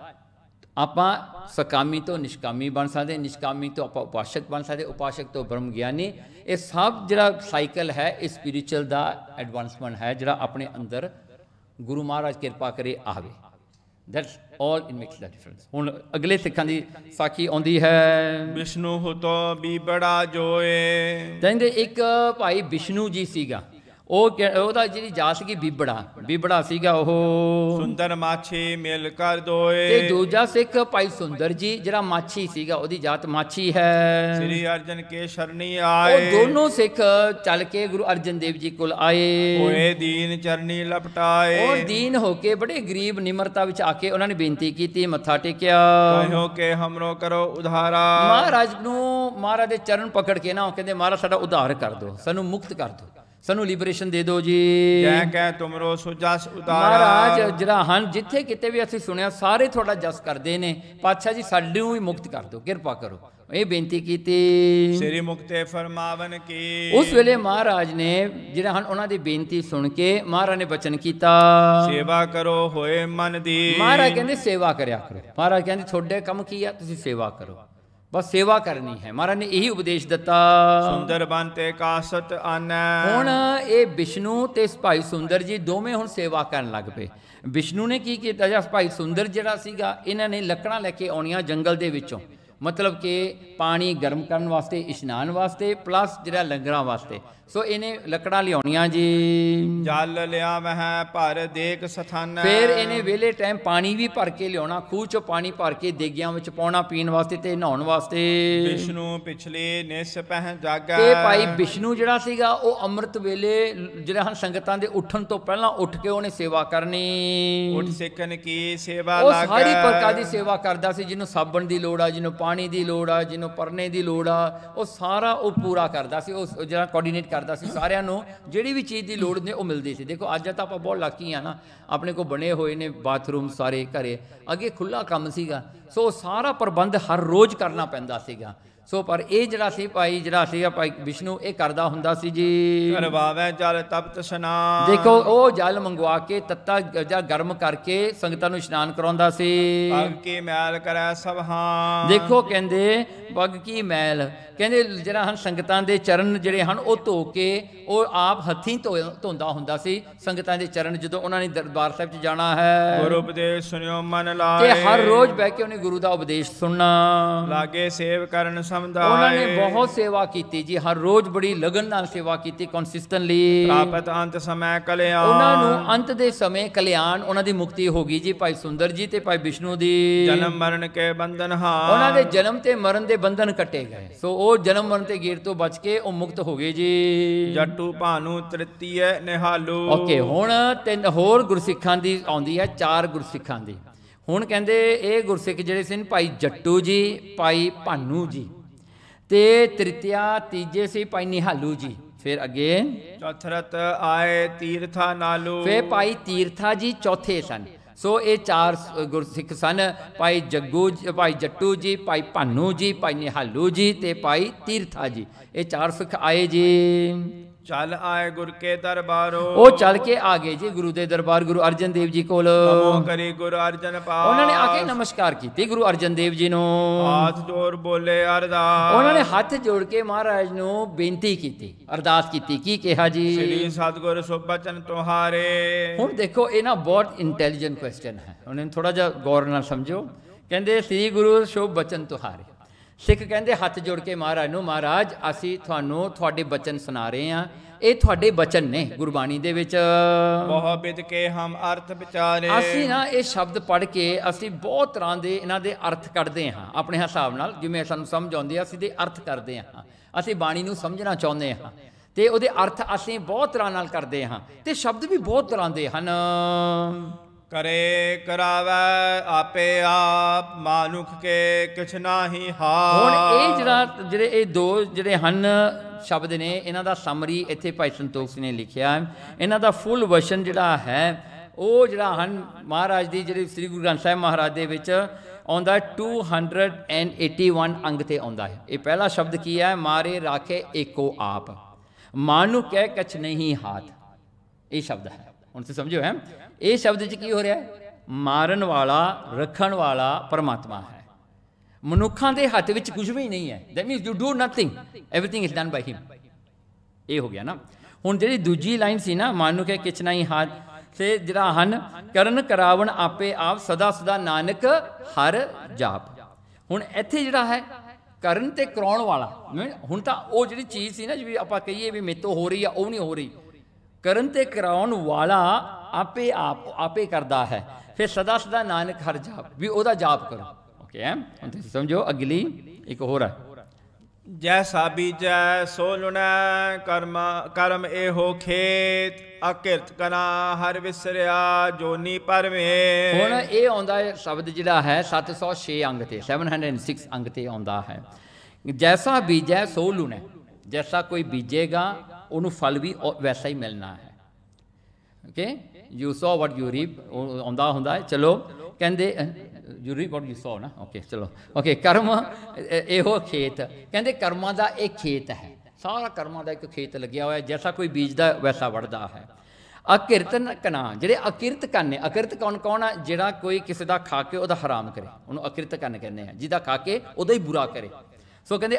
ਆਪਾਂ ਸਕਾਮੀ ਤੋਂ ਨਿਸ਼ਕਾਮੀ ਬਣ ਸਕਦੇ ਨਿਸ਼ਕਾਮੀ ਤੋਂ ਆਪਾਂ ਉਪਾਸ਼ਕ ਬਣ ਸਕਦੇ ਉਪਾਸ਼ਕ ਤੋਂ ਬ੍ਰਹਮ ਗਿਆਨੀ ਇਹ ਸਭ ਜਿਹੜਾ ਸਾਈਕਲ ਹੈ ਇਹ ਸਪਿਰਚੁਅਲ ਦਾ ਐਡਵਾਂਸਮੈਂਟ ਹੈ ਜਿਹੜਾ ਆਪਣੇ ਅੰਦਰ ਗੁਰੂ ਮਹਾਰਾਜ ਕਿਰਪਾ ਕਰੇ ਆਵੇ that's all in makes the difference ਹੁਣ ਅਗਲੇ ਸਿੱਖਾਂ ਦੀ ਸਾਖੀ ਆਉਂਦੀ ਹੈ ਵਿਸ਼ਨੂੰ ਤੋ ਵੀ ਬੜਾ ਜੋਏ ਕਹਿੰਦੇ ਇੱਕ ਭਾਈ ਵਿਸ਼ਨੂੰ ਜੀ ਸੀਗਾ ਉਹ ਉਹਦਾ ਜਿਹੜੀ ਜਾਤ ਸੀਗੀ ਬੀਬੜਾ ਬੀਬੜਾ ਸੀਗਾ ਉਹ ਸੁੰਦਰ ਮਾਛੀ ਮਿਲ ਕਰ ਦੋਏ ਤੇ ਦੂਜਾ ਸਿੱਖ ਭਾਈ ਸੁੰਦਰ ਜੀ ਜਿਹੜਾ ਮਾਛੀ ਸੀਗਾ ਉਹਦੀ ਜਾਤ ਮਾਛੀ ਹੈ ਸ੍ਰੀ ਅਰਜਨ ਕੇ ਸ਼ਰਣੀ ਆਏ ਉਹ ਦੋਨੋਂ ਸਿੱਖ ਚੱਲ ਕੇ ਗੁਰੂ ਅਰਜਨ ਦੇਵ ਜੀ ਕੋਲ ਆਏ ਹੋਏ ਦੀਨ ਚਰਨੀ ਲਪਟਾਏ ਉਹ ਦੀਨ ਹੋ ਕੇ ਬੜੇ ਗਰੀਬ ਨਿਮਰਤਾ ਵਿੱਚ ਆ ਕੇ ਉਹਨਾਂ ਨੇ ਬੇਨਤੀ ਕੀਤੀ ਮੱਥਾ ਟੇਕਿਆ ਕਹੋ ਕੇ ਹਮਰੋ ਕਰੋ ਉਧਾਰਾ ਮਹਾਰਾਜ ਨੂੰ ਮਹਾਰਾਜ ਦੇ ਚਰਨ ਪਕੜ ਕੇ ਨਾ ਉਹ ਕਹਿੰਦੇ ਮਹਾਰਾਜ ਸਾਡਾ ਉਧਾਰ ਕਰ ਦਿਓ ਸਾਨੂੰ ਮੁਕਤ ਕਰ ਦਿਓ ਸਾਨੂੰ ਲਿਬਰੇਸ਼ਨ ਦੇ ਦਿਓ ਜੀ ਜੈ ਕਹਿ ਤੁਮਰੋ ਸੁਜਸ ਉਤਾਰਾ ਮਹਾਰਾਜ ਜਿਹੜਾ ਹਨ ਜਿੱਥੇ ਕਿਤੇ ਵੀ ਅਸੀਂ ਸੁਣਿਆ ਸਾਰੇ ਤੁਹਾਡਾ ਜਸ ਕਰਦੇ ਨੇ ਪਾਤਸ਼ਾਹ ਜੀ ਸਾਡੇ ਨੂੰ ਵੀ ਮੁਕਤ ਕਰ ਦਿਓ ਕਿਰਪਾ ਕਰੋ ਇਹ ਬੇਨਤੀ ਕੀਤੀ ਸ੍ਰੀ ਮੁਕਤੇ ਫਰਮਾਵਨ ਕੀ ਉਸ ਵੇਲੇ ਮਹਾਰਾਜ ਨੇ ਜਿਹੜਾ ਹਨ ਉਹਨਾਂ ਦੀ ਬੇਨਤੀ ਸੁਣ ਕੇ ਮਹਾਰਾਜ ਨੇ ਬਚਨ ਕੀਤਾ ਸੇਵਾ ਕਰੋ ਹੋਏ ਮਨ ਦੀ ਮਹਾਰਾਜ ਕਹਿੰਦੇ ਸੇਵਾ ਕਰਿਆ ਕਰੋ ਮਹਾਰਾਜ ਕਹਿੰਦੇ ਤੁਹਾਡੇ ਕੰਮ ਕੀ ਆ ਤੁਸੀਂ ਸੇਵਾ ਕਰੋ ਬਸ ਸੇਵਾ ਕਰਨੀ ਹੈ ਮਹਾਰਾਜ ਨੇ ਇਹੀ ਉਪਦੇਸ਼ ਦਿੱਤਾ ਸੁੰਦਰ ਬੰਤੇ ਕਾਸਤ ਆਨੈ ਹੁਣ ਇਹ ਵਿਸ਼ਨੂੰ ਤੇ ਭਾਈ ਸੁੰਦਰ ਜੀ ਦੋਵੇਂ ਹੁਣ ਸੇਵਾ ਕਰਨ ਲੱਗ ਪਏ ਵਿਸ਼ਨੂੰ ਨੇ ਕੀ ਕੀਤਾ ਜਾਂ ਭਾਈ ਸੁੰਦਰ ਜਿਹੜਾ ਸੀਗਾ ਇਹਨਾਂ ਨੇ ਲੱਕੜਾਂ ਲੈ ਕੇ ਆਉਣੀਆਂ ਜੰਗਲ ਦੇ ਵਿੱਚੋਂ ਮਤਲਬ ਕਿ ਪਾਣੀ ਗਰਮ ਕਰਨ ਵਾਸਤੇ ਇਸ਼ਨਾਨ ਵਾਸਤੇ ਪਲੱਸ ਜਿਹੜਾ ਲੰਗਰਾਂ ਵਾਸਤੇ ਸੋ ਇਹਨੇ ਲੱਕੜਾਂ ਲਿਆਉਣੀਆਂ ਜੀ ਜਲ ਲਿਆ ਵਹ ਭਰ ਦੇਖ ਸਥਾਨ ਫਿਰ ਇਹਨੇ ਵੇਲੇ ਟਾਈਮ ਪਾਣੀ ਵੀ ਭਰ ਕੇ ਲਿਆਉਣਾ ਖੂਹ ਚੋਂ ਪਾਣੀ ਭਰ ਕੇ ਦੇਗਿਆਂ ਵਿੱਚ ਪਾਉਣਾ ਪੀਣ ਵਾਸਤੇ ਤੇ ਨਹਾਉਣ ਵਾਸਤੇ ਵਿਸ਼ਨੂੰ ਪਿਛਲੇ ਨਿਸ ਪਹਿ ਜਾਗਾ ਤੇ ਭਾਈ ਵਿਸ਼ਨੂੰ ਜਿਹੜਾ ਸੀਗਾ ਉਹ ਅੰਮ੍ਰਿਤ ਵੇਲੇ ਜਿਹੜਾ ਹਨ ਸੰਗਤਾਂ ਦੇ ਉੱਠਣ ਤੋਂ ਪਹਿਲਾਂ ਉੱਠ ਕੇ ਉਹਨੇ ਸੇਵਾ ਕਰਨੀ ਉੱਠ ਸੇਕਨ ਕੀ ਸੇਵਾ ਲਾਗਾ ਉਹ ਸਾਰੀ ਪ੍ਰਕਾਰ ਦੀ ਸੇਵਾ ਕਰਦਾ ਸੀ ਜਿਹਨੂੰ ਸਾਬਣ ਦੀ ਲੋੜ ਆ ਜਿਹਨੂੰ ਪਾਣੀ ਦੀ ਲੋੜ ਆ ਜਿਹਨੂੰ ਪਰਨੇ ਦੀ ਲੋੜ ਆ ਉਹ ਸਾਰਾ ਉਹ ਪੂਰਾ ਕਰਦਾ ਸੀ ਉਹ ਜਿਹੜਾ ਕੋਆਰਡੀਨੇਟ ਕਰਦਾ ਸੀ ਸਾਰਿਆਂ ਨੂੰ ਜਿਹੜੀ ਵੀ ਚੀਜ਼ ਦੀ ਲੋੜ ਨੇ ਉਹ ਮਿਲਦੀ ਸੀ ਦੇਖੋ ਅੱਜ ਤਾਂ ਆਪਾਂ ਬਹੁਤ ਲੱਕੀ ਆ ਨਾ ਆਪਣੇ ਕੋ ਬਣੇ ਹੋਏ ਨੇ ਬਾਥਰੂਮ ਸਾਰੇ ਘਰੇ ਅੱਗੇ ਖੁੱਲਾ ਕੰਮ ਸੀਗਾ ਸੋ ਸਾਰਾ ਪ੍ਰਬੰਧ ਹਰ ਰੋਜ਼ ਕਰਨਾ ਪੈਂਦਾ ਸੀਗਾ ਸੋ ਪਰ ਇਹ ਜਿਹੜਾ ਸੀ ਭਾਈ ਜਿਹੜਾ ਸੀ ਆ ਭਾਈ ਵਿਸ਼ਨੂੰ ਇਹ ਕਰਦਾ ਹੁੰਦਾ ਸੀ ਜੀ ਕਰਵਾਵੇਂ ਜਲ ਤਪਤ ਸਨਾਨ ਦੇਖੋ ਉਹ ਜਲ ਮੰਗਵਾ ਕੇ ਤੱਤਾ ਜਾਂ ਗਰਮ ਕਰਕੇ ਸੰਗਤਾਂ ਨੂੰ ਇਸ਼ਨਾਨ ਕਰਾਉਂਦਾ ਸੀ ਪੱਗ ਕੀ ਮੈਲ ਕਰੈ ਸਭਾਂ ਦੇਖੋ ਕਹਿੰਦੇ ਪੱਗ ਕੀ ਮੈਲ ਕਹਿੰਦੇ ਜਿਹੜਾ ਹਨ ਸੰਗਤਾਂ ਦੇ ਚਰਨ ਜਿਹੜੇ ਹਨ ਉਹ ਧੋ ਕੇ ਉਹ ਆਪ ਹੱਥੀਂ ਧੋਂਦਾ ਹੁੰਦਾ ਸੀ ਸੰਗਤਾਂ ਦੇ ਚਰਨ ਜਦੋਂ ਉਹਨਾਂ ਨੇ ਦਰਬਾਰ ਸਾਹਿਬ 'ਚ ਜਾਣਾ ਹੈ ਗੁਰੂ ਉਪਦੇਸ਼ ਸੁਣਿਓ ਮਨ ਲਾਏ ਤੇ ਹਰ ਰੋਜ਼ ਬਹਿ ਕੇ ਉਹਨੇ ਗੁਰੂ ਦਾ ਉਪਦੇਸ਼ ਸੁਣਨਾ ਲਾਗੇ ਸੇਵ ਕਰਨ ਸਮਝਦਾ ਉਹਨਾਂ ਨੇ ਬਹੁਤ ਸੇਵਾ ਕੀਤੀ ਜੀ ਹਰ ਰੋਜ਼ ਬੜੀ ਲਗਨ ਨਾਲ ਸੇਵਾ ਕੀਤੀ ਕੰਸਿਸਟੈਂਟਲੀ ਪ੍ਰਾਪਤ ਅੰਤ ਸਮੇਂ ਕਲਿਆਣ ਉਹਨਾਂ ਨੂੰ ਅੰਤ ਦੇ ਸਮੇਂ ਕਲਿਆਣ ਉਹਨਾਂ ਦੀ ਮੁਕਤੀ ਹੋ ਗਈ ਜੀ ਭਾਈ ਸੁੰਦਰ ਜੀ ਤੇ ਭਾਈ ਵਿਸ਼ਨੂ ਦੀ ਜਨਮ ਮਰਨ ਕੇ ਬੰਧਨ ਹਾਂ ਉਹਨਾਂ ਦੇ ਜਨਮ ਤੇ ਮਰਨ ਦੇ ਬੰਧਨ ਕੱਟੇ ਗਏ ਸੋ ਉਹ ਜਨਮ ਮਰਨ ਤੇ ਗੇਰ ਤੋਂ ਬਚ ਕੇ ਉਹ ਮੁਕਤ ਹੋ ਗਏ ਜੀ ਜੱਟੂ ਭਾਨੂ ਤ੍ਰਿਤੀਏ ਨਿਹਾਲੂ ਓਕੇ ਹੁਣ ਤਿੰਨ ਹੋਰ ਗੁਰਸਿੱਖਾਂ ਦੀ ਆਉਂਦੀ ਹੈ ਚਾਰ ਗੁਰਸਿੱਖਾਂ ਦੀ ਹੁਣ ਕਹਿੰਦੇ ਇਹ ਗੁਰਸਿੱਖ ਜਿਹੜੇ ਸਨ ਭਾਈ ਜੱਟੂ ਜੀ ਭਾਈ ਭਾਨੂ ਜੀ ਤੇ ਤ੍ਰਿਤਿਆ ਤੀਜੇ ਸੀ ਪਾਈ ਨਿਹਾਲੂ ਜੀ ਫਿਰ ਅੱਗੇ ਚੌਥਰਤ ਆਏ ਤੀਰਥਾ ਨਾਲੂ ਫੇ ਪਾਈ ਤੀਰਥਾ ਜੀ ਚੌਥੇ ਸਨ ਸੋ ਇਹ ਚਾਰ ਗੁਰਸਿੱਖ ਸਨ ਭਾਈ ਜੱਗੂ ਭਾਈ ਜੱਟੂ ਜੀ ਭਾਈ ਭਾਨੂ ਜੀ ਭਾਈ ਨਿਹਾਲੂ ਜੀ ਤੇ ਪਾਈ ਤੀਰਥਾ ਜੀ ਇਹ ਚਾਰ ਸਿੱਖ ਆਏ ਜੀ ਚੱਲ ਆਏ ਗੁਰ ਕੇ ਦਰਬਾਰੋ ਉਹ ਚੱਲ ਕੇ ਆ ਗਏ ਜੀ ਗੁਰੂ ਦੇ ਦਰਬਾਰ ਗੁਰੂ ਅਰਜਨ ਦੇਵ ਜੀ ਕੋਲ ਨਮੋ ਕਰੀ ਗੁਰੂ ਅਰਜਨ ਪਾਸ ਉਹਨਾਂ ਨੇ ਆ ਕੇ ਨਮਸਕਾਰ ਕੀਤੀ ਗੁਰੂ ਅਰਜਨ ਦੇਵ ਜੀ ਨੂੰ ਹੱਥ ਜੋੜ ਬੋਲੇ ਅਰਦਾਸ ਉਹਨਾਂ ਨੇ ਹੱਥ ਜੋੜ ਕੇ ਮਹਾਰਾਜ ਨੂੰ ਬੇਨਤੀ ਕੀਤੀ ਅਰਦਾਸ ਕੀਤੀ ਕੀ ਕਿਹਾ ਜੀ ਸ੍ਰੀ ਸਤਗੁਰ ਸੁਭਚਨ ਤੁਹਾਰੇ ਹੁਣ ਦੇਖੋ ਇਹ ਨਾ ਬਹੁਤ ਇੰਟੈਲੀਜੈਂਟ ਕੁਐਸਚਨ ਹੈ ਉਹਨਾਂ ਨੇ ਥੋੜਾ ਜਿਹਾ ਗੌਰ ਨਾਲ ਸਮਝੋ ਕਹਿੰਦੇ ਸ੍ਰੀ ਗੁਰੂ ਸ਼ੁਭ ਬਚਨ ਤੁਹਾਰੇ ਸਿੱਖ ਕਹਿੰਦੇ ਹੱਥ ਜੋੜ ਕੇ ਮਹਾਰਾਜ ਨੂੰ ਮਹਾਰਾਜ ਅਸੀਂ ਤੁਹਾਨੂੰ ਤੁਹਾਡੇ ਬਚਨ ਸੁਣਾ ਰਹੇ ਹਾਂ ਇਹ ਤੁਹਾਡੇ ਬਚਨ ਨੇ ਗੁਰਬਾਣੀ ਦੇ ਵਿੱਚ ਬਹੁਤ ਵਿਦ ਕੇ ਹਮ ਅਰਥ ਵਿਚਾਰੇ ਅਸੀਂ ਨਾ ਇਹ ਸ਼ਬਦ ਪੜ੍ਹ ਕੇ ਅਸੀਂ ਬਹੁਤ ਤਰ੍ਹਾਂ ਦੇ ਇਹਨਾਂ ਦੇ ਅਰਥ ਕੱਢਦੇ ਹਾਂ ਆਪਣੇ ਹਿਸਾਬ ਨਾਲ ਜਿਵੇਂ ਸਾਨੂੰ ਸਮਝ ਆਉਂਦੀ ਹੈ ਅਸੀਂ ਦੇ ਅਰਥ ਕਰਦੇ ਹਾਂ ਅਸੀਂ ਬਾਣੀ ਨੂੰ ਸਮਝਣਾ ਚਾਹੁੰਦੇ ਹਾਂ ਤੇ ਉਹਦੇ ਅਰਥ ਅਸੀਂ ਬਹੁਤ ਤਰ੍ਹਾਂ ਨਾਲ ਕਰਦੇ ਹਾਂ ਤੇ ਸ਼ਬਦ ਵੀ ਬਹੁਤ ਤਰ੍ਹਾਂ ਦੇ ਹਨ ਕਰੇ ਕਰਾਵੇ ਆਪੇ ਆਪ ਮਾਨੁਖ ਕੇ ਕਿਛ ਨਾਹੀ ਹਾ ਹੁਣ ਇਹ ਜਿਹੜਾ ਜਿਹੜੇ ਇਹ ਦੋ ਜਿਹੜੇ ਹਨ ਸ਼ਬਦ ਨੇ ਇਹਨਾਂ ਦਾ ਸਮਰੀ ਇੱਥੇ ਭਾਈ ਸੰਤੋਖ ਸਿੰਘ ਨੇ ਲਿਖਿਆ ਇਹਨਾਂ ਦਾ ਫੁੱਲ ਵਸ਼ਨ ਜਿਹੜਾ ਹੈ ਉਹ ਜਿਹੜਾ ਹਨ ਮਹਾਰਾਜ ਦੀ ਜਿਹੜੀ ਸ੍ਰੀ ਗੁਰੂ ਗ੍ਰੰਥ ਸਾਹਿਬ ਮਹਾਰਾਜ ਦੇ ਵਿੱਚ ਆਉਂਦਾ 281 ਅੰਗ ਤੇ ਆਉਂਦਾ ਹੈ ਇਹ ਪਹਿਲਾ ਸ਼ਬਦ ਕੀ ਹੈ ਮਾਰੇ ਰਾਖੇ ਏਕੋ ਆਪ ਮਾਨੁ ਕਹਿ ਕਛ ਨਹੀਂ ਹਾਥ ਇਹ ਸ਼ਬਦ ਹੈ ਹੁਣ ਤੁਸੀਂ ਸਮਝੋ ਹੈ ਇਹ ਸ਼ਬਦ 'ਚ ਕੀ ਹੋ ਰਿਹਾ ਮਾਰਨ ਵਾਲਾ ਰੱਖਣ ਵਾਲਾ ਪਰਮਾਤਮਾ ਹੈ ਮਨੁੱਖਾਂ ਦੇ ਹੱਥ ਵਿੱਚ ਕੁਝ ਵੀ ਨਹੀਂ ਹੈ that means you do nothing everything is done by him ਇਹ ਹੋ ਗਿਆ ਨਾ ਹੁਣ ਜਿਹੜੀ ਦੂਜੀ ਲਾਈਨ ਸੀ ਨਾ ਮਾਨੁਖ ਹੈ ਕਿਛ ਨਹੀਂ ਹਾਥ ਤੇ ਜਿਹੜਾ ਹਨ ਕਰਨ ਕਰਾਵਣ ਆਪੇ ਆਪ ਸਦਾ ਸਦਾ ਨਾਨਕ ਹਰ ਜਾਪ ਹੁਣ ਇੱਥੇ ਜਿਹੜਾ ਹੈ ਕਰਨ ਤੇ ਕਰਾਉਣ ਵਾਲਾ ਹੁਣ ਤਾਂ ਉਹ ਜਿਹੜੀ ਚੀਜ਼ ਸੀ ਨਾ ਜਿਵੇਂ ਆਪਾਂ ਕਹੀਏ ਵੀ ਮੇਤੋਂ ਹੋ ਰਹੀ ਆ ਉਹ ਨਹੀਂ ਹੋ ਰਹੀ ਕਰਨ ਤੇ ਕਰਾਉਣ ਵਾਲਾ ਆਪੇ ਆਪ ਆਪੇ ਕਰਦਾ ਹੈ ਫਿਰ ਸਦਾ ਸਦਾ ਨਾਨਕ ਹਰ ਜਾਪ ਵੀ ਉਹਦਾ ਜਾਪ ਕਰੋ ਓਕੇ ਹੁਣ ਤੁਸੀਂ ਸਮਝੋ ਅਗਲੀ ਇੱਕ ਹੋਰ ਹੈ ਜੈ ਸਾਬੀ ਜੈ ਸੋ ਕਰਮ ਕਰਮ ਇਹੋ ਖੇਤ ਅਕਿਰਤ ਕਨਾ ਹਰ ਵਿਸਰਿਆ ਜੋਨੀ ਪਰਵੇ ਹੁਣ ਇਹ ਆਉਂਦਾ ਸ਼ਬਦ ਜਿਹੜਾ ਹੈ 706 ਅੰਗ ਤੇ 706 ਅੰਗ ਤੇ ਆਉਂਦਾ ਹੈ ਜੈਸਾ ਬੀਜੈ ਸੋ ਲੁਣੈ ਜੈਸਾ ਕੋਈ ਬੀਜੇਗਾ ਉਹਨੂੰ ਫਲ ਵੀ ਵੈਸਾ ਹੀ ਮਿਲਣਾ ਹੈ okay you sow what you reap ਆਉਂਦਾ ਹੁੰਦਾ ਹੈ ਚਲੋ ਕਹਿੰਦੇ you reap what you sow ਨਾ ਓਕੇ ਚਲੋ ਓਕੇ ਕਰਮ ਇਹੋ ਖੇਤ ਕਹਿੰਦੇ ਕਰਮਾਂ ਦਾ ਇਹ ਖੇਤ ਹੈ ਸਾਰਾ ਕਰਮਾਂ ਦਾ ਇੱਕ ਖੇਤ ਲੱਗਿਆ ਹੋਇਆ ਜੈਸਾ ਕੋਈ ਬੀਜਦਾ ਵੈਸਾ ਵੜਦਾ ਹੈ ਅਕਿਰਤਨ ਕਨਾ ਜਿਹੜੇ ਅਕਿਰਤ ਕਰਨੇ ਅਕਿਰਤ ਕੌਣ ਕੌਣ ਆ ਜਿਹੜਾ ਕੋਈ ਕਿਸੇ ਦਾ ਖਾ ਕੇ ਉਹਦਾ ਹਰਾਮ ਕਰੇ ਉਹਨੂੰ ਅਕਿਰਤ ਕਰਨ ਕਹਿੰਦੇ ਆ ਜਿਹਦਾ ਖਾ ਕੇ ਉਹਦਾ ਹੀ ਬੁਰਾ ਕਰੇ ਸੋ ਕਹਿੰਦੇ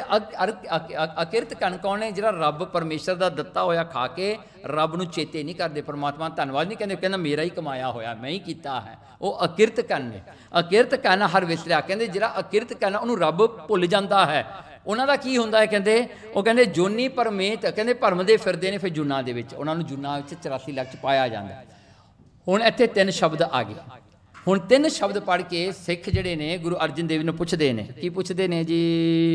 ਅਕਿਰਤ ਕੌਣ ਨੇ ਜਿਹੜਾ ਰੱਬ ਪਰਮੇਸ਼ਰ ਦਾ ਦਿੱਤਾ ਹੋਇਆ ਖਾ ਕੇ ਰੱਬ ਨੂੰ ਚੇਤੇ ਨਹੀਂ ਕਰਦੇ ਪਰਮਾਤਮਾ ਧੰਨਵਾਦ ਨਹੀਂ ਕਹਿੰਦੇ ਕਹਿੰਦਾ ਮੇਰਾ ਹੀ ਕਮਾਇਆ ਹੋਇਆ ਮੈਂ ਹੀ ਕੀਤਾ ਹੈ ਉਹ ਅਕਿਰਤ ਕਣ ਨੇ ਅਕਿਰਤ ਕਣ ਹਰ ਵਿਸਰਿਆ ਕਹਿੰਦੇ ਜਿਹੜਾ ਅਕਿਰਤ ਕਣ ਉਹਨੂੰ ਰੱਬ ਭੁੱਲ ਜਾਂਦਾ ਹੈ ਉਹਨਾਂ ਦਾ ਕੀ ਹੁੰਦਾ ਹੈ ਕਹਿੰਦੇ ਉਹ ਕਹਿੰਦੇ ਜੋਨੀ ਪਰਮੇਤ ਕਹਿੰਦੇ ਭਰਮ ਦੇ ਫਿਰਦੇ ਨੇ ਫਿਰ ਜੁਨਾ ਦੇ ਵਿੱਚ ਉਹਨਾਂ ਨੂੰ ਜੁਨਾ ਵਿੱਚ 84 ਲੱਖ ਚ ਪਾਇਆ ਜਾਂਦਾ ਹੁਣ ਇੱਥੇ ਤਿੰਨ ਸ਼ਬਦ ਆ ਗਏ ਹੁਣ ਤਿੰਨ ਸ਼ਬਦ ਪੜ ਕੇ ਸਿੱਖ ਜਿਹੜੇ ਨੇ ਗੁਰੂ ਅਰਜਨ ਦੇਵ ਨੂੰ ਪੁੱਛਦੇ ਨੇ ਕੀ ਪੁੱਛਦੇ ਨੇ ਜੀ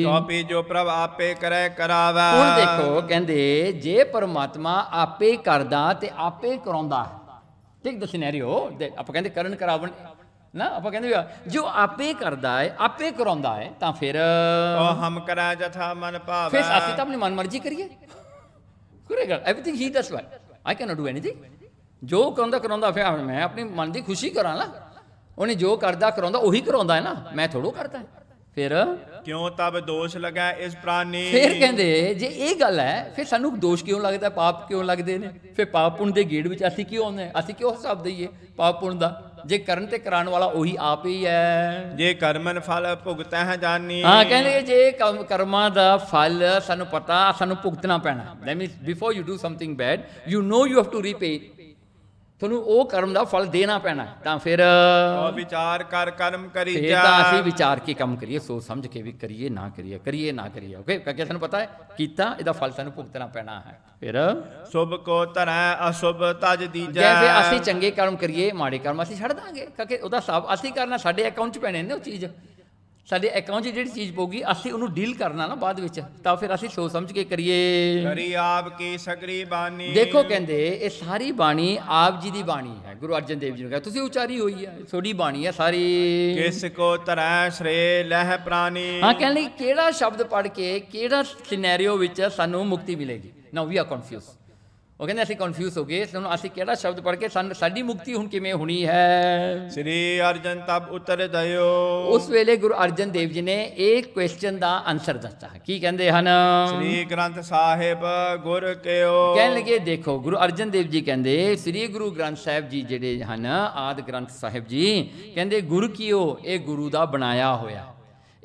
ਚੌਪੀ ਜੋ ਪ੍ਰਭ ਆਪੇ ਕਰੇ ਕਰਾਵਾ ਹੁਣ ਦੇਖੋ ਕਹਿੰਦੇ ਜੇ ਪਰਮਾਤਮਾ ਆਪੇ ਕਰਦਾ ਤੇ ਆਪੇ ਕਰਾਉਂਦਾ ਠੀਕ ਦ ਰਿਓ ਆਪਾਂ ਕਹਿੰਦੇ ਕਰਨ ਕਰਾਵਣ ਨਾ ਆਪਾਂ ਕਹਿੰਦੇ ਜੋ ਆਪੇ ਕਰਦਾ ਹੈ ਆਪੇ ਕਰਾਉਂਦਾ ਹੈ ਤਾਂ ਫਿਰ ਉਹ ਹਮ ਕਰਾ ਜਥਾ ਮਨ ਭਾਵੇ ਫਿਰ ਅਸੀਂ ਤਾਂ ਆਪਣੀ ਮਨਮਰਜ਼ੀ ਕਰੀਏ ਕਰੇਗਾ ਐਵਰੀਥਿੰਗ ਹੀ ਦਸ why I can't do anything ਜੋ ਕਰਾਉਂਦਾ ਕਰਾਉਂਦਾ ਫਿਰ ਮੈਂ ਆਪਣੀ ਮਨ ਦੀ ਖੁਸ਼ੀ ਕਰਾਂ ਲਾ ਉਹਨੇ ਜੋ ਕਰਦਾ ਕਰਾਉਂਦਾ ਉਹੀ ਕਰਾਉਂਦਾ ਹੈ ਨਾ ਮੈਂ ਥੋੜੋ ਕਰਦਾ ਫਿਰ ਕਿਉਂ ਤਬ ਦੋਸ਼ ਲਗਾ ਇਸ ਪ੍ਰਾਨੀ ਫਿਰ ਕਹਿੰਦੇ ਜੇ ਇਹ ਗੱਲ ਹੈ ਫਿਰ ਸਾਨੂੰ ਦੋਸ਼ ਕਿਉਂ ਲੱਗਦਾ ਪਾਪ ਕਿਉਂ ਲੱਗਦੇ ਨੇ ਫਿਰ ਪਾਪ ਪੁੰਨ ਦੇ ਗੇੜ ਵਿੱਚ ਅਸੀਂ ਕਿਉਂ ਆਉਂਦੇ ਅਸੀਂ ਕਿਉਂ ਹਿਸਾਬ ਦਈਏ ਪਾਪ ਪੁੰਨ ਦਾ ਜੇ ਕਰਨ ਤੇ ਕਰਾਉਣ ਵਾਲਾ ਉਹੀ ਆਪ ਹੀ ਹੈ ਜੇ ਕਰਮਨ ਫਲ ਭੁਗਤਹਿ ਹੈ ਜਾਨੀ ਹਾਂ ਕਹਿੰਦੇ ਜੇ ਕਰਮਾਂ ਦਾ ਫਲ ਸਾਨੂੰ ਪਤਾ ਸਾਨੂੰ ਭੁਗਤਣਾ ਪੈਣਾ let me before you do something bad you know you have to repay ਤੁਹਾਨੂੰ ਉਹ ਕਰਮ ਦਾ ਫਲ ਦੇਣਾ ਪੈਣਾ ਤਾਂ ਫਿਰ ਵਿਚਾਰ ਕਰ ਕਰਮ ਕਰੀ ਜਾ ਤਾਂ ਅਸੀਂ ਵਿਚਾਰ ਕੇ ਕੰਮ ਕਰੀਏ ਸੋਚ ਸਮਝ ਕੇ ਵੀ ਕਰੀਏ ਨਾ ਕਰੀਏ ਕਰੀਏ ਨਾ ਕਰੀਏ ਓਕੇ ਕਿਉਂਕਿ ਸਾਨੂੰ ਪਤਾ ਹੈ ਕੀਤਾ ਇਹਦਾ ਫਲ ਸਾਨੂੰ ਭੁਗਤਣਾ ਪੈਣਾ ਹੈ ਫਿਰ ਸੁਭ ਕੋ ਤਰੈ ਅਸੁਭ ਤਜ ਦੀਜੈ ਜੈਸੇ ਅਸੀਂ ਚੰਗੇ ਕਰਮ ਕਰੀਏ ਮਾੜੇ ਕਰਮ ਅਸੀਂ ਛੱਡ ਦਾਂਗੇ ਕਿ ਉਹਦਾ ਸਭ ਅਸੀਂ ਕਰਨਾ ਸਾਡੇ ਅਕਾਊਂਟ 'ਚ ਪੈਣੇ ਨੇ ਉਹ ਚੀਜ਼ ਸਾਡੇ ਅਕਾਊਂਟ 'ਚ ਜਿਹੜੀ ਚੀਜ਼ ਪਊਗੀ ਅਸੀਂ ਉਹਨੂੰ ਡੀਲ ਕਰਨਾ ਨਾ ਬਾਅਦ ਵਿੱਚ ਤਾਂ ਫਿਰ ਅਸੀਂ ਸੋਚ ਸਮਝ ਕੇ ਕਰੀਏ ਕਰੀ ਆਪ ਕੀ ਸਗਰੀ ਬਾਣੀ ਦੇਖੋ ਕਹਿੰਦੇ ਇਹ ਸਾਰੀ ਬਾਣੀ ਆਪ ਜੀ ਦੀ ਬਾਣੀ ਹੈ ਗੁਰੂ ਅਰਜਨ ਦੇਵ ਜੀ ਨੇ ਕਿਹਾ ਤੁਸੀਂ ਉਚਾਰੀ ਹੋਈ ਹੈ ਤੁਹਾਡੀ ਬਾਣੀ ਹੈ ਸਾਰੀ ਕਿਸ ਕੋ ਤਰੈ ਸ਼੍ਰੇ ਲਹਿ ਪ੍ਰਾਨੀ ਹਾਂ ਕਹਿੰਦੇ ਕਿਹੜਾ ਸ਼ਬਦ ਪੜ੍ਹ ਕੇ ਕਿਹੜਾ ਸਿਨੈਰੀਓ ਵਿੱਚ ਸਾਨੂੰ ਮੁਕਤੀ ਮਿਲੇਗੀ ਨਾਓ ਵੀ ਆਰ ਕਨਫਿਊਜ਼ ਉਹ ਕਹਿੰਦੇ ਅਸੀਂ ਕਨਫਿਊਜ਼ ਹੋ ਗਏ ਸਾਨੂੰ ਅਸੀਂ ਕਿਹੜਾ ਸ਼ਬਦ ਪੜ੍ਹ ਕੇ ਸਾਡੀ ਮੁਕਤੀ ਹੁਣ ਕਿਵੇਂ ਹੋਣੀ ਹੈ ਸ੍ਰੀ ਅਰਜਨ ਤਬ ਉਤਰ ਦਇਓ ਉਸ ਵੇਲੇ ਗੁਰੂ ਅਰਜਨ ਦੇਵ ਜੀ ਨੇ ਇਹ ਕੁਐਸਚਨ ਦਾ ਆਨਸਰ ਦਿੱਤਾ ਕੀ ਕਹਿੰਦੇ ਹਨ ਸ੍ਰੀ ਗ੍ਰੰਥ ਸਾਹਿਬ ਗੁਰ ਕਿਓ ਕਹਿਣ ਲਗੇ ਦੇਖੋ ਗੁਰੂ ਅਰਜਨ ਦੇਵ ਜੀ ਕਹਿੰਦੇ ਸ੍ਰੀ ਗੁਰੂ ਗ੍ਰੰਥ ਸਾਹਿਬ ਜੀ ਜਿਹੜੇ ਹਨ ਆਦ ਗ੍ਰੰਥ ਸਾਹਿਬ ਜੀ ਕਹਿੰਦੇ ਗੁਰ ਕਿਓ ਇਹ ਗੁਰੂ ਦਾ ਬਣਾਇਆ ਹੋਇਆ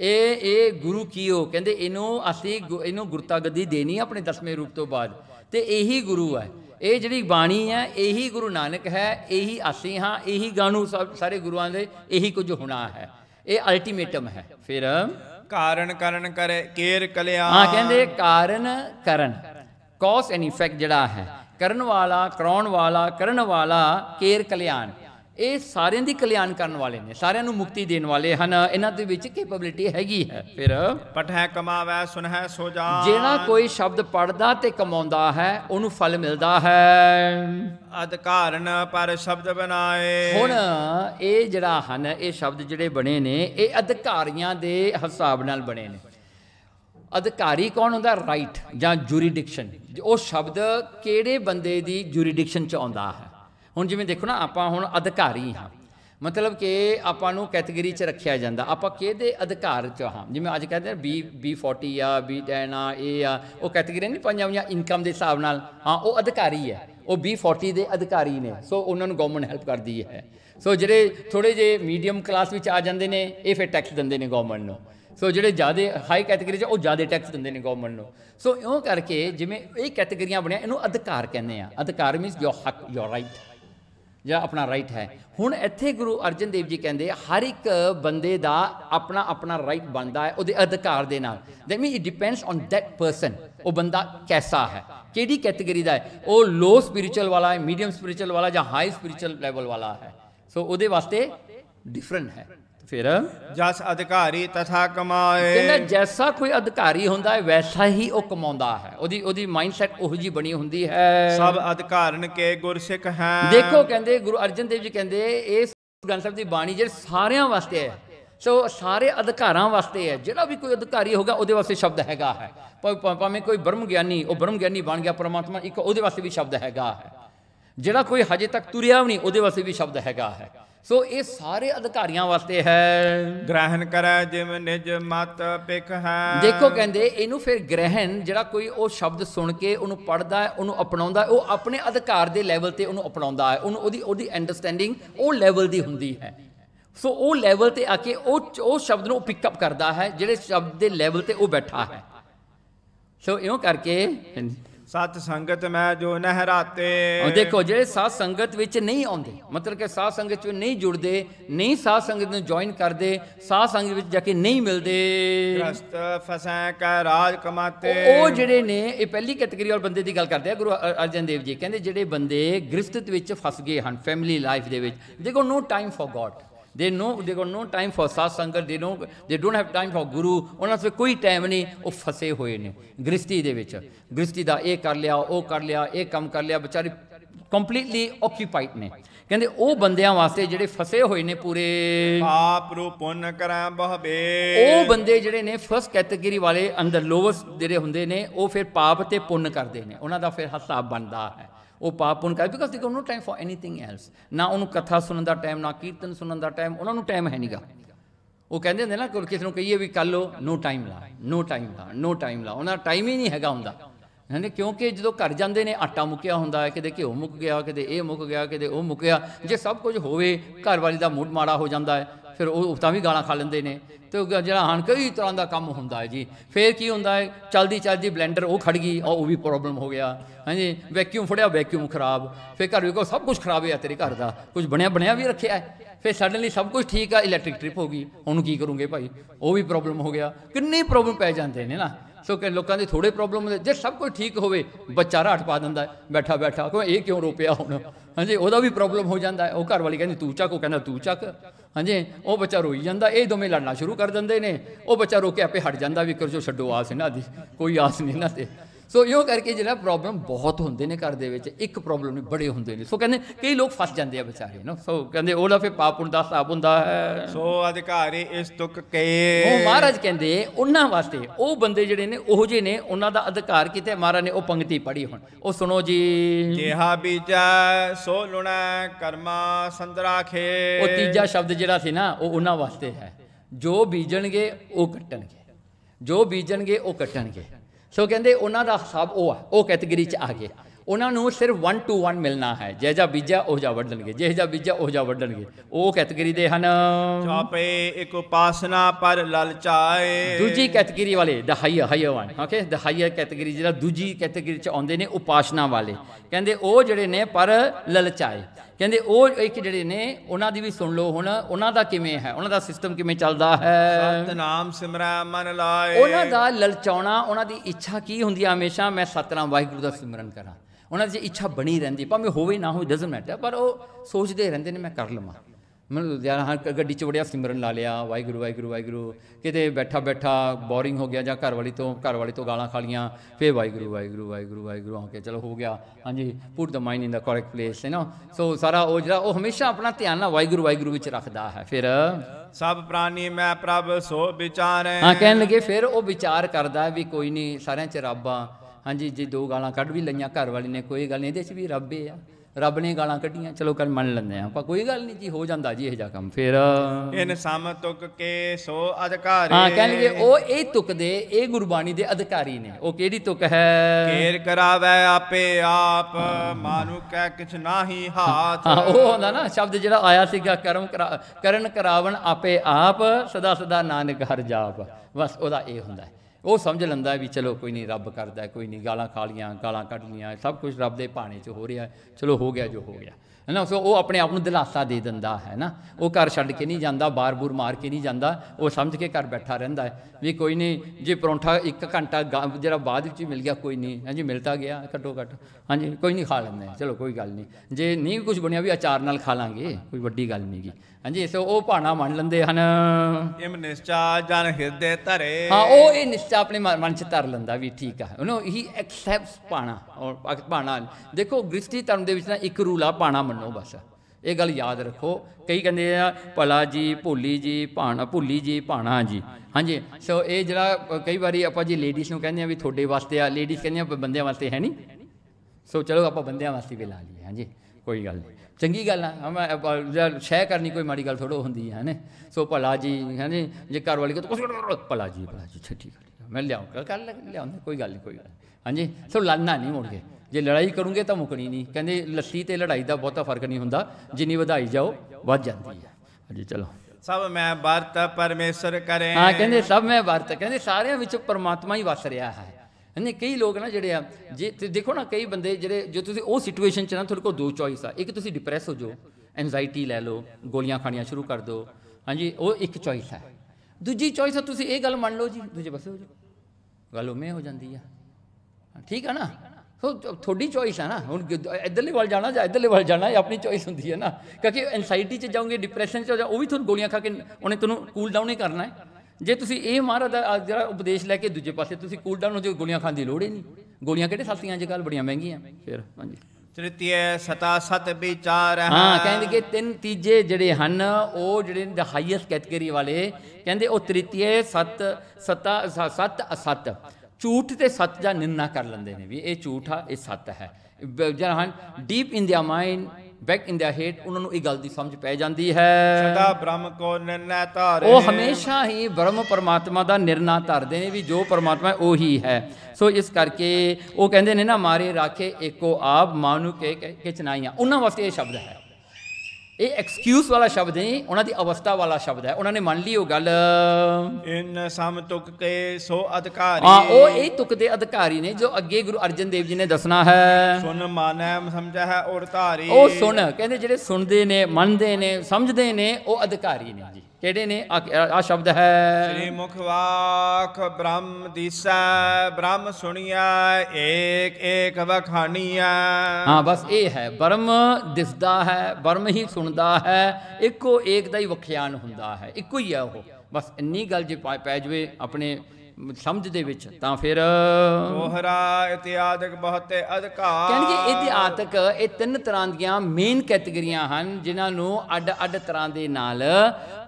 ਇਹ ਇਹ ਗੁਰੂ ਕਿਓ ਕਹਿੰਦੇ ਇਹਨੂੰ ਅਸੀਂ ਇਹਨੂੰ ਗੁਰਤਾ ਗੱਦੀ ਦੇਣੀ ਆਪਣੇ ਦਸਵੇਂ ਰੂਪ ਤੋਂ ਬਾਅਦ ਤੇ ਇਹੀ ਗੁਰੂ ਹੈ ਇਹ ਜਿਹੜੀ ਬਾਣੀ ਹੈ ਇਹੀ ਗੁਰੂ ਨਾਨਕ ਹੈ ਇਹੀ ਅਸੀਂ ਹਾਂ ਇਹੀ ਗਾਣੂ ਸਾਰੇ ਗੁਰੂਆਂ ਦੇ ਇਹੀ ਕੁਝ ਹੋਣਾ ਹੈ ਇਹ ਅਲਟੀਮੇਟਮ ਹੈ ਫਿਰ ਕਾਰਨ ਕਰਨ ਕਰੇ ਕੇਰ ਕਲਿਆ ਹਾਂ ਕਹਿੰਦੇ ਕਾਰਨ ਕਰਨ ਕੌਸ ਐਂਡ ਇਫੈਕਟ ਜਿਹੜਾ ਹੈ ਕਰਨ ਵਾਲਾ ਕਰਾਉਣ ਵਾਲਾ ਕਰਨ ਵਾਲਾ ਕੇਰ ਕਲਿਆਣ ਇਹ ਸਾਰਿਆਂ ਦੀ ਕਲਿਆਣ ਕਰਨ ਵਾਲੇ ਨੇ ਸਾਰਿਆਂ ਨੂੰ ਮੁਕਤੀ ਦੇਣ ਵਾਲੇ ਹਨ ਇਹਨਾਂ ਦੇ ਵਿੱਚ ਕੈਪੇਬਿਲਿਟੀ ਹੈਗੀ ਹੈ ਫਿਰ ਪਠੈ ਕਮਾਵੇ ਸੁਨਹਿ ਸੋ ਜਾ ਜਿਹੜਾ ਕੋਈ ਸ਼ਬਦ ਪੜਦਾ ਤੇ ਕਮਾਉਂਦਾ ਹੈ ਉਹਨੂੰ ਫਲ ਮਿਲਦਾ ਹੈ ਅਧਿਕਾਰਨ ਪਰ ਸ਼ਬਦ ਬਣਾਏ ਹੁਣ ਇਹ ਜਿਹੜਾ ਹਨ ਇਹ ਸ਼ਬਦ ਜਿਹੜੇ ਬਣੇ ਨੇ ਇਹ ਅਧਿਕਾਰੀਆਂ ਦੇ ਹਿਸਾਬ ਨਾਲ ਬਣੇ ਨੇ ਅਧਿਕਾਰੀ ਕੌਣ ਹੁੰਦਾ ਰਾਈਟ ਜਾਂ ਜੂਰੀਡਿਕਸ਼ਨ ਉਹ ਸ਼ਬਦ ਕਿਹੜੇ ਬੰਦੇ ਦੀ ਜੂਰੀਡਿਕਸ਼ਨ ਚ ਆਉਂਦਾ ਹੈ ਹੁਣ ਜਿਵੇਂ ਦੇਖੋ ਨਾ ਆਪਾਂ ਹੁਣ ਅਧਿਕਾਰੀ ਹਾਂ ਮਤਲਬ ਕਿ ਆਪਾਂ ਨੂੰ ਕੈਟਾਗਰੀ 'ਚ ਰੱਖਿਆ ਜਾਂਦਾ ਆਪਾਂ ਕਿਹਦੇ ਅਧਿਕਾਰ 'ਚ ਹਾਂ ਜਿਵੇਂ ਅੱਜ ਕਹਿੰਦੇ ਆ ਬੀ ਬੀ 40 ਆ ਬੀ 10 ਆ ਏ ਆ ਉਹ ਕੈਟਾਗਰੀ ਨਹੀਂ ਪੰਜਾਂ ਵਿੱਚ ਇਨਕਮ ਦੇ ਹਿਸਾਬ ਨਾਲ ਹਾਂ ਉਹ ਅਧਿਕਾਰੀ ਹੈ ਉਹ ਬੀ 40 ਦੇ ਅਧਿਕਾਰੀ ਨੇ ਸੋ ਉਹਨਾਂ ਨੂੰ ਗਵਰਨਮੈਂਟ ਹੈਲਪ ਕਰਦੀ ਹੈ ਸੋ ਜਿਹੜੇ ਥੋੜੇ ਜੇ ਮੀਡੀਅਮ ਕਲਾਸ ਵਿੱਚ ਆ ਜਾਂਦੇ ਨੇ ਇਹ ਫਿਰ ਟੈਕਸ ਦਿੰਦੇ ਨੇ ਗਵਰਨਮੈਂਟ ਨੂੰ ਸੋ ਜਿਹੜੇ ਜ਼ਿਆਦਾ ਹਾਈ ਕੈਟਾਗਰੀ 'ਚ ਉਹ ਜ਼ਿਆਦਾ ਟੈਕਸ ਦਿੰਦੇ ਨੇ ਗਵਰਨਮੈਂਟ ਨੂੰ ਸੋ ਇਉਂ ਕਰਕੇ ਜਿਵੇਂ ਇਹ ਕੈਟਾਗਰੀਆਂ ਬਣਿਆ ਇਹਨੂੰ ਅਧਿਕਾਰ ਕਹਿੰਦੇ ਆ ਅਧਿਕਾਰ ਮੀਨਸ ਯੋਰ ਹੱਕ ਯੋਰ ਰਾਈਟ ਜਾਂ ਆਪਣਾ ਰਾਈਟ ਹੈ ਹੁਣ ਇੱਥੇ ਗੁਰੂ ਅਰਜਨ ਦੇਵ ਜੀ ਕਹਿੰਦੇ ਹਰ ਇੱਕ ਬੰਦੇ ਦਾ ਆਪਣਾ ਆਪਣਾ ਰਾਈਟ ਬਣਦਾ ਹੈ ਉਹਦੇ ਅਧਿਕਾਰ ਦੇ ਨਾਲ that mean it depends on that person ਉਹ ਬੰਦਾ ਕੈਸਾ ਹੈ ਕਿਹੜੀ ਕੈਟਾਗਰੀ ਦਾ ਹੈ ਉਹ ਲੋ ਸਪਿਰਚੁਅਲ ਵਾਲਾ ਹੈ ਮੀਡੀਅਮ ਸਪਿਰਚੁਅਲ ਵਾਲਾ ਜਾਂ ਹਾਈ ਸਪਿਰਚੁਅਲ ਲੈਵਲ ਵਾਲਾ ਹੈ ਸੋ ਉਹਦੇ ਵਾਸਤੇ ਡਿਫਰੈਂਟ ਹੈ ਫਿਰ ਜਸ ਅਧਿਕਾਰੀ ਤਥਾ ਕਮਾਏ ਕਹਿੰਦਾ ਜੈਸਾ ਕੋਈ ਅਧਿਕਾਰੀ ਹੁੰਦਾ ਹੈ ਵੈਸਾ ਹੀ ਉਹ ਕਮਾਉਂਦਾ ਹੈ ਉਹਦੀ ਉਹਦੀ ਮਾਈਂਡਸੈਟ ਉਹੋ ਜੀ ਬਣੀ ਹੁੰਦੀ ਹੈ ਸਭ ਅਧਿਕਾਰਨ ਕੇ ਗੁਰ ਸਿੱਖ ਹੈ ਦੇਖੋ ਕਹਿੰਦੇ ਗੁਰੂ ਅਰਜਨ ਦੇਵ ਜੀ ਕਹਿੰਦੇ ਇਹ ਗ੍ਰੰਥ ਸਾਹਿਬ ਦੀ ਬਾਣੀ ਜਿਹੜੀ ਸਾਰਿਆਂ ਵਾਸਤੇ ਹੈ ਸੋ ਸਾਰੇ ਅਧਿਕਾਰਾਂ ਵਾਸਤੇ ਹੈ ਜਿਹੜਾ ਵੀ ਕੋਈ ਅਧਿਕਾਰੀ ਹੋਗਾ ਉਹਦੇ ਵਾਸਤੇ ਸ਼ਬਦ ਹੈਗਾ ਹੈ ਭਾਵੇਂ ਕੋਈ ਬ੍ਰਹਮ ਗਿਆਨੀ ਉਹ ਬ੍ਰਹਮ ਗਿਆਨੀ ਬਣ ਗਿਆ ਪਰਮਾਤਮਾ ਇੱਕ ਉਹਦੇ ਵਾਸਤੇ ਵੀ ਸ਼ਬਦ ਹੈਗਾ ਹੈ ਜਿਹੜਾ ਕੋਈ ਹਜੇ ਤੱਕ ਤੁਰਿਆ ਵੀ ਨਹੀਂ ਉਹਦੇ ਵਾਸਤੇ ਵੀ ਸ਼ਬਦ ਹੈਗਾ ਹੈ ਸੋ ਇਹ ਸਾਰੇ ਅਧਿਕਾਰੀਆਂ ਵਾਸਤੇ ਹੈ ਗ੍ਰਹਿਣ ਕਰੈ ਜਿਮ ਨਿਜ ਮਤ ਪਿਖ ਹੈ ਦੇਖੋ ਕਹਿੰਦੇ ਇਹਨੂੰ ਫਿਰ ਗ੍ਰਹਿਣ ਜਿਹੜਾ ਕੋਈ ਉਹ ਸ਼ਬਦ ਸੁਣ ਕੇ ਉਹਨੂੰ ਪੜਦਾ ਹੈ ਉਹਨੂੰ ਅਪਣਾਉਂਦਾ ਉਹ ਆਪਣੇ ਅਧਿਕਾਰ ਦੇ ਲੈਵਲ ਤੇ ਉਹਨੂੰ ਅਪਣਾਉਂਦਾ ਹੈ ਉਹਨੂੰ ਉਹਦੀ ਉਹਦੀ ਅੰਡਰਸਟੈਂਡਿੰਗ ਉਹ ਲੈਵਲ ਦੀ ਹੁੰਦੀ ਹੈ ਸੋ ਉਹ ਲੈਵਲ ਤੇ ਆ ਕੇ ਉਹ ਉਹ ਸ਼ਬਦ ਨੂੰ ਪਿਕ ਅਪ ਕਰਦਾ ਹੈ ਜਿਹੜੇ ਸ਼ਬਦ ਦੇ ਲੈਵਲ ਤੇ ਉਹ ਬੈਠਾ ਹੈ ਸੋ ਇਉਂ ਕਰਕੇ ਸਤ ਸੰਗਤ ਮੈਂ ਜੋ ਨਹਿਰਾਤੇ ਉਹ ਦੇਖੋ ਜੇ ਸਾਧ ਸੰਗਤ ਵਿੱਚ ਨਹੀਂ ਆਉਂਦੇ ਮਤਲਬ ਕਿ ਸਾਧ ਸੰਗਤ ਵਿੱਚ ਨਹੀਂ ਜੁੜਦੇ ਨਹੀਂ ਸਾਧ ਸੰਗਤ ਨੂੰ ਜੁਆਇਨ ਕਰਦੇ ਸਾਧ ਸੰਗਤ ਵਿੱਚ ਜਾ ਕੇ ਨਹੀਂ ਮਿਲਦੇ ਗ੍ਰਸਤ ਫਸੈ ਕਾ ਰਾਜ ਕਮਾਤੇ ਉਹ ਜਿਹੜੇ ਨੇ ਇਹ ਪਹਿਲੀ ਕੈਟਾਗਰੀ ਵਾਲ ਬੰਦੇ ਦੀ ਗੱਲ ਕਰਦੇ ਆ ਗੁਰੂ ਅਰਜਨ ਦੇਵ ਜੀ ਕਹਿੰਦੇ ਜਿਹੜੇ ਬੰਦੇ ਗ੍ਰਸਤ ਵਿੱਚ ਫਸ ਗਏ ਹਨ ਫੈਮਿਲੀ ਲਾਈਫ ਦੇ ਵਿੱਚ ਦੇਖੋ no time for God They know they got no time for satsangat. They don't they don't have time for guru. ਉਹਨਾਂ ਸੇ ਕੋਈ ਟਾਈਮ ਨਹੀਂ ਉਹ ਫਸੇ ਹੋਏ ਨੇ ਗ੍ਰਸਤੀ ਦੇ ਵਿੱਚ ਗ੍ਰਸਤੀ ਦਾ ਇਹ ਕਰ ਲਿਆ ਉਹ ਕਰ ਲਿਆ ਇਹ ਕੰਮ ਕਰ ਲਿਆ ਵਿਚਾਰੇ ਕੰਪਲੀਟਲੀ ਆਕਿਊਪਾਈਡ ਨੇ ਕਹਿੰਦੇ ਉਹ ਬੰਦਿਆਂ ਵਾਸਤੇ ਜਿਹੜੇ ਫਸੇ ਹੋਏ ਨੇ ਪੂਰੇ ਪਾਪ ਰੂ ਪੁੰਨ ਕਰਾਂ ਬਹਬੇ ਉਹ ਬੰਦੇ ਜਿਹੜੇ ਨੇ ਫਸਟ ਕੈਟਾਗਰੀ ਵਾਲੇ ਅੰਦਰ ਲੋਵਸ ਜਿਹੜੇ ਹੁੰਦੇ ਨੇ ਉਹ ਫਿਰ ਪਾਪ ਤੇ ਪੁੰਨ ਕਰਦੇ ਨੇ ਉਹਨਾਂ ਦਾ ਫਿਰ ਹਿਸਾਬ ਬਣਦਾ ਹੈ ਉਹ ਪਾਪ ਪੁੰਨ ਕਰ because they got no time for anything else ਨਾ ਉਹਨੂੰ ਕਥਾ ਸੁਣਨ ਦਾ ਟਾਈਮ ਨਾ ਕੀਰਤਨ ਸੁਣਨ ਦਾ ਟਾਈਮ ਉਹਨਾਂ ਨੂੰ ਟਾਈਮ ਹੈ ਨਹੀਂਗਾ ਉਹ ਕਹਿੰਦੇ ਹੁੰਦੇ ਨਾ ਕਿਸੇ ਨੂੰ ਕਹੀਏ ਵੀ ਕੱਲ ਲੋ ਨੋ ਟਾਈਮ ਲਾ ਨੋ ਟਾਈਮ ਲਾ ਨੋ ਟਾਈਮ ਲਾ ਉਹਨਾਂ ਦਾ ਟਾਈਮ ਹੀ ਨਹੀਂ ਹੈਗਾ ਹੁੰਦਾ ਹਨੇ ਕਿਉਂਕਿ ਜਦੋਂ ਘਰ ਜਾਂਦੇ ਨੇ ਆਟਾ ਮੁੱਕਿਆ ਹੁੰਦਾ ਹੈ ਕਿਤੇ ਘਿਓ ਮੁੱਕ ਗਿਆ ਕਿਤੇ ਇਹ ਮੁੱਕ ਗਿਆ ਕਿਤੇ ਉਹ ਮੁੱਕਿਆ ਜੇ ਸਭ ਕੁਝ ਹੋਵੇ ਘਰ ਵਾਲੀ ਦਾ ਮੂਡ ਮਾੜਾ ਹੋ ਜਾਂਦਾ ਹੈ ਫਿਰ ਉਹ ਤਾਂ ਵੀ ਗਾਲਾਂ ਖਾ ਲੈਂਦੇ ਨੇ ਤੇ ਜਿਹੜਾ ਹਣ ਕਈ ਤਰ੍ਹਾਂ ਦਾ ਕੰਮ ਹੁੰਦਾ ਹੈ ਜੀ ਫਿਰ ਕੀ ਹੁੰਦਾ ਹੈ ਚਲਦੀ ਚਲਦੀ ਬਲੈਂਡਰ ਉਹ ਖੜ ਗਈ ਉਹ ਵੀ ਪ੍ਰੋਬਲਮ ਹੋ ਗਿਆ ਹਾਂਜੀ ਵੈਕਿਊਮ ਫੜਿਆ ਵੈਕਿਊਮ ਖਰਾਬ ਫਿਰ ਘਰ ਵੀ ਕੋ ਸਭ ਕੁਝ ਖਰਾਬ ਹੈ ਤੇਰੇ ਘਰ ਦਾ ਕੁਝ ਬਣਿਆ ਬਣਿਆ ਵੀ ਰੱਖਿਆ ਫਿਰ ਸਡਨਲੀ ਸਭ ਕੁਝ ਠੀਕ ਆ ਇਲੈਕਟ੍ਰਿਕ ਟ੍ਰਿਪ ਹੋ ਗਈ ਉਹਨੂੰ ਕੀ ਕਰੂੰਗੇ ਭਾਈ ਉਹ ਵੀ ਪ੍ਰੋਬਲਮ ਹੋ ਗਿਆ ਕਿੰਨੀ ਪ੍ਰੋਬਲਮ ਪੈ ਜਾਂਦੇ ਨੇ ਨਾ ਸੋ ਕਿ ਲੋਕਾਂ ਦੀ ਥੋੜੇ ਪ੍ਰੋਬਲਮ ਹੁੰਦੇ ਜੇ ਸਭ ਕੁਝ ਠੀਕ ਹੋਵੇ ਬੱਚਾ ਰਾਟ ਪਾ ਦਿੰਦਾ ਬੈਠਾ ਬੈਠਾ ਕੋ ਇਹ ਕਿਉਂ ਰੋਪਿਆ ਹੁਣ ਹਾਂਜੀ ਉਹਦਾ ਵੀ ਪ੍ਰੋਬਲਮ ਹੋ ਜਾਂਦਾ ਹੈ ਉਹ ਘਰ ਵਾਲੀ ਕਹਿੰਦੀ ਤੂੰ ਚੱਕ ਉਹ ਕਹਿੰਦਾ ਤੂੰ ਚੱਕ ਹਾਂਜੀ ਉਹ ਬੱਚਾ ਰੋਈ ਜਾਂਦਾ ਇਹ ਦੋਵੇਂ ਲੜਨਾ ਸ਼ੁਰੂ ਕਰ ਦਿੰਦੇ ਨੇ ਉਹ ਬੱਚਾ ਰੋ ਕੇ ਆਪੇ ਹਟ ਜਾਂਦਾ ਵੀ ਜੋ ਛੱਡੋ ਆਸ ਇਹਨਾਂ ਦੀ ਕੋਈ ਆਸ ਨਹੀਂ ਇਹਨਾਂ ਤੇ ਸੋ ਇਹੋ ਕਰਕੇ ਜਿਹੜਾ ਪ੍ਰੋਬਲਮ ਬਹੁਤ ਹੁੰਦੇ ਨੇ ਘਰ ਦੇ ਵਿੱਚ ਇੱਕ ਪ੍ਰੋਬਲਮ ਨਹੀਂ ਬੜੇ ਹੁੰਦੇ ਨੇ ਸੋ ਕਹਿੰਦੇ ਕਈ ਲੋਕ ਫਸ ਜਾਂਦੇ ਆ ਵਿਚਾਰੇ ਨਾ ਸੋ ਕਹਿੰਦੇ ਉਹ ਫੇ ਪਾਪ ਦਾ ਸਾਬ ਹੁੰਦਾ ਹੈ ਸੋ ਅਧਿਕਾਰੀ ਇਸ ਤੁਕ ਕੇ ਉਹ ਮਹਾਰਾਜ ਕਹਿੰਦੇ ਉਹਨਾਂ ਵਾਸਤੇ ਉਹ ਬੰਦੇ ਜਿਹੜੇ ਨੇ ਉਹ ਜੇ ਨੇ ਉਹਨਾਂ ਦਾ ਅਧਿਕਾਰ ਕਿਤੇ ਮਹਾਰਾਜ ਨੇ ਉਹ ਪੰਕਤੀ ਪੜੀ ਹੁਣ ਉਹ ਸੁਣੋ ਜੀ ਜਿਹਾ ਬੀਜਾ ਸੋ ਲੁਣਾ ਕਰਮਾ ਸੰਦਰਾਖੇ ਉਹ ਤੀਜਾ ਸ਼ਬਦ ਜਿਹੜਾ ਸੀ ਨਾ ਉਹ ਉਹਨਾਂ ਵਾਸਤੇ ਹੈ ਜੋ ਬੀਜਣਗੇ ਉਹ ਕੱਟਣਗੇ ਜੋ ਬੀਜਣਗੇ ਉਹ ਕੱਟਣਗੇ ਸੋ ਕਹਿੰਦੇ ਉਹਨਾਂ ਦਾ ਹਿਸਾਬ ਉਹ ਆ ਉਹ ਕੈਟਾਗਰੀ 'ਚ ਆ ਗਏ ਉਹਨਾਂ ਨੂੰ ਸਿਰਫ 1 ਟੂ 1 ਮਿਲਣਾ ਹੈ ਜੇ ਜਾ ਬੀਜਾ ਉਹ ਜਾ ਵੱਢਣਗੇ ਜੇ ਜਾ ਬੀਜਾ ਉਹ ਜਾ ਵੱਢਣਗੇ ਉਹ ਕੈਟਾਗਰੀ ਦੇ ਹਨ ਚਾਪੇ ਇੱਕ ਉਪਾਸਨਾ ਪਰ ਲਲਚਾਏ ਦੂਜੀ ਕੈਟਾਗਰੀ ਵਾਲੇ the higher higher one okay the higher category ਜਿਹੜਾ ਦੂਜੀ ਕੈਟਾਗਰੀ ਚ ਆਉਂਦੇ ਨੇ ਉਪਾਸਨਾ ਵਾਲੇ ਕਹਿੰਦੇ ਉਹ ਜਿਹੜੇ ਨੇ ਪਰ ਲਲਚਾਏ ਕਹਿੰਦੇ ਉਹ ਇੱਕ ਜਿਹੜੇ ਨੇ ਉਹਨਾਂ ਦੀ ਵੀ ਸੁਣ ਲਓ ਹੁਣ ਉਹਨਾਂ ਦਾ ਕਿਵੇਂ ਹੈ ਉਹਨਾਂ ਦਾ ਸਿਸਟਮ ਕਿਵੇਂ ਚੱਲਦਾ ਹੈ ਸਤਨਾਮ ਸਿਮਰੈ ਮਨ ਲਾਏ ਉਹਨਾਂ ਦਾ ਲਲਚਾਉਣਾ ਉਹਨਾਂ ਦੀ ਇੱਛਾ ਕੀ ਹੁੰਦੀ ਹੈ ਹਮੇਸ਼ਾ ਮੈਂ ਸਤਨਾਮ ਵਾਹਿਗੁਰੂ ਦਾ ਸਿਮਰਨ ਕਰਾਂ ਉਹਨਾਂ ਦੀ ਇੱਛਾ ਬਣੀ ਰਹਿੰਦੀ ਭਾਵੇਂ ਹੋਵੇ ਨਾ ਹੋਵੇ ਡਸਨਟ ਮੈਟਰ ਪਰ ਉਹ ਸੋਚਦੇ ਰਹਿੰਦੇ ਨੇ ਮੈਂ ਕਰ ਲਵਾਂ ਮੈਂ ਲੁਧਿਆਣਾ ਹਾਂ ਗੱਡੀ 'ਚ ਵੜਿਆ ਸਿਮਰਨ ਲਾ ਲਿਆ ਵਾਹਿਗੁਰੂ ਵਾਹਿਗੁਰੂ ਵਾਹਿਗੁਰੂ ਕਿਤੇ ਬੈਠਾ ਬੈਠਾ ਬੋਰਿੰਗ ਹੋ ਗਿਆ ਜਾਂ ਘਰ ਵਾਲੀ ਤੋਂ ਘਰ ਵਾਲੀ ਤੋਂ ਗਾਲਾਂ ਖਾ ਲੀਆਂ ਫੇਰ ਵਾਹਿਗੁਰੂ ਵਾਹਿਗੁਰੂ ਵਾਹਿਗੁਰੂ ਵਾਹਿਗੁਰੂ ਆ ਕੇ ਚਲੋ ਹੋ ਗਿਆ ਹਾਂਜੀ put the mind in the correct place you know so ਸਾਰਾ ਉਹ ਜਿਹੜਾ ਉਹ ਹਮੇਸ਼ਾ ਆਪਣਾ ਧਿਆਨ ਨਾ ਵਾਹਿਗੁਰੂ ਵਾਹਿਗੁਰੂ ਵਿੱਚ ਰੱਖਦਾ ਹੈ ਫਿਰ ਸਭ ਪ੍ਰਾਨੀ ਮੈਂ ਪ੍ਰਭ ਸੋ ਵਿਚਾਰੇ ਹਾਂ ਕਹਿਣ ਲੱਗੇ ਫਿਰ ਉਹ ਵਿਚਾਰ ਕਰਦਾ ਵੀ ਕੋਈ ਨਹੀਂ ਸਾਰਿਆਂ 'ਚ ਰੱਬ ਆ ਹਾਂਜੀ ਜੇ ਦੋ ਗਾਲਾਂ ਕੱਢ ਵੀ ਲਈਆਂ ਘਰ ਵਾਲੀ ਨੇ ਕੋਈ ਗੱਲ ਨਹੀਂ ਇਹਦੇ 'ਚ ਵੀ ਰੱਬ ਏ ਆ ਰੱਬ ਨੇ ਗਾਲਾਂ ਕੱਢੀਆਂ ਚਲੋ ਕਰ ਮੰਨ ਲੈਂਦੇ ਆ ਪਰ ਕੋਈ ਗੱਲ ਨਹੀਂ ਜੀ ਹੋ ਜਾਂਦਾ ਜੀ ਇਹ ਜਾ ਕੰਮ ਫਿਰ ਇਨ ਸਮ ਤੁਕ ਕੇ ਸੋ ਅਧਿਕਾਰੀ ਹਾਂ ਕਹਿਣਗੇ ਉਹ ਇਹ ਤੁਕ ਦੇ ਇਹ ਗੁਰਬਾਣੀ ਦੇ ਅਧਿਕਾਰੀ ਨੇ ਉਹ ਕਿਹੜੀ ਤੁਕ ਹੈ ਕੇਰ ਕਰਾਵੇ ਆਪੇ ਆਪ ਮਾਨੂ ਕਹਿ ਕਿਛ ਨਾਹੀ ਹਾਥ ਹਾਂ ਉਹ ਹੁੰਦਾ ਨਾ ਸ਼ਬਦ ਜਿਹੜਾ ਆਇਆ ਸੀਗਾ ਕਰਮ ਕਰਨ ਕਰਾਵਣ ਆਪੇ ਆਪ ਸਦਾ ਸਦਾ ਨਾਨਕ ਹਰ ਜਾਪ ਬਸ ਉਹਦਾ ਇਹ ਹੁੰਦਾ ਹੈ ਉਹ ਸਮਝ ਲੈਂਦਾ ਵੀ ਚਲੋ ਕੋਈ ਨਹੀਂ ਰੱਬ ਕਰਦਾ ਕੋਈ ਨਹੀਂ ਗਾਲਾਂ ਖਾ ਲੀਆਂ ਗਾਲਾਂ ਕੱਢ ਲੀਆਂ ਸਭ ਕੁਝ ਰੱਬ ਦੇ ਭਾਣੇ 'ਚ ਹੋ ਰਿਹਾ ਚਲੋ ਹੋ ਗਿਆ ਜੋ ਹੋ ਗਿਆ ਹੈ ਨਾ ਸੋ ਉਹ ਆਪਣੇ ਆਪ ਨੂੰ ਦਿਲਾਸਾ ਦੇ ਦਿੰਦਾ ਹੈ ਨਾ ਉਹ ਘਰ ਛੱਡ ਕੇ ਨਹੀਂ ਜਾਂਦਾ ਬਾਰ-ਬੂਰ ਮਾਰ ਕੇ ਨਹੀਂ ਜਾਂਦਾ ਉਹ ਸਮਝ ਕੇ ਘਰ ਬੈਠਾ ਰਹਿੰਦਾ ਹੈ ਵੀ ਕੋਈ ਨਹੀਂ ਜੇ ਪਰੌਂਠਾ 1 ਘੰਟਾ ਜਿਹੜਾ ਬਾਅਦ ਵਿੱਚ ਮਿਲ ਗਿਆ ਕੋਈ ਨਹੀਂ ਹਾਂਜੀ ਮਿਲਤਾ ਗਿਆ ਘਟੋ ਘਟ ਹਾਂਜੀ ਕੋਈ ਨਹੀਂ ਖਾ ਲੈਂਦੇ ਚਲੋ ਕੋਈ ਗੱਲ ਨਹੀਂ ਜੇ ਨਹੀਂ ਕੁਝ ਬਣਿਆ ਵੀ ਅਚਾਰ ਨਾਲ ਖਾ ਲਾਂਗੇ ਕੋਈ ਵੱਡੀ ਗੱਲ ਨਹੀਂਗੀ ਹਾਂਜੀ ਸੋ ਉਹ ਭਾਣਾ ਮੰਨ ਲੈਂਦੇ ਹਨ ਇਹ ਨਿਸ਼ਚਾ ਜਨ ਹਿਰਦੇ ਧਰੇ ਹਾਂ ਉਹ ਇਹ ਨਿਸ਼ਚਾ ਆਪਣੇ ਮਨ ਚ ਧਰ ਲੈਂਦਾ ਵੀ ਠੀਕ ਆ ਉਹਨੂੰ ਹੀ ਐਕਸੈਪਟਸ ਭਾਣਾ ਔਰ ਭਾਣਾ ਦੇਖੋ ਗ੍ਰਸਤੀ ਧਰਮ ਦੇ ਵਿੱਚ ਨਾ ਇੱਕ ਰੂਲ ਆ ਭਾਣਾ ਮੰਨੋ ਬਸ ਇਹ ਗੱਲ ਯਾਦ ਰੱਖੋ ਕਈ ਕਹਿੰਦੇ ਆ ਭਲਾ ਜੀ ਭੋਲੀ ਜੀ ਭਾਣਾ ਭੁੱਲੀ ਜੀ ਭਾਣਾ ਜੀ ਹਾਂਜੀ ਸੋ ਇਹ ਜਿਹੜਾ ਕਈ ਵਾਰੀ ਆਪਾਂ ਜੀ ਲੇਡੀਜ਼ ਨੂੰ ਕਹਿੰਦੇ ਆ ਵੀ ਤੁਹਾਡੇ ਵਾਸਤੇ ਆ ਲੇਡੀਜ਼ ਕਹਿੰਦੇ ਆ ਬੰਦਿਆਂ ਵਾਸਤੇ ਹੈ ਨਹੀਂ ਸੋ ਚਲੋ ਆਪਾਂ ਬੰਦਿਆਂ ਵਾਸਤੇ ਵੀ ਲਾ ਲਈਏ ਹਾਂਜੀ ਕੋਈ ਗੱਲ ਨਹੀਂ ਚੰਗੀ ਗੱਲ ਆ ਮੈਂ ਸ਼ੈ ਕਰਨੀ ਕੋਈ ਮਾੜੀ ਗੱਲ ਥੋੜੋ ਹੁੰਦੀ ਹੈ ਹਨੇ ਸੋ ਭਲਾ ਜੀ ਹਨੇ ਜੇ ਘਰ ਵਾਲੀ ਕੋ ਤਾਂ ਭਲਾ ਜੀ ਭਲਾ ਜੀ ਠੀਕ ਹੈ ਮੈਂ ਲਿਆਉਂ ਕਰ ਲਿਆਉਂਦੇ ਕੋਈ ਗੱਲ ਨਹੀਂ ਕੋਈ ਗੱਲ ਹਾਂਜੀ ਸੋ ਲੜਨਾ ਨਹੀਂ ਮੁੜਗੇ ਜੇ ਲੜਾਈ ਕਰੂੰਗੇ ਤਾਂ ਮੁਕਣੀ ਨਹੀਂ ਕਹਿੰਦੇ ਲੱਤੀ ਤੇ ਲੜਾਈ ਦਾ ਬਹੁਤਾ ਫਰਕ ਨਹੀਂ ਹੁੰਦਾ ਜਿੰਨੀ ਵਧਾਈ ਜਾਓ ਵੱਧ ਜਾਂਦੀ ਹੈ ਹਾਂਜੀ ਚਲੋ ਸਭ ਮੈਂ ਵਰਤ ਪਰਮੇਸ਼ਰ ਕਰੇ ਹਾਂ ਕਹਿੰਦੇ ਸਭ ਮੈਂ ਵਰਤ ਕਹਿੰਦੇ ਸਾਰਿਆਂ ਵਿੱਚ ਪਰਮਾਤਮਾ ਹੀ ਵਸ ਰਿਹਾ ਹੈ ਨੇ ਕਈ ਲੋਕ ਨਾ ਜਿਹੜੇ ਆ ਜੇ ਦੇਖੋ ਨਾ ਕਈ ਬੰਦੇ ਜਿਹੜੇ ਜੇ ਤੁਸੀਂ ਉਹ ਸਿਚੁਏਸ਼ਨ ਚ ਨਾ ਤੁਹਾਡੇ ਕੋਲ ਦੋ ਚੋਇਸ ਆ ਇੱਕ ਤੁਸੀਂ ਡਿਪਰੈਸ ਹੋ ਜਾਓ ਐਂਜ਼ਾਈਟੀ ਲੈ ਲਓ ਗੋਲੀਆਂ ਖਾਣੀਆਂ ਸ਼ੁਰੂ ਕਰ ਦਿਓ ਹਾਂਜੀ ਉਹ ਇੱਕ ਚੋਇਸ ਹੈ ਦੂਜੀ ਚੋਇਸ ਆ ਤੁਸੀਂ ਇਹ ਗੱਲ ਮੰਨ ਲਓ ਜੀ ਦੂਜੇ ਪਾਸੇ ਹੋ ਜਾਓ ਗੱਲ ਉਵੇਂ ਹੋ ਜਾਂਦੀ ਆ ਠੀਕ ਆ ਨਾ ਤੁਹਾਡੀ ਚੋਇਸ ਆ ਨਾ ਹੁਣ ਇਧਰਲੇ ਵੱਲ ਜਾਣਾ ਜਾਂ ਇਧਰਲੇ ਵੱਲ ਜਾਣਾ ਇਹ ਆਪਣੀ ਚੋਇਸ ਹੁੰਦੀ ਹੈ ਨਾ ਕਿਉਂਕਿ ਐਂਜ਼ਾਈਟੀ ਚ ਜਾਓਗੇ ਡਿਪਰੈਸ਼ਨ ਚ ਜਾਓ ਉਹ ਵੀ ਤੁਹਾਨੂੰ ਗੋਲੀਆਂ ਖਾ ਕੇ ਉਹਨੇ ਤੁਹਾਨੂੰ ਕੂਲ ਡਾਊਨ ਹੀ ਕਰਨਾ ਹੈ ਜੇ ਤੁਸੀਂ ਇਹ ਮਹਾਰਾਜ ਦਾ ਜਿਹੜਾ ਉਪਦੇਸ਼ ਲੈ ਕੇ ਦੂਜੇ ਪਾਸੇ ਤੁਸੀਂ ਕੂਲ ਡਾਊਨ ਹੋ ਜਾਓ ਗੋਲੀਆਂ ਖਾਣ ਦੀ ਲੋੜ ਹੀ ਨਹੀਂ ਗੋਲੀਆਂ ਕਿਹੜੇ ਸਸਤੀਆਂ ਅੱਜ ਕੱਲ ਬੜੀਆਂ ਮਹਿੰਗੀਆਂ ਫਿਰ ਹਾਂਜੀ ਤ੍ਰਿਤੀਏ ਸਤਾ ਸਤ ਵਿਚਾਰ ਹੈ ਹਾਂ ਕਹਿੰਦੇ ਕਿ ਤਿੰਨ ਤੀਜੇ ਜਿਹੜੇ ਹਨ ਉਹ ਜਿਹੜੇ ਦਾ ਹਾਈਐਸਟ ਕੈਟਾਗਰੀ ਵਾਲੇ ਕਹਿੰਦੇ ਉਹ ਤ੍ਰਿਤੀਏ ਸਤ ਸਤਾ ਸਤ ਅਸਤ ਝੂਠ ਤੇ ਸੱਚ ਦਾ ਨਿੰਨਾ ਕਰ ਲੈਂਦੇ ਨੇ ਵੀ ਇਹ ਝੂਠ ਆ ਇਹ ਸੱਤ ਹੈ ਜਿਹੜਾ ਹਨ deep in their mind back in their head ਉਹਨਾਂ ਨੂੰ ਇਹ ਗੱਲ ਦੀ ਸਮਝ ਪੈ ਜਾਂਦੀ ਹੈ ਸਦਾ ਬ੍ਰਹਮ ਕੋ ਨਿਰਨਾ ਧਾਰੇ ਉਹ ਹਮੇਸ਼ਾ ਹੀ ਬ੍ਰਹਮ ਪਰਮਾਤਮਾ ਦਾ ਨਿਰਨਾ ਧਾਰਦੇ ਨੇ ਵੀ ਜੋ ਪਰਮਾਤਮਾ ਉਹੀ ਹੈ ਸੋ ਇਸ ਕਰਕੇ ਉਹ ਕਹਿੰਦੇ ਨੇ ਨਾ ਮਾਰੇ ਰਾਖੇ ਏਕੋ ਆਪ ਮਾਨੂ ਕੇ ਕਿਚਨਾਈਆਂ ਉਹਨਾਂ ਵਾਸਤੇ ਇਹ ਸ਼ਬਦ ਹੈ ਇਹ ਐਕਸਕਿਊਜ਼ ਵਾਲਾ ਸ਼ਬਦ ਨਹੀਂ ਉਹਨਾਂ ਦੀ ਅਵਸਥਾ ਵਾਲਾ ਸ਼ਬਦ ਹੈ ਉਹਨਾਂ ਨੇ ਮੰਨ ਲਈ ਉਹ ਗੱਲ ਇਨ ਸਮ ਤੁਕ ਕੇ ਸੋ ਅਧਿਕਾਰੀ ਹਾਂ ਉਹ ਇਹ ਤੁਕ ਦੇ ਅਧਿਕਾਰੀ ਨੇ ਜੋ ਅੱਗੇ ਗੁਰੂ ਅਰਜਨ ਦੇਵ ਜੀ ਨੇ ਦੱਸਣਾ ਹੈ ਸੁਣ ਮਾਨੈ ਸਮਝਾ ਹੈ ਔਰ ਧਾਰੀ ਉਹ ਸੁਣ ਕਹਿੰਦੇ ਜਿਹੜੇ ਸੁਣਦੇ ਨੇ ਮੰਨਦੇ ਨੇ ਸਮਝਦੇ ਨੇ ਉਹ ਅਧਿਕਾਰੀ ਨੇ ਜੀ ਕਿਹੜੇ ਨੇ ਆ ਸ਼ਬਦ ਹੈ ਸ੍ਰੀ ਮੁਖ ਵਾਖ ਬ੍ਰਹਮ ਦੀਸੈ ਬ੍ਰਹਮ ਸੁਣੀਐ ਏਕ ਏਕ ਵਖਾਣੀਐ ਹਾਂ ਬਸ ਇਹ ਹੈ ਬ੍ਰਹਮ ਦਿਸਦਾ ਹੈ ਬ੍ਰਹਮ ਹੀ ਸੁਣਦਾ ਹੈ ਇੱਕੋ ਏਕ ਦਾ ਹੀ ਵਖਿਆਨ ਹੁੰਦਾ ਹੈ ਇੱਕੋ ਹੀ ਹੈ ਉਹ ਬਸ ਇੰਨੀ ਗੱਲ ਜੇ ਪੈ ਜਵੇ ਆਪਣੇ ਸਮਝ ਦੇ ਵਿੱਚ ਤਾਂ ਫਿਰ ਦੋਹਰਾ ਇਤਿਆਦਿਕ ਬਹੁਤੇ ਅਧਿਕਾਰ ਕਹਿੰਦੇ ਇਤਿਆਦਿਕ ਇਹ ਤਿੰਨ ਤਰ੍ਹਾਂ ਦੀਆਂ ਮੇਨ ਕੈਟੇਗਰੀਆਂ ਹਨ ਜਿਨ੍ਹਾਂ ਨੂੰ ਅੱਡ-ਅੱਡ ਤਰ੍ਹਾਂ ਦੇ ਨਾਲ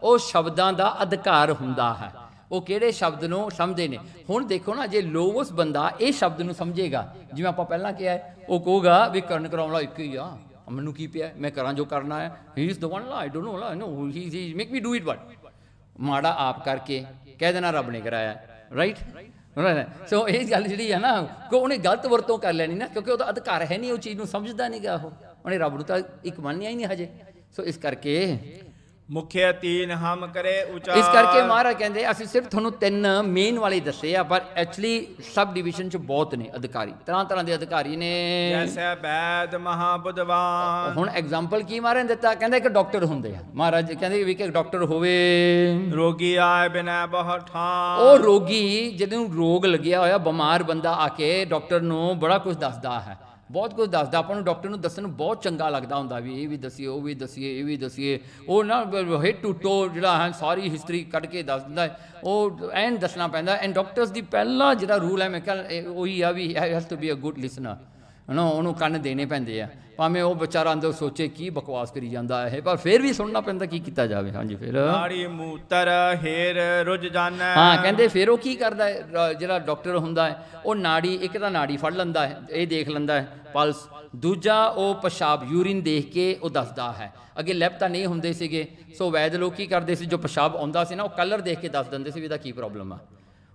ਉਹ ਸ਼ਬਦਾਂ ਦਾ ਅਧਿਕਾਰ ਹੁੰਦਾ ਹੈ ਉਹ ਕਿਹੜੇ ਸ਼ਬਦ ਨੂੰ ਸਮਝਦੇ ਨੇ ਹੁਣ ਦੇਖੋ ਨਾ ਜੇ ਲੋਵਸ ਬੰਦਾ ਇਹ ਸ਼ਬਦ ਨੂੰ ਸਮਝੇਗਾ ਜਿਵੇਂ ਆਪਾਂ ਪਹਿਲਾਂ ਕਿਹਾ ਉਹ ਕਹੂਗਾ ਵੀ ਕਰਨ ਕਰਾਉਣ ਵਾਲਾ ਇੱਕ ਹੀ ਆ ਮੈਨੂੰ ਕੀ ਪਿਆ ਮੈਂ ਕਰਾਂ ਜੋ ਕਰਨਾ ਹੈ ਹੀ ਇਸ ਦਵਨ ਵਨ ਲਾ ਆਈ ਡੋਨਟ ਨੋ ਲਾ no he he make me do it what ਮਾੜਾ ਆਪ ਕਰਕੇ ਕਹਿ ਦੇਣਾ ਰੱਬ ਨੇ ਕਰਾਇਆ ਰਾਈਟ ਉਹਨਾਂ ਸੋ ਇਹ ਗੱਲ ਜਿਹੜੀ ਆ ਨਾ ਕਿ ਉਹਨੇ ਗਲਤ ਵਰਤੋਂ ਕਰ ਲੈਣੀ ਨਾ ਕਿਉਂਕਿ ਉਹਦਾ ਅਧਿਕਾਰ ਹੈ ਨਹੀਂ ਉਹ ਚੀਜ਼ ਨੂੰ ਸਮਝਦਾ ਨਹੀਂਗਾ ਉਹ ਉਹਨੇ ਰੱਬ ਨੂੰ ਤਾਂ ਇੱਕ ਮੰਨਿਆ ਹੀ ਨਹੀਂ ਹਜੇ ਸੋ ਇਸ ਕਰਕੇ ਮੁਖਿਆ ਤੀਨ ਹਮ ਕਰੇ ਉਚਾਰ ਇਸ ਕਰਕੇ ਮਹਾਰਾਜ ਕਹਿੰਦੇ ਅਸੀਂ ਸਿਰਫ ਤੁਹਾਨੂੰ ਤਿੰਨ ਮੇਨ ਵਾਲੇ ਦੱਸੇ ਆ ਪਰ ਐਕਚੁਅਲੀ ਸਬ ਡਿਵੀਜ਼ਨ ਚ ਬਹੁਤ ਨੇ ਅਧਿਕਾਰੀ ਤਰ੍ਹਾਂ ਤਰ੍ਹਾਂ ਦੇ ਅਧਿਕਾਰੀ ਨੇ ਜੈਸੇ ਬੈਦ ਮਹਾ ਬੁਧਵਾਨ ਹੁਣ ਐਗਜ਼ਾਮਪਲ ਕੀ ਮਾਰਨ ਦਿੱਤਾ ਕਹਿੰਦੇ ਇੱਕ ਡਾਕਟਰ ਹੁੰਦੇ ਆ ਮਹਾਰਾਜ ਕਹਿੰਦੇ ਵੀ ਕਿ ਡਾਕਟਰ ਹੋਵੇ ਰੋਗੀ ਆਏ ਬਿਨਾ ਬਹੁਤ ਠਾਂ ਉਹ ਰੋਗੀ ਜਿਹਨੂੰ ਰੋਗ ਲੱਗਿਆ ਹੋਇਆ ਬਿਮਾਰ ਬੰਦਾ ਆ ਕੇ ਡਾਕਟਰ ਨੂੰ ਬੜਾ ਕੁਝ ਦੱਸਦਾ ਹੈ ਬਹੁਤ ਕੁਝ ਦੱਸਦਾ ਆਪਾਂ ਨੂੰ ਡਾਕਟਰ ਨੂੰ ਦੱਸਣ ਨੂੰ ਬਹੁਤ ਚੰਗਾ ਲੱਗਦਾ ਹੁੰਦਾ ਵੀ ਇਹ ਵੀ ਦਸੀਏ ਉਹ ਵੀ ਦਸੀਏ ਇਹ ਵੀ ਦਸੀਏ ਉਹ ਨਾ ਹੇਡ ਟੂ ਟੋ ਜਿਹੜਾ ਹੈ ਸਾਰੀ ਹਿਸਟਰੀ ਕੱਢ ਕੇ ਦੱਸ ਦਿੰਦਾ ਉਹ ਐਨ ਦੱਸਣਾ ਪੈਂਦਾ ਐਂਡ ਡਾਕਟਰਸ ਦੀ ਪਹਿਲਾ ਜਿਹੜਾ ਰੂਲ ਹੈ ਮੈਂ ਕਹਿੰਦਾ ਉਹੀ ਆ we has to be a good listener ਨਾ ਉਹਨੂੰ ਕੰਨ ਦੇਣੇ ਪੈਂਦੇ ਆ ਭਾਵੇਂ ਉਹ ਵਿਚਾਰਾ ਅੰਦਰ ਸੋਚੇ ਕੀ ਬਕਵਾਸ ਕਰੀ ਜਾਂਦਾ ਹੈ ਪਰ ਫਿਰ ਵੀ ਸੁਣਨਾ ਪੈਂਦਾ ਕੀ ਕੀਤਾ ਜਾਵੇ ਹਾਂਜੀ ਫਿਰ ਨਾੜੀ ਮੂਤਰ ਹੇਰ ਰੁਜ ਜਾਣਾ ਹਾਂ ਕਹਿੰਦੇ ਫਿਰ ਉਹ ਕੀ ਕਰਦਾ ਹੈ ਜਿਹੜਾ ਡਾਕਟਰ ਹੁੰਦਾ ਹੈ ਉਹ ਨਾੜੀ ਇੱਕ ਤਾਂ ਨਾੜੀ ਫੜ ਲੈਂਦਾ ਹੈ ਇਹ ਦੇਖ ਲੈਂਦਾ ਹੈ ਪਲਸ ਦੂਜਾ ਉਹ ਪਿਸ਼ਾਬ ਯੂਰਿਨ ਦੇਖ ਕੇ ਉਹ ਦੱਸਦਾ ਹੈ ਅੱਗੇ ਲੈਬ ਤਾਂ ਨਹੀਂ ਹੁੰਦੇ ਸੀਗੇ ਸੋ ਵੈਦ ਲੋਕ ਕੀ ਕਰਦੇ ਸੀ ਜੋ ਪਿਸ਼ਾਬ ਆਉਂਦਾ ਸੀ ਨਾ ਉਹ ਕਲਰ ਦੇਖ ਕੇ ਦੱਸ ਦਿੰਦੇ ਸੀ ਵੀ ਇਹਦਾ ਕੀ ਪ੍ਰੋਬਲਮ ਆ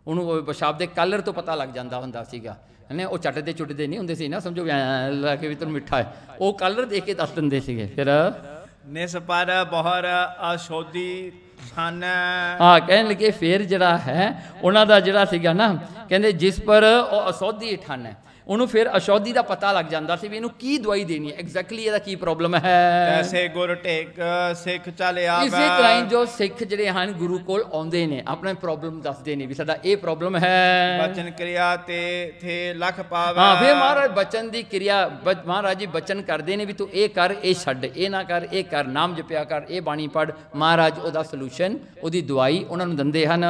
ਉਹਨੂੰ ਉਹ ਪਿਸ਼ਾਬ ਦੇ ਕਲਰ ਤੋਂ ਪਤਾ ਲੱਗ ਜਾਂਦਾ ਹੁੰਦਾ ਸੀਗਾ ਨੇ ਉਹ ਚੱਟਦੇ ਚੁੱਟਦੇ ਨਹੀਂ ਹੁੰਦੇ ਸੀ ਨਾ ਸਮਝੋ ਲਾ ਕੇ ਵੀ ਤਰ ਮਿੱਠਾ ਹੈ ਉਹ ਕਲਰ ਦੇ ਕੇ ਦੱਸ ਦਿੰਦੇ ਸੀਗੇ ਫਿਰ ਨਿਸਪਰ ਬਹਰ ਅਸ਼ੋਦੀ ਸਨ ਹਾਂ ਕਹਿਣ ਲੱਗੇ ਫੇਰ ਜਿਹੜਾ ਹੈ ਉਹਨਾਂ ਦਾ ਜਿਹੜਾ ਸੀਗਾ ਨਾ ਕਹਿੰਦੇ ਜਿਸ ਪਰ ਉਹ ਅਸ਼ੋਦੀ ਠਨ ਹੈ ਉਹਨੂੰ ਫਿਰ ਅਸ਼ੋਧੀ ਦਾ ਪਤਾ ਲੱਗ ਜਾਂਦਾ ਸੀ ਵੀ ਇਹਨੂੰ ਕੀ ਦਵਾਈ ਦੇਣੀ ਹੈ ਐਗਜ਼ੈਕਟਲੀ ਇਹਦਾ ਕੀ ਪ੍ਰੋਬਲਮ ਹੈ ਐਸੇ ਗੁਰ ਟੇਕ ਸਿੱਖ ਚਲੇ ਆਵੇ ਇਸੇ ਤਰ੍ਹਾਂ ਜੋ ਸਿੱਖ ਜਿਹੜੇ ਹਨ ਗੁਰੂ ਕੋਲ ਆਉਂਦੇ ਨੇ ਆਪਣੇ ਪ੍ਰੋਬਲਮ ਦੱਸਦੇ ਨੇ ਵੀ ਸਾਡਾ ਇਹ ਪ੍ਰੋਬਲਮ ਹੈ ਬਚਨ ਕਿਰਿਆ ਤੇ ਥੇ ਲਖ ਪਾਵੇ ਹਾਂ ਫਿਰ ਮਹਾਰਾਜ ਬਚਨ ਦੀ ਕਿਰਿਆ ਮਹਾਰਾਜ ਜੀ ਬਚਨ ਕਰਦੇ ਨੇ ਵੀ ਤੂੰ ਇਹ ਕਰ ਇਹ ਛੱਡ ਇਹ ਨਾ ਕਰ ਇਹ ਕਰ ਨਾਮ ਜਪਿਆ ਕਰ ਇਹ ਬਾਣੀ ਪੜ ਮਹਾਰਾਜ ਉਹਦਾ ਸੋਲੂਸ਼ਨ ਉਹਦੀ ਦਵਾਈ ਉਹਨਾਂ ਨੂੰ ਦਿੰਦੇ ਹਨ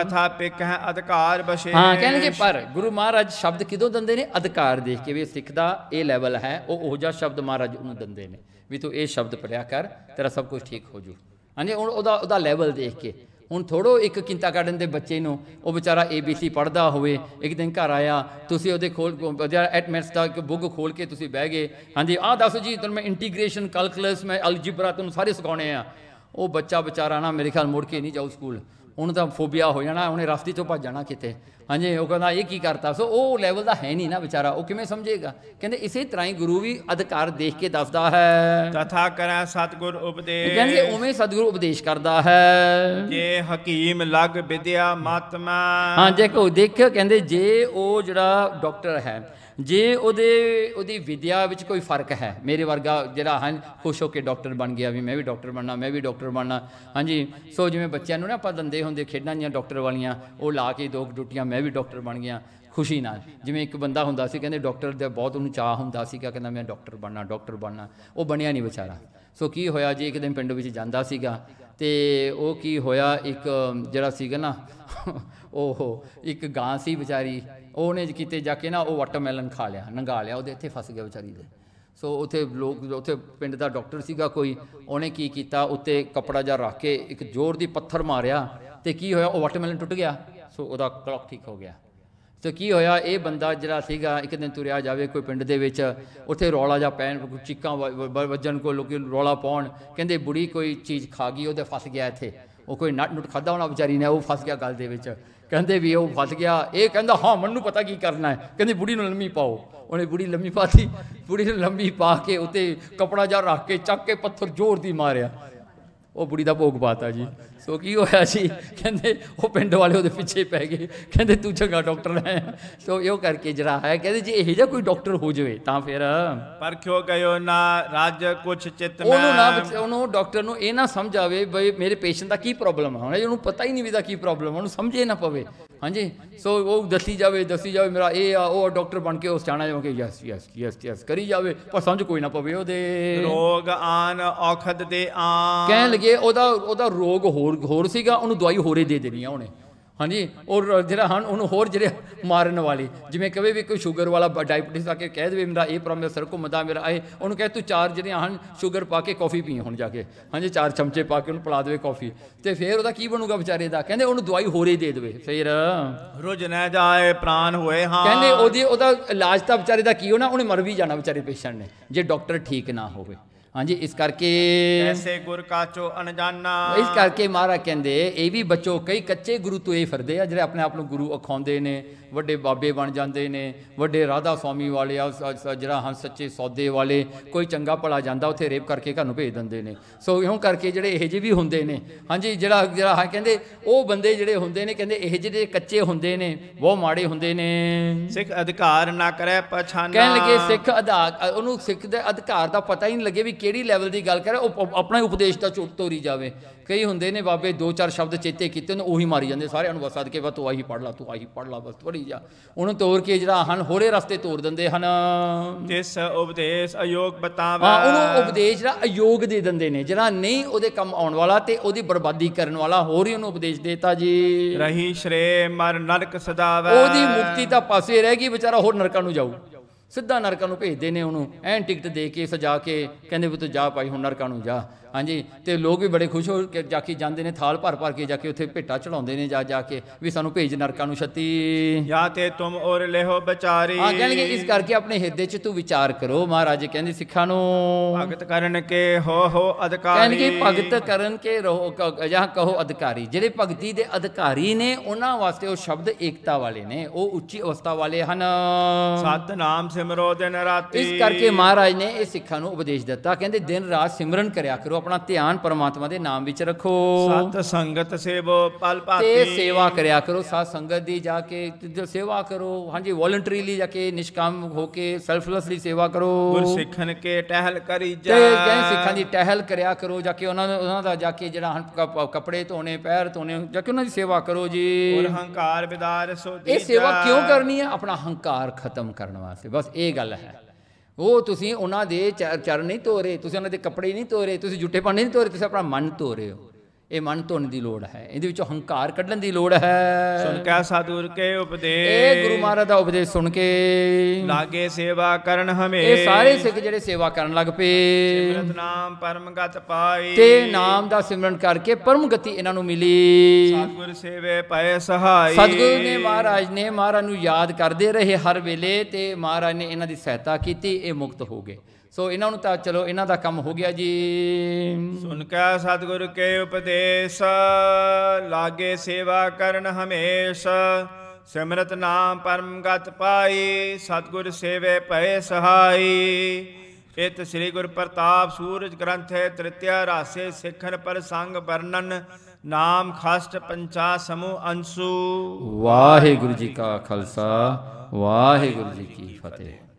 ਯਥਾ ਪਿਕ ਹੈ ਅਧਿਕਾਰ ਬਸੇ ਹਾਂ ਕਹਿੰਦੇ ਕਿ ਪਰ ਗੁਰੂ ਮਹਾਰਾਜ ਸ਼ਬਦ ਕਿਦੋਂ ਦਿੰਦੇ ਨੇ ਅਧਿਕਾਰ ਦੇਖ ਕੇ ਵੀ ਸਿੱਖ ਦਾ ਇਹ ਲੈਵਲ ਹੈ ਉਹ ਉਹ ਜਿਹਾ ਸ਼ਬਦ ਮਹਾਰਾਜ ਉਹਨੂੰ ਦਿੰਦੇ ਨੇ ਵੀ ਤੂੰ ਇਹ ਸ਼ਬਦ ਪੜਿਆ ਕਰ ਤੇਰਾ ਸਭ ਕੁਝ ਠੀਕ ਹੋ ਜੂ ਹਾਂਜੀ ਹੁਣ ਉਹਦਾ ਉਹਦਾ ਲੈਵਲ ਦੇਖ ਕੇ ਹੁਣ ਥੋੜੋ ਇੱਕ ਕਿੰਤਾ ਕਾਰਨ ਦੇ ਬੱਚੇ ਨੂੰ ਉਹ ਵਿਚਾਰਾ ABC ਪੜਦਾ ਹੋਵੇ ਇੱਕ ਦਿਨ ਘਰ ਆਇਆ ਤੁਸੀਂ ਉਹਦੇ ਖੋਲ ਐਟਮੈਟਸ ਦਾ ਇੱਕ ਬੁੱਕ ਖੋਲ ਕੇ ਤੁਸੀਂ ਬਹਿ ਗਏ ਹਾਂਜੀ ਆਹ ਦੱਸੋ ਜੀ ਤੁਹਾਨੂੰ ਮੈਂ ਇੰਟੀਗ੍ਰੇਸ਼ਨ ਕੈਲਕੂਲਸ ਮੈਂ ਅਲਜੀਬਰਾ ਤੁਹਾਨੂੰ ਸਾਰੇ ਸਿਖਾਉਣੇ ਆ ਉਹ ਬੱਚਾ ਵਿਚਾਰਾ ਨਾ ਮੇਰੇ ਖਿਆਲ ਮੁੜ ਕੇ ਨਹੀਂ ਜਾਊ ਸਕੂਲ ਉਹਨੂੰ ਤਾਂ ਫੋਬੀਆ ਹੋ ਜਾਣਾ ਉਹਨੇ ਰਸਤੇ ਚੋਂ ਭੱਜ ਜਾਣਾ ਕਿਤੇ ਹਾਂਜੀ ਉਹ ਕਹਿੰਦਾ ਇਹ ਕੀ ਕਰਤਾ ਸੋ ਉਹ ਲੈਵਲ ਦਾ ਹੈ ਨਹੀਂ ਨਾ ਵਿਚਾਰਾ ਉਹ ਕਿਵੇਂ ਸਮਝੇਗਾ ਕਹਿੰਦੇ ਇਸੇ ਤਰ੍ਹਾਂ ਹੀ ਗੁਰੂ ਵੀ ਅਧਿਕਾਰ ਦੇਖ ਕੇ ਦੱਸਦਾ ਹੈ ਕਥਾ ਕਰਾਂ ਸਤਗੁਰ ਉਪਦੇਸ਼ ਕਹਿੰਦੇ ਉਵੇਂ ਸਤਗੁਰ ਉਪਦੇਸ਼ ਕਰਦਾ ਹੈ ਜੇ ਹਕੀਮ ਲਗ ਵਿਦਿਆ ਮਾਤਮਾ ਹਾਂ ਜੇ ਕੋ ਦੇਖ ਕਹਿੰਦੇ ਜੇ ਉਹ ਜਿਹੜਾ ਡਾਕਟਰ ਹੈ ਜੇ ਉਹਦੇ ਉਹਦੀ ਵਿਦਿਆ ਵਿੱਚ ਕੋਈ ਫਰਕ ਹੈ ਮੇਰੇ ਵਰਗਾ ਜਿਹੜਾ ਹਾਂ ਖੁਸ਼ ਹੋ ਕੇ ਡਾਕਟਰ ਬਣ ਗਿਆ ਵੀ ਮੈਂ ਵੀ ਡਾਕਟਰ ਬਣਨਾ ਮੈਂ ਵੀ ਡਾਕਟਰ ਬਣਨਾ ਹਾਂਜੀ ਸੋ ਜਿਵੇਂ ਬੱਚਿਆਂ ਨੂੰ ਨਾ ਆਪਾਂ ਦੰਦੇ ਹੁੰਦੇ ਖੇਡਾਂ ਜਾਂ ਡਾਕਟਰ ਵਾਲੀਆਂ ਉਹ ਲਾ ਕੇ ਦੋ ਡੁੱਟੀਆਂ ਮੈਂ ਵੀ ਡਾਕਟਰ ਬਣ ਗਿਆ ਖੁਸ਼ੀ ਨਾਲ ਜਿਵੇਂ ਇੱਕ ਬੰਦਾ ਹੁੰਦਾ ਸੀ ਕਹਿੰਦੇ ਡਾਕਟਰ ਦਾ ਬਹੁਤ ਉਹਨੂੰ ਚਾਹ ਹੁੰਦਾ ਸੀ ਕਿ ਕਹਿੰਦਾ ਮੈਂ ਡਾਕਟਰ ਬਣਨਾ ਡਾਕਟਰ ਬਣਨਾ ਉਹ ਬਣਿਆ ਨਹੀਂ ਵਿਚਾਰਾ ਸੋ ਕੀ ਹੋਇਆ ਜੀ ਇੱਕ ਦਿਨ ਪਿੰਡ ਵਿੱਚ ਜਾਂਦਾ ਸੀਗਾ ਤੇ ਉਹ ਕੀ ਹੋਇਆ ਇੱਕ ਜਿਹੜਾ ਸੀਗਾ ਨਾ ਉਹ ਇੱਕ ਗਾਂ ਸੀ ਵਿਚਾਰੀ ਉਹਨੇ ਕਿਤੇ ਜਾ ਕੇ ਨਾ ਉਹ ਵਾਟਰਮੈਲਨ ਖਾ ਲਿਆ ਨੰਗਾ ਲਿਆ ਉਹਦੇ ਇੱਥੇ ਫਸ ਗਿਆ ਵਿਚਾਰੀ ਦੇ ਸੋ ਉੱਥੇ ਲੋਕ ਉੱਥੇ ਪਿੰਡ ਦਾ ਡਾਕਟਰ ਸੀਗਾ ਕੋਈ ਉਹਨੇ ਕੀ ਕੀਤਾ ਉੱਤੇ ਕਪੜਾ ਜਾ ਰੱਖ ਕੇ ਇੱਕ ਜ਼ੋਰ ਦੀ ਪੱਥਰ ਮਾਰਿਆ ਤੇ ਕੀ ਹੋਇਆ ਉਹ ਵਾਟਰਮੈਲਨ ਟੁੱਟ ਗਿਆ ਸੋ ਉਹਦਾ ਕਲੌਕ ਠੀਕ ਹੋ ਗਿਆ ਤੇ ਕੀ ਹੋਇਆ ਇਹ ਬੰਦਾ ਜਿਹੜਾ ਸੀਗਾ ਇੱਕ ਦਿਨ ਤੁਰਿਆ ਜਾਵੇ ਕੋਈ ਪਿੰਡ ਦੇ ਵਿੱਚ ਉੱਥੇ ਰੌਲਾ ਜਾ ਪੈਣ ਚੀਕਾਂ ਵੱਜਣ ਕੋ ਲੋਕੀ ਰੌਲਾ ਪਾਉਣ ਕਹਿੰਦੇ ਬੁੜੀ ਕੋਈ ਚੀਜ਼ ਖਾ ਗਈ ਉਹਦੇ ਫਸ ਗਿਆ ਇੱਥੇ ਉਹ ਕੋਈ ਨਟ ਨਟ ਖਾਦਾ ਹੋਣਾ ਵਿਚਾਰੀ ਨੇ ਉਹ ਫਸ ਗਿਆ ਗੱਲ ਦੇ ਵਿੱਚ ਕਹਿੰਦੇ ਵੀ ਉਹ ਫਸ ਗਿਆ ਇਹ ਕਹਿੰਦਾ ਹਾਂ ਮੈਨੂੰ ਪਤਾ ਕੀ ਕਰਨਾ ਹੈ ਕਹਿੰਦੇ ਬੁੜੀ ਨੂੰ ਲੰਮੀ ਪਾਓ ਉਹਨੇ ਬੁੜੀ ਲੰਮੀ ਪਾਤੀ ਬੁੜੀ ਨੂੰ ਲੰਮੀ ਪਾ ਕੇ ਉਤੇ ਕਪੜਾ ਜਾ ਰੱਖ ਕੇ ਚੱਕ ਕੇ ਪੱਥਰ ਜ਼ੋਰ ਦੀ ਮਾਰਿਆ ਉਹ ਬੁੜੀ ਦਾ ਭੋਗ ਪਾਤਾ ਜੀ ਸੋ ਕੀ ਹੋਇਆ ਸੀ ਕਹਿੰਦੇ ਉਹ ਪਿੰਡ ਵਾਲੇ ਉਹਦੇ ਪਿੱਛੇ ਪੈ ਗਏ ਕਹਿੰਦੇ ਤੂੰ ਚੰਗਾ ਡਾਕਟਰ ਹੈ ਸੋ ਇਹੋ ਕਰਕੇ ਜਰਾ ਹੈ ਕਹਿੰਦੇ ਜੇ ਇਹੋ ਜਿਹਾ ਕੋਈ ਡਾਕਟਰ ਹੋ ਜਾਵੇ ਤਾਂ ਫਿਰ ਪਰ ਕਿਉਂ ਗਇਓ ਨਾ ਰਾਜ ਕੁਛ ਚਿਤ ਮੈਂ ਉਹਨੂੰ ਨਾ ਉਹਨੂੰ ਡਾਕਟਰ ਨੂੰ ਇਹ ਨਾ ਸਮਝ ਆਵੇ ਬਈ ਮੇਰੇ ਪੇਸ਼ੈਂਟ ਦਾ ਕੀ ਪ੍ਰੋਬਲਮ ਹੈ ਹੁਣ ਇਹਨੂੰ ਪਤਾ ਹੀ ਨਹੀਂ ਵੀ ਦਾ ਕੀ ਪ੍ਰੋਬਲਮ ਉਹਨੂੰ ਸਮਝੇ ਨਾ ਪਵੇ ਹਾਂਜੀ ਸੋ ਉਹ ਦੱਸੀ ਜਾਵੇ ਦੱਸੀ ਜਾਵੇ ਮੇਰਾ ਇਹ ਆ ਉਹ ਡਾਕਟਰ ਬਣ ਕੇ ਉਸ ਜਾਣਾ ਜਾਵੇ ਕਿ ਯੈਸ ਯੈਸ ਯੈਸ ਕਰੀ ਜਾਵੇ ਪਰ ਸਮਝ ਕੋਈ ਨਾ ਪਵੇ ਉਹਦੇ ਰੋਗ ਆਨ ਔਖਦ ਦੇ ਆਨ ਕਹਿ ਲਗੇ ਉਹਦਾ ਉਹਦਾ ਰੋਗ ਹੋ ਹੋਰ ਹੋਰ ਸੀਗਾ ਉਹਨੂੰ ਦਵਾਈ ਹੋਰੇ ਦੇ ਦੇਣੀ ਆ ਉਹਨੇ ਹਾਂਜੀ ਔਰ ਜਿਹੜਾ ਹਨ ਉਹਨੂੰ ਹੋਰ ਜਿਹੜੇ ਮਾਰਨ ਵਾਲੇ ਜਿਵੇਂ ਕਵੇ ਵੀ ਕੋਈ ਸ਼ੂਗਰ ਵਾਲਾ ਡਾਇਬਟਿਸ ਆ ਕੇ ਕਹਿ ਦੇਵੇ ਮੇਰਾ ਇਹ ਪ੍ਰੋਬਲਮ ਸਰ ਘੁੰਮਦਾ ਮੇਰਾ ਇਹ ਉਹਨੂੰ ਕਹੇ ਤੂੰ ਚਾਰ ਜਿਹੜੀਆਂ ਹਨ ਸ਼ੂਗਰ ਪਾ ਕੇ ਕਾਫੀ ਪੀ ਹੁਣ ਜਾ ਕੇ ਹਾਂਜੀ ਚਾਰ ਚਮਚੇ ਪਾ ਕੇ ਉਹਨੂੰ ਪਿਲਾ ਦੇਵੇ ਕਾਫੀ ਤੇ ਫਿਰ ਉਹਦਾ ਕੀ ਬਣੂਗਾ ਵਿਚਾਰੇ ਦਾ ਕਹਿੰਦੇ ਉਹਨੂੰ ਦਵਾਈ ਹੋਰੇ ਦੇ ਦੇਵੇ ਫਿਰ ਰੁਜ ਨਾ ਜਾਏ ਪ੍ਰਾਨ ਹੋਏ ਹਾਂ ਕਹਿੰਦੇ ਉਹਦੀ ਉਹਦਾ ਇਲਾਜ ਤਾਂ ਵਿਚਾਰੇ ਦਾ ਕੀ ਹੋਣਾ ਉਹਨੇ ਮਰ ਵੀ ਜਾਣਾ ਵਿਚਾਰੇ ਪੇਸ਼ੈਂਟ ਨੇ ਜੇ ਡਾਕਟਰ ਠੀਕ ਨਾ ਹੋਵੇ ਹਾਂਜੀ ਇਸ ਕਰਕੇ ਐਸੇ ਗੁਰ ਕਾਚੋ ਅਣਜਾਨਾ ਇਸ ਕਰਕੇ ਮਹਾਰਾ ਕਹਿੰਦੇ ਇਹ ਵੀ ਬੱਚੋ ਕਈ ਕੱਚੇ ਗੁਰੂ ਤੋਂ ਇਹ ਫਿਰਦੇ ਆ ਜਿਹੜੇ ਆਪਣੇ ਆਪ ਨੂੰ ਗੁਰੂ ਅਖਾਉਂਦੇ ਨੇ ਵੱਡੇ ਬਾਬੇ ਬਣ ਜਾਂਦੇ ਨੇ ਵੱਡੇ ਰਾਧਾ ਸਵਾਮੀ ਵਾਲੇ ਆ ਜਿਹੜਾ ਹਨ ਸੱਚੇ ਸੌਦੇ ਵਾਲੇ ਕੋਈ ਚੰਗਾ ਭਲਾ ਜਾਂਦਾ ਉੱਥੇ ਰੇਪ ਕਰਕੇ ਘਰ ਨੂੰ ਭੇਜ ਦਿੰਦੇ ਨੇ ਸੋ ਇਉਂ ਕਰਕੇ ਜਿਹੜੇ ਇਹ ਜਿਹੇ ਵੀ ਹੁੰਦੇ ਨੇ ਹਾਂਜੀ ਜਿਹੜਾ ਜਿਹੜਾ ਹਾਂ ਕਹਿੰਦੇ ਉਹ ਬੰਦੇ ਜਿਹੜੇ ਹੁੰਦੇ ਨੇ ਕਹਿੰਦੇ ਇਹ ਜਿਹੇ ਕੱਚੇ ਹੁੰਦੇ ਨੇ ਬਹੁਤ ਮਾੜੇ ਹੁੰਦੇ ਨੇ ਸਿੱਖ ਅਧਿਕਾਰ ਨਾ ਕਰੇ ਪਛਾਣਾ ਕਹਿਣ ਲੱਗੇ ਸਿੱਖ ਅਧਾਰ ਉਹਨੂੰ ਸਿੱਖ ਦੇ ਅਧਿਕਾਰ ਦਾ ਪਤਾ ਹੀ ਨਹੀਂ ਲੱਗੇ ਵੀ ਕਿਹੜੀ ਲੈਵਲ ਦੀ ਗੱਲ ਕਰ ਰਿਹਾ ਉਹ ਆਪਣਾ ਉਪਦੇਸ਼ ਦਾ ਝੂਠ ਤੋਰੀ ਜਾਵੇ ਕਈ ਹੁੰਦੇ ਨੇ ਬਾਬੇ ਦੋ ਚਾਰ ਸ਼ਬਦ ਚੇਤੇ ਕੀਤੇ ਨੇ ਉਹੀ ਮਾਰੀ ਜਾਂਦੇ ਸਾਰਿਆਂ ਨੂੰ ਬਸ ਸਦਕੇ ਵਾ ਤੂੰ ਆਹੀ ਪੜ ਲਾ ਤੂੰ ਆਹੀ ਪੜ ਲਾ ਬਸ ਥੋੜੀ ਜਾ ਉਹਨੂੰ ਤੋੜ ਕੇ ਜਿਹੜਾ ਹਨ ਹੋਰੇ ਰਸਤੇ ਤੋਰ ਦਿੰਦੇ ਹਨ ਇਸ ਉਪਦੇਸ਼ ਅਯੋਗ ਬਤਾਵਾ ਹਾਂ ਉਹਨੂੰ ਉਪਦੇਸ਼ ਦਾ ਅਯੋਗ ਦੇ ਦਿੰਦੇ ਨੇ ਜਿਹੜਾ ਨਹੀਂ ਉਹਦੇ ਕੰਮ ਆਉਣ ਵਾਲਾ ਤੇ ਉਹਦੀ ਬਰਬਾਦੀ ਕਰਨ ਵਾਲਾ ਹੋਰ ਹੀ ਉਹਨੂੰ ਉਪਦੇਸ਼ ਦੇਤਾ ਜੀ ਰਹੀ ਸ਼੍ਰੇ ਮਰ ਨਰਕ ਸਦਾਵਾ ਉਹਦੀ ਮੁਕਤੀ ਤਾਂ ਪਾਸੇ ਰਹਿ ਗਈ ਵਿਚਾਰਾ ਹੋਰ ਨਰਕਾਂ ਨੂੰ ਜਾਊ ਸਿੱਧਾ ਨਰਕਾਂ ਨੂੰ ਭੇਜਦੇ ਨੇ ਉਹਨੂੰ ਐਨ ਟਿਕਟ ਦੇ ਕੇ ਸਜਾ ਕੇ ਕਹਿੰਦੇ ਵੀ ਤੂੰ ਜਾ ਪਾਈ ਹੁਣ ਨਰਕਾਂ ਨੂੰ ਜਾ ਹਾਂਜੀ ਤੇ ਲੋਕ ਵੀ ਬੜੇ ਖੁਸ਼ ਹੋ ਕੇ ਜਾ ਕੇ ਜਾਂਦੇ ਨੇ ਥਾਲ ਭਰ ਭਰ ਕੇ ਜਾ ਕੇ ਉੱਥੇ ਭੇਟਾ ਚੜਾਉਂਦੇ ਨੇ ਜਾ ਜਾ ਕੇ ਵੀ ਸਾਨੂੰ ਭੇਜ ਨਰਕਾਂ ਨੂੰ ਛੱਤੀ ਯਾ ਤੇ ਤੁਮ ਔਰ ਲੇਹੋ ਵਿਚਾਰੀ ਆ ਕਹਿੰਦੇ ਇਸ ਕਰਕੇ ਆਪਣੇ ਹਿਰਦੇ 'ਚ ਤੂੰ ਵਿਚਾਰ ਕਰੋ ਮਹਾਰਾਜ ਕਹਿੰਦੇ ਸਿੱਖਾਂ ਨੂੰ ਭਗਤ ਕਰਨ ਕੇ ਹੋ ਹੋ ਅਧਿਕਾਰੀ ਕਹਿੰਦੇ ਭਗਤ ਕਰਨ ਕੇ ਰਹੋ ਜਾਂ ਕਹੋ ਅਧਿਕਾਰੀ ਜਿਹੜੇ ਭਗਤੀ ਦੇ ਅਧਿਕਾਰੀ ਨੇ ਉਹਨਾਂ ਵਾਸਤੇ ਉਹ ਸ਼ਬਦ ਏਕਤਾ ਵਾਲੇ ਨੇ ਉਹ ਉੱਚੀ ਅਵਸਥਾ ਵਾਲੇ ਹਨ ਸਤਨਾਮ ਸਿਮਰੋ ਦਿਨ ਰਾਤੀ ਇਸ ਕਰਕੇ ਮਹਾਰਾਜ ਨੇ ਇਹ ਸਿੱਖਾਂ ਨੂੰ ਉਪਦੇਸ਼ ਦਿੱਤਾ ਕਹਿੰਦੇ ਦਿਨ ਰਾਤ ਸਿਮਰਨ ਕਰਿਆ ਕਰੋ ਆਪਣਾ ਧਿਆਨ ਪਰਮਾਤਮਾ ਦੇ ਨਾਮ ਵਿੱਚ ਰੱਖੋ ਸਤ ਸੰਗਤ ਸੇਵੋ ਪਲ ਪਾਤੀ ਤੇ ਸੇਵਾ ਕਰਿਆ ਕਰੋ ਸਾਧ ਸੰਗਤ ਦੀ ਜਾ ਕੇ ਸੇਵਾ ਕਰੋ ਹਾਂਜੀ ਵੋਲੰਟਰੀਲੀ ਜਾ ਕੇ ਨਿਸ਼ਕਾਮ ਹੋ ਕੇ ਸੈਲਫਲੈਸਲੀ ਸੇਵਾ ਕਰੋ ਗੁਰ ਸਿੱਖਣ ਕੇ ਟਹਿਲ ਕਰੀ ਜਾ ਤੇ ਜੈ ਸਿੱਖਾਂ ਦੀ ਟਹਿਲ ਕਰਿਆ ਕਰੋ ਜਾ ਕੇ ਉਹਨਾਂ ਉਹਨਾਂ ਦਾ ਜਾ ਕੇ ਜਿਹੜਾ ਹਨ ਕੱਪੜੇ ਧੋਣੇ ਪੈਰ ਧੋਣੇ ਜਾ ਕੇ ਉਹਨਾਂ ਦੀ ਸੇਵਾ ਕਰੋ ਜੀ ਔਰ ਹੰਕਾਰ ਵਿਦਾਰ ਸੋ ਦੀ ਇਹ ਸੇਵਾ ਕਿਉਂ ਕਰਨੀ ਹੈ ਆਪਣਾ ਹੰਕਾਰ ਖਤਮ ਕਰਨ ਵਾਸਤੇ ਬਸ ਇਹ ਗੱਲ ਹੈ ਉਹ ਤੁਸੀਂ ਉਹਨਾਂ ਦੇ ਚਰਨ ਨਹੀਂ ਧੋ ਰਹੇ ਤੁਸੀਂ ਉਹਨਾਂ ਦੇ ਕੱਪੜੇ ਨਹੀਂ ਧੋ ਰਹੇ ਤੁਸੀਂ ਜੁੱਟੇ ਪਾਣੇ ਨਹੀਂ ਧੋ ਰਹੇ ਤੁਸੀਂ ਆਪਣਾ ਮਨ ਧੋ ਰਹੇ ਹੋ ਇਹ ਮਨ ਧੁਣ ਦੀ ਲੋੜ ਹੈ ਇਹਦੇ ਵਿੱਚੋਂ ਹੰਕਾਰ ਕੱਢਣ ਦੀ ਲੋੜ ਹੈ ਸੁਣ ਕੇ ਸਾਧੂ ਕੇ ਉਪਦੇਸ਼ ਇਹ ਗੁਰੂ ਮਹਾਰਾਜ ਦਾ ਉਪਦੇਸ਼ ਸੁਣ ਕੇ ਲਾਗੇ ਸੇਵਾ ਕਰਨ ਹਮੇ ਇਹ ਸਾਰੇ ਸਿੱਖ ਜਿਹੜੇ ਸੇਵਾ ਕਰਨ ਲੱਗ ਪਏ ਸਿਮਰਤ ਨਾਮ ਪਰਮ ਗਤ ਪਾਈ ਤੇ ਨਾਮ ਦਾ ਸਿਮਰਨ ਕਰਕੇ ਪਰਮ ਗਤੀ ਇਹਨਾਂ ਨੂੰ ਮਿਲੀ ਸਤਿਗੁਰ ਸੇਵੇ ਪਏ ਸਹਾਈ ਸਤਿਗੁਰ ਨੇ ਮਹਾਰਾਜ ਨੇ ਮਹਾਰਾਜ ਨੂੰ ਯਾਦ ਕਰਦੇ ਰਹੇ ਹਰ ਵੇਲੇ ਤੇ ਮਹਾਰਾਜ ਨੇ ਇਹਨਾਂ ਦੀ ਸਹਾਇਤਾ ਕੀਤੀ ਇਹ ਮੁਕਤ ਹੋ ਗਏ ਸੋ ਇਹਨਾਂ ਨੂੰ ਤਾਂ ਚਲੋ ਇਹਨਾਂ ਦਾ ਕੰਮ ਹੋ ਗਿਆ ਜੀ ਸੁਣ ਕੇ ਸਤਿਗੁਰ ਕੇ ਉਪਦੇਸ਼ ਲਾਗੇ ਸੇਵਾ ਕਰਨ ਹਮੇਸ਼ ਸਿਮਰਤ ਨਾਮ ਪਰਮ ਗਤ ਪਾਈ ਸਤਿਗੁਰ ਸੇਵੇ ਭਏ ਸਹਾਈ ਇਤ ਸ੍ਰੀ ਗੁਰ ਪ੍ਰਤਾਪ ਸੂਰਜ ਗ੍ਰੰਥ ਹੈ ਤ੍ਰਿਤਿਆ ਰਾਸੇ ਸਿਖਰ ਪਰ ਸੰਗ ਵਰਣਨ ਨਾਮ ਖਸ਼ਟ ਪੰਚਾ ਸਮੂ ਅੰਸੂ ਵਾਹਿਗੁਰੂ ਜੀ ਕਾ ਖਾਲਸਾ ਵਾਹਿਗੁਰੂ ਜੀ ਕੀ ਫਤਿਹ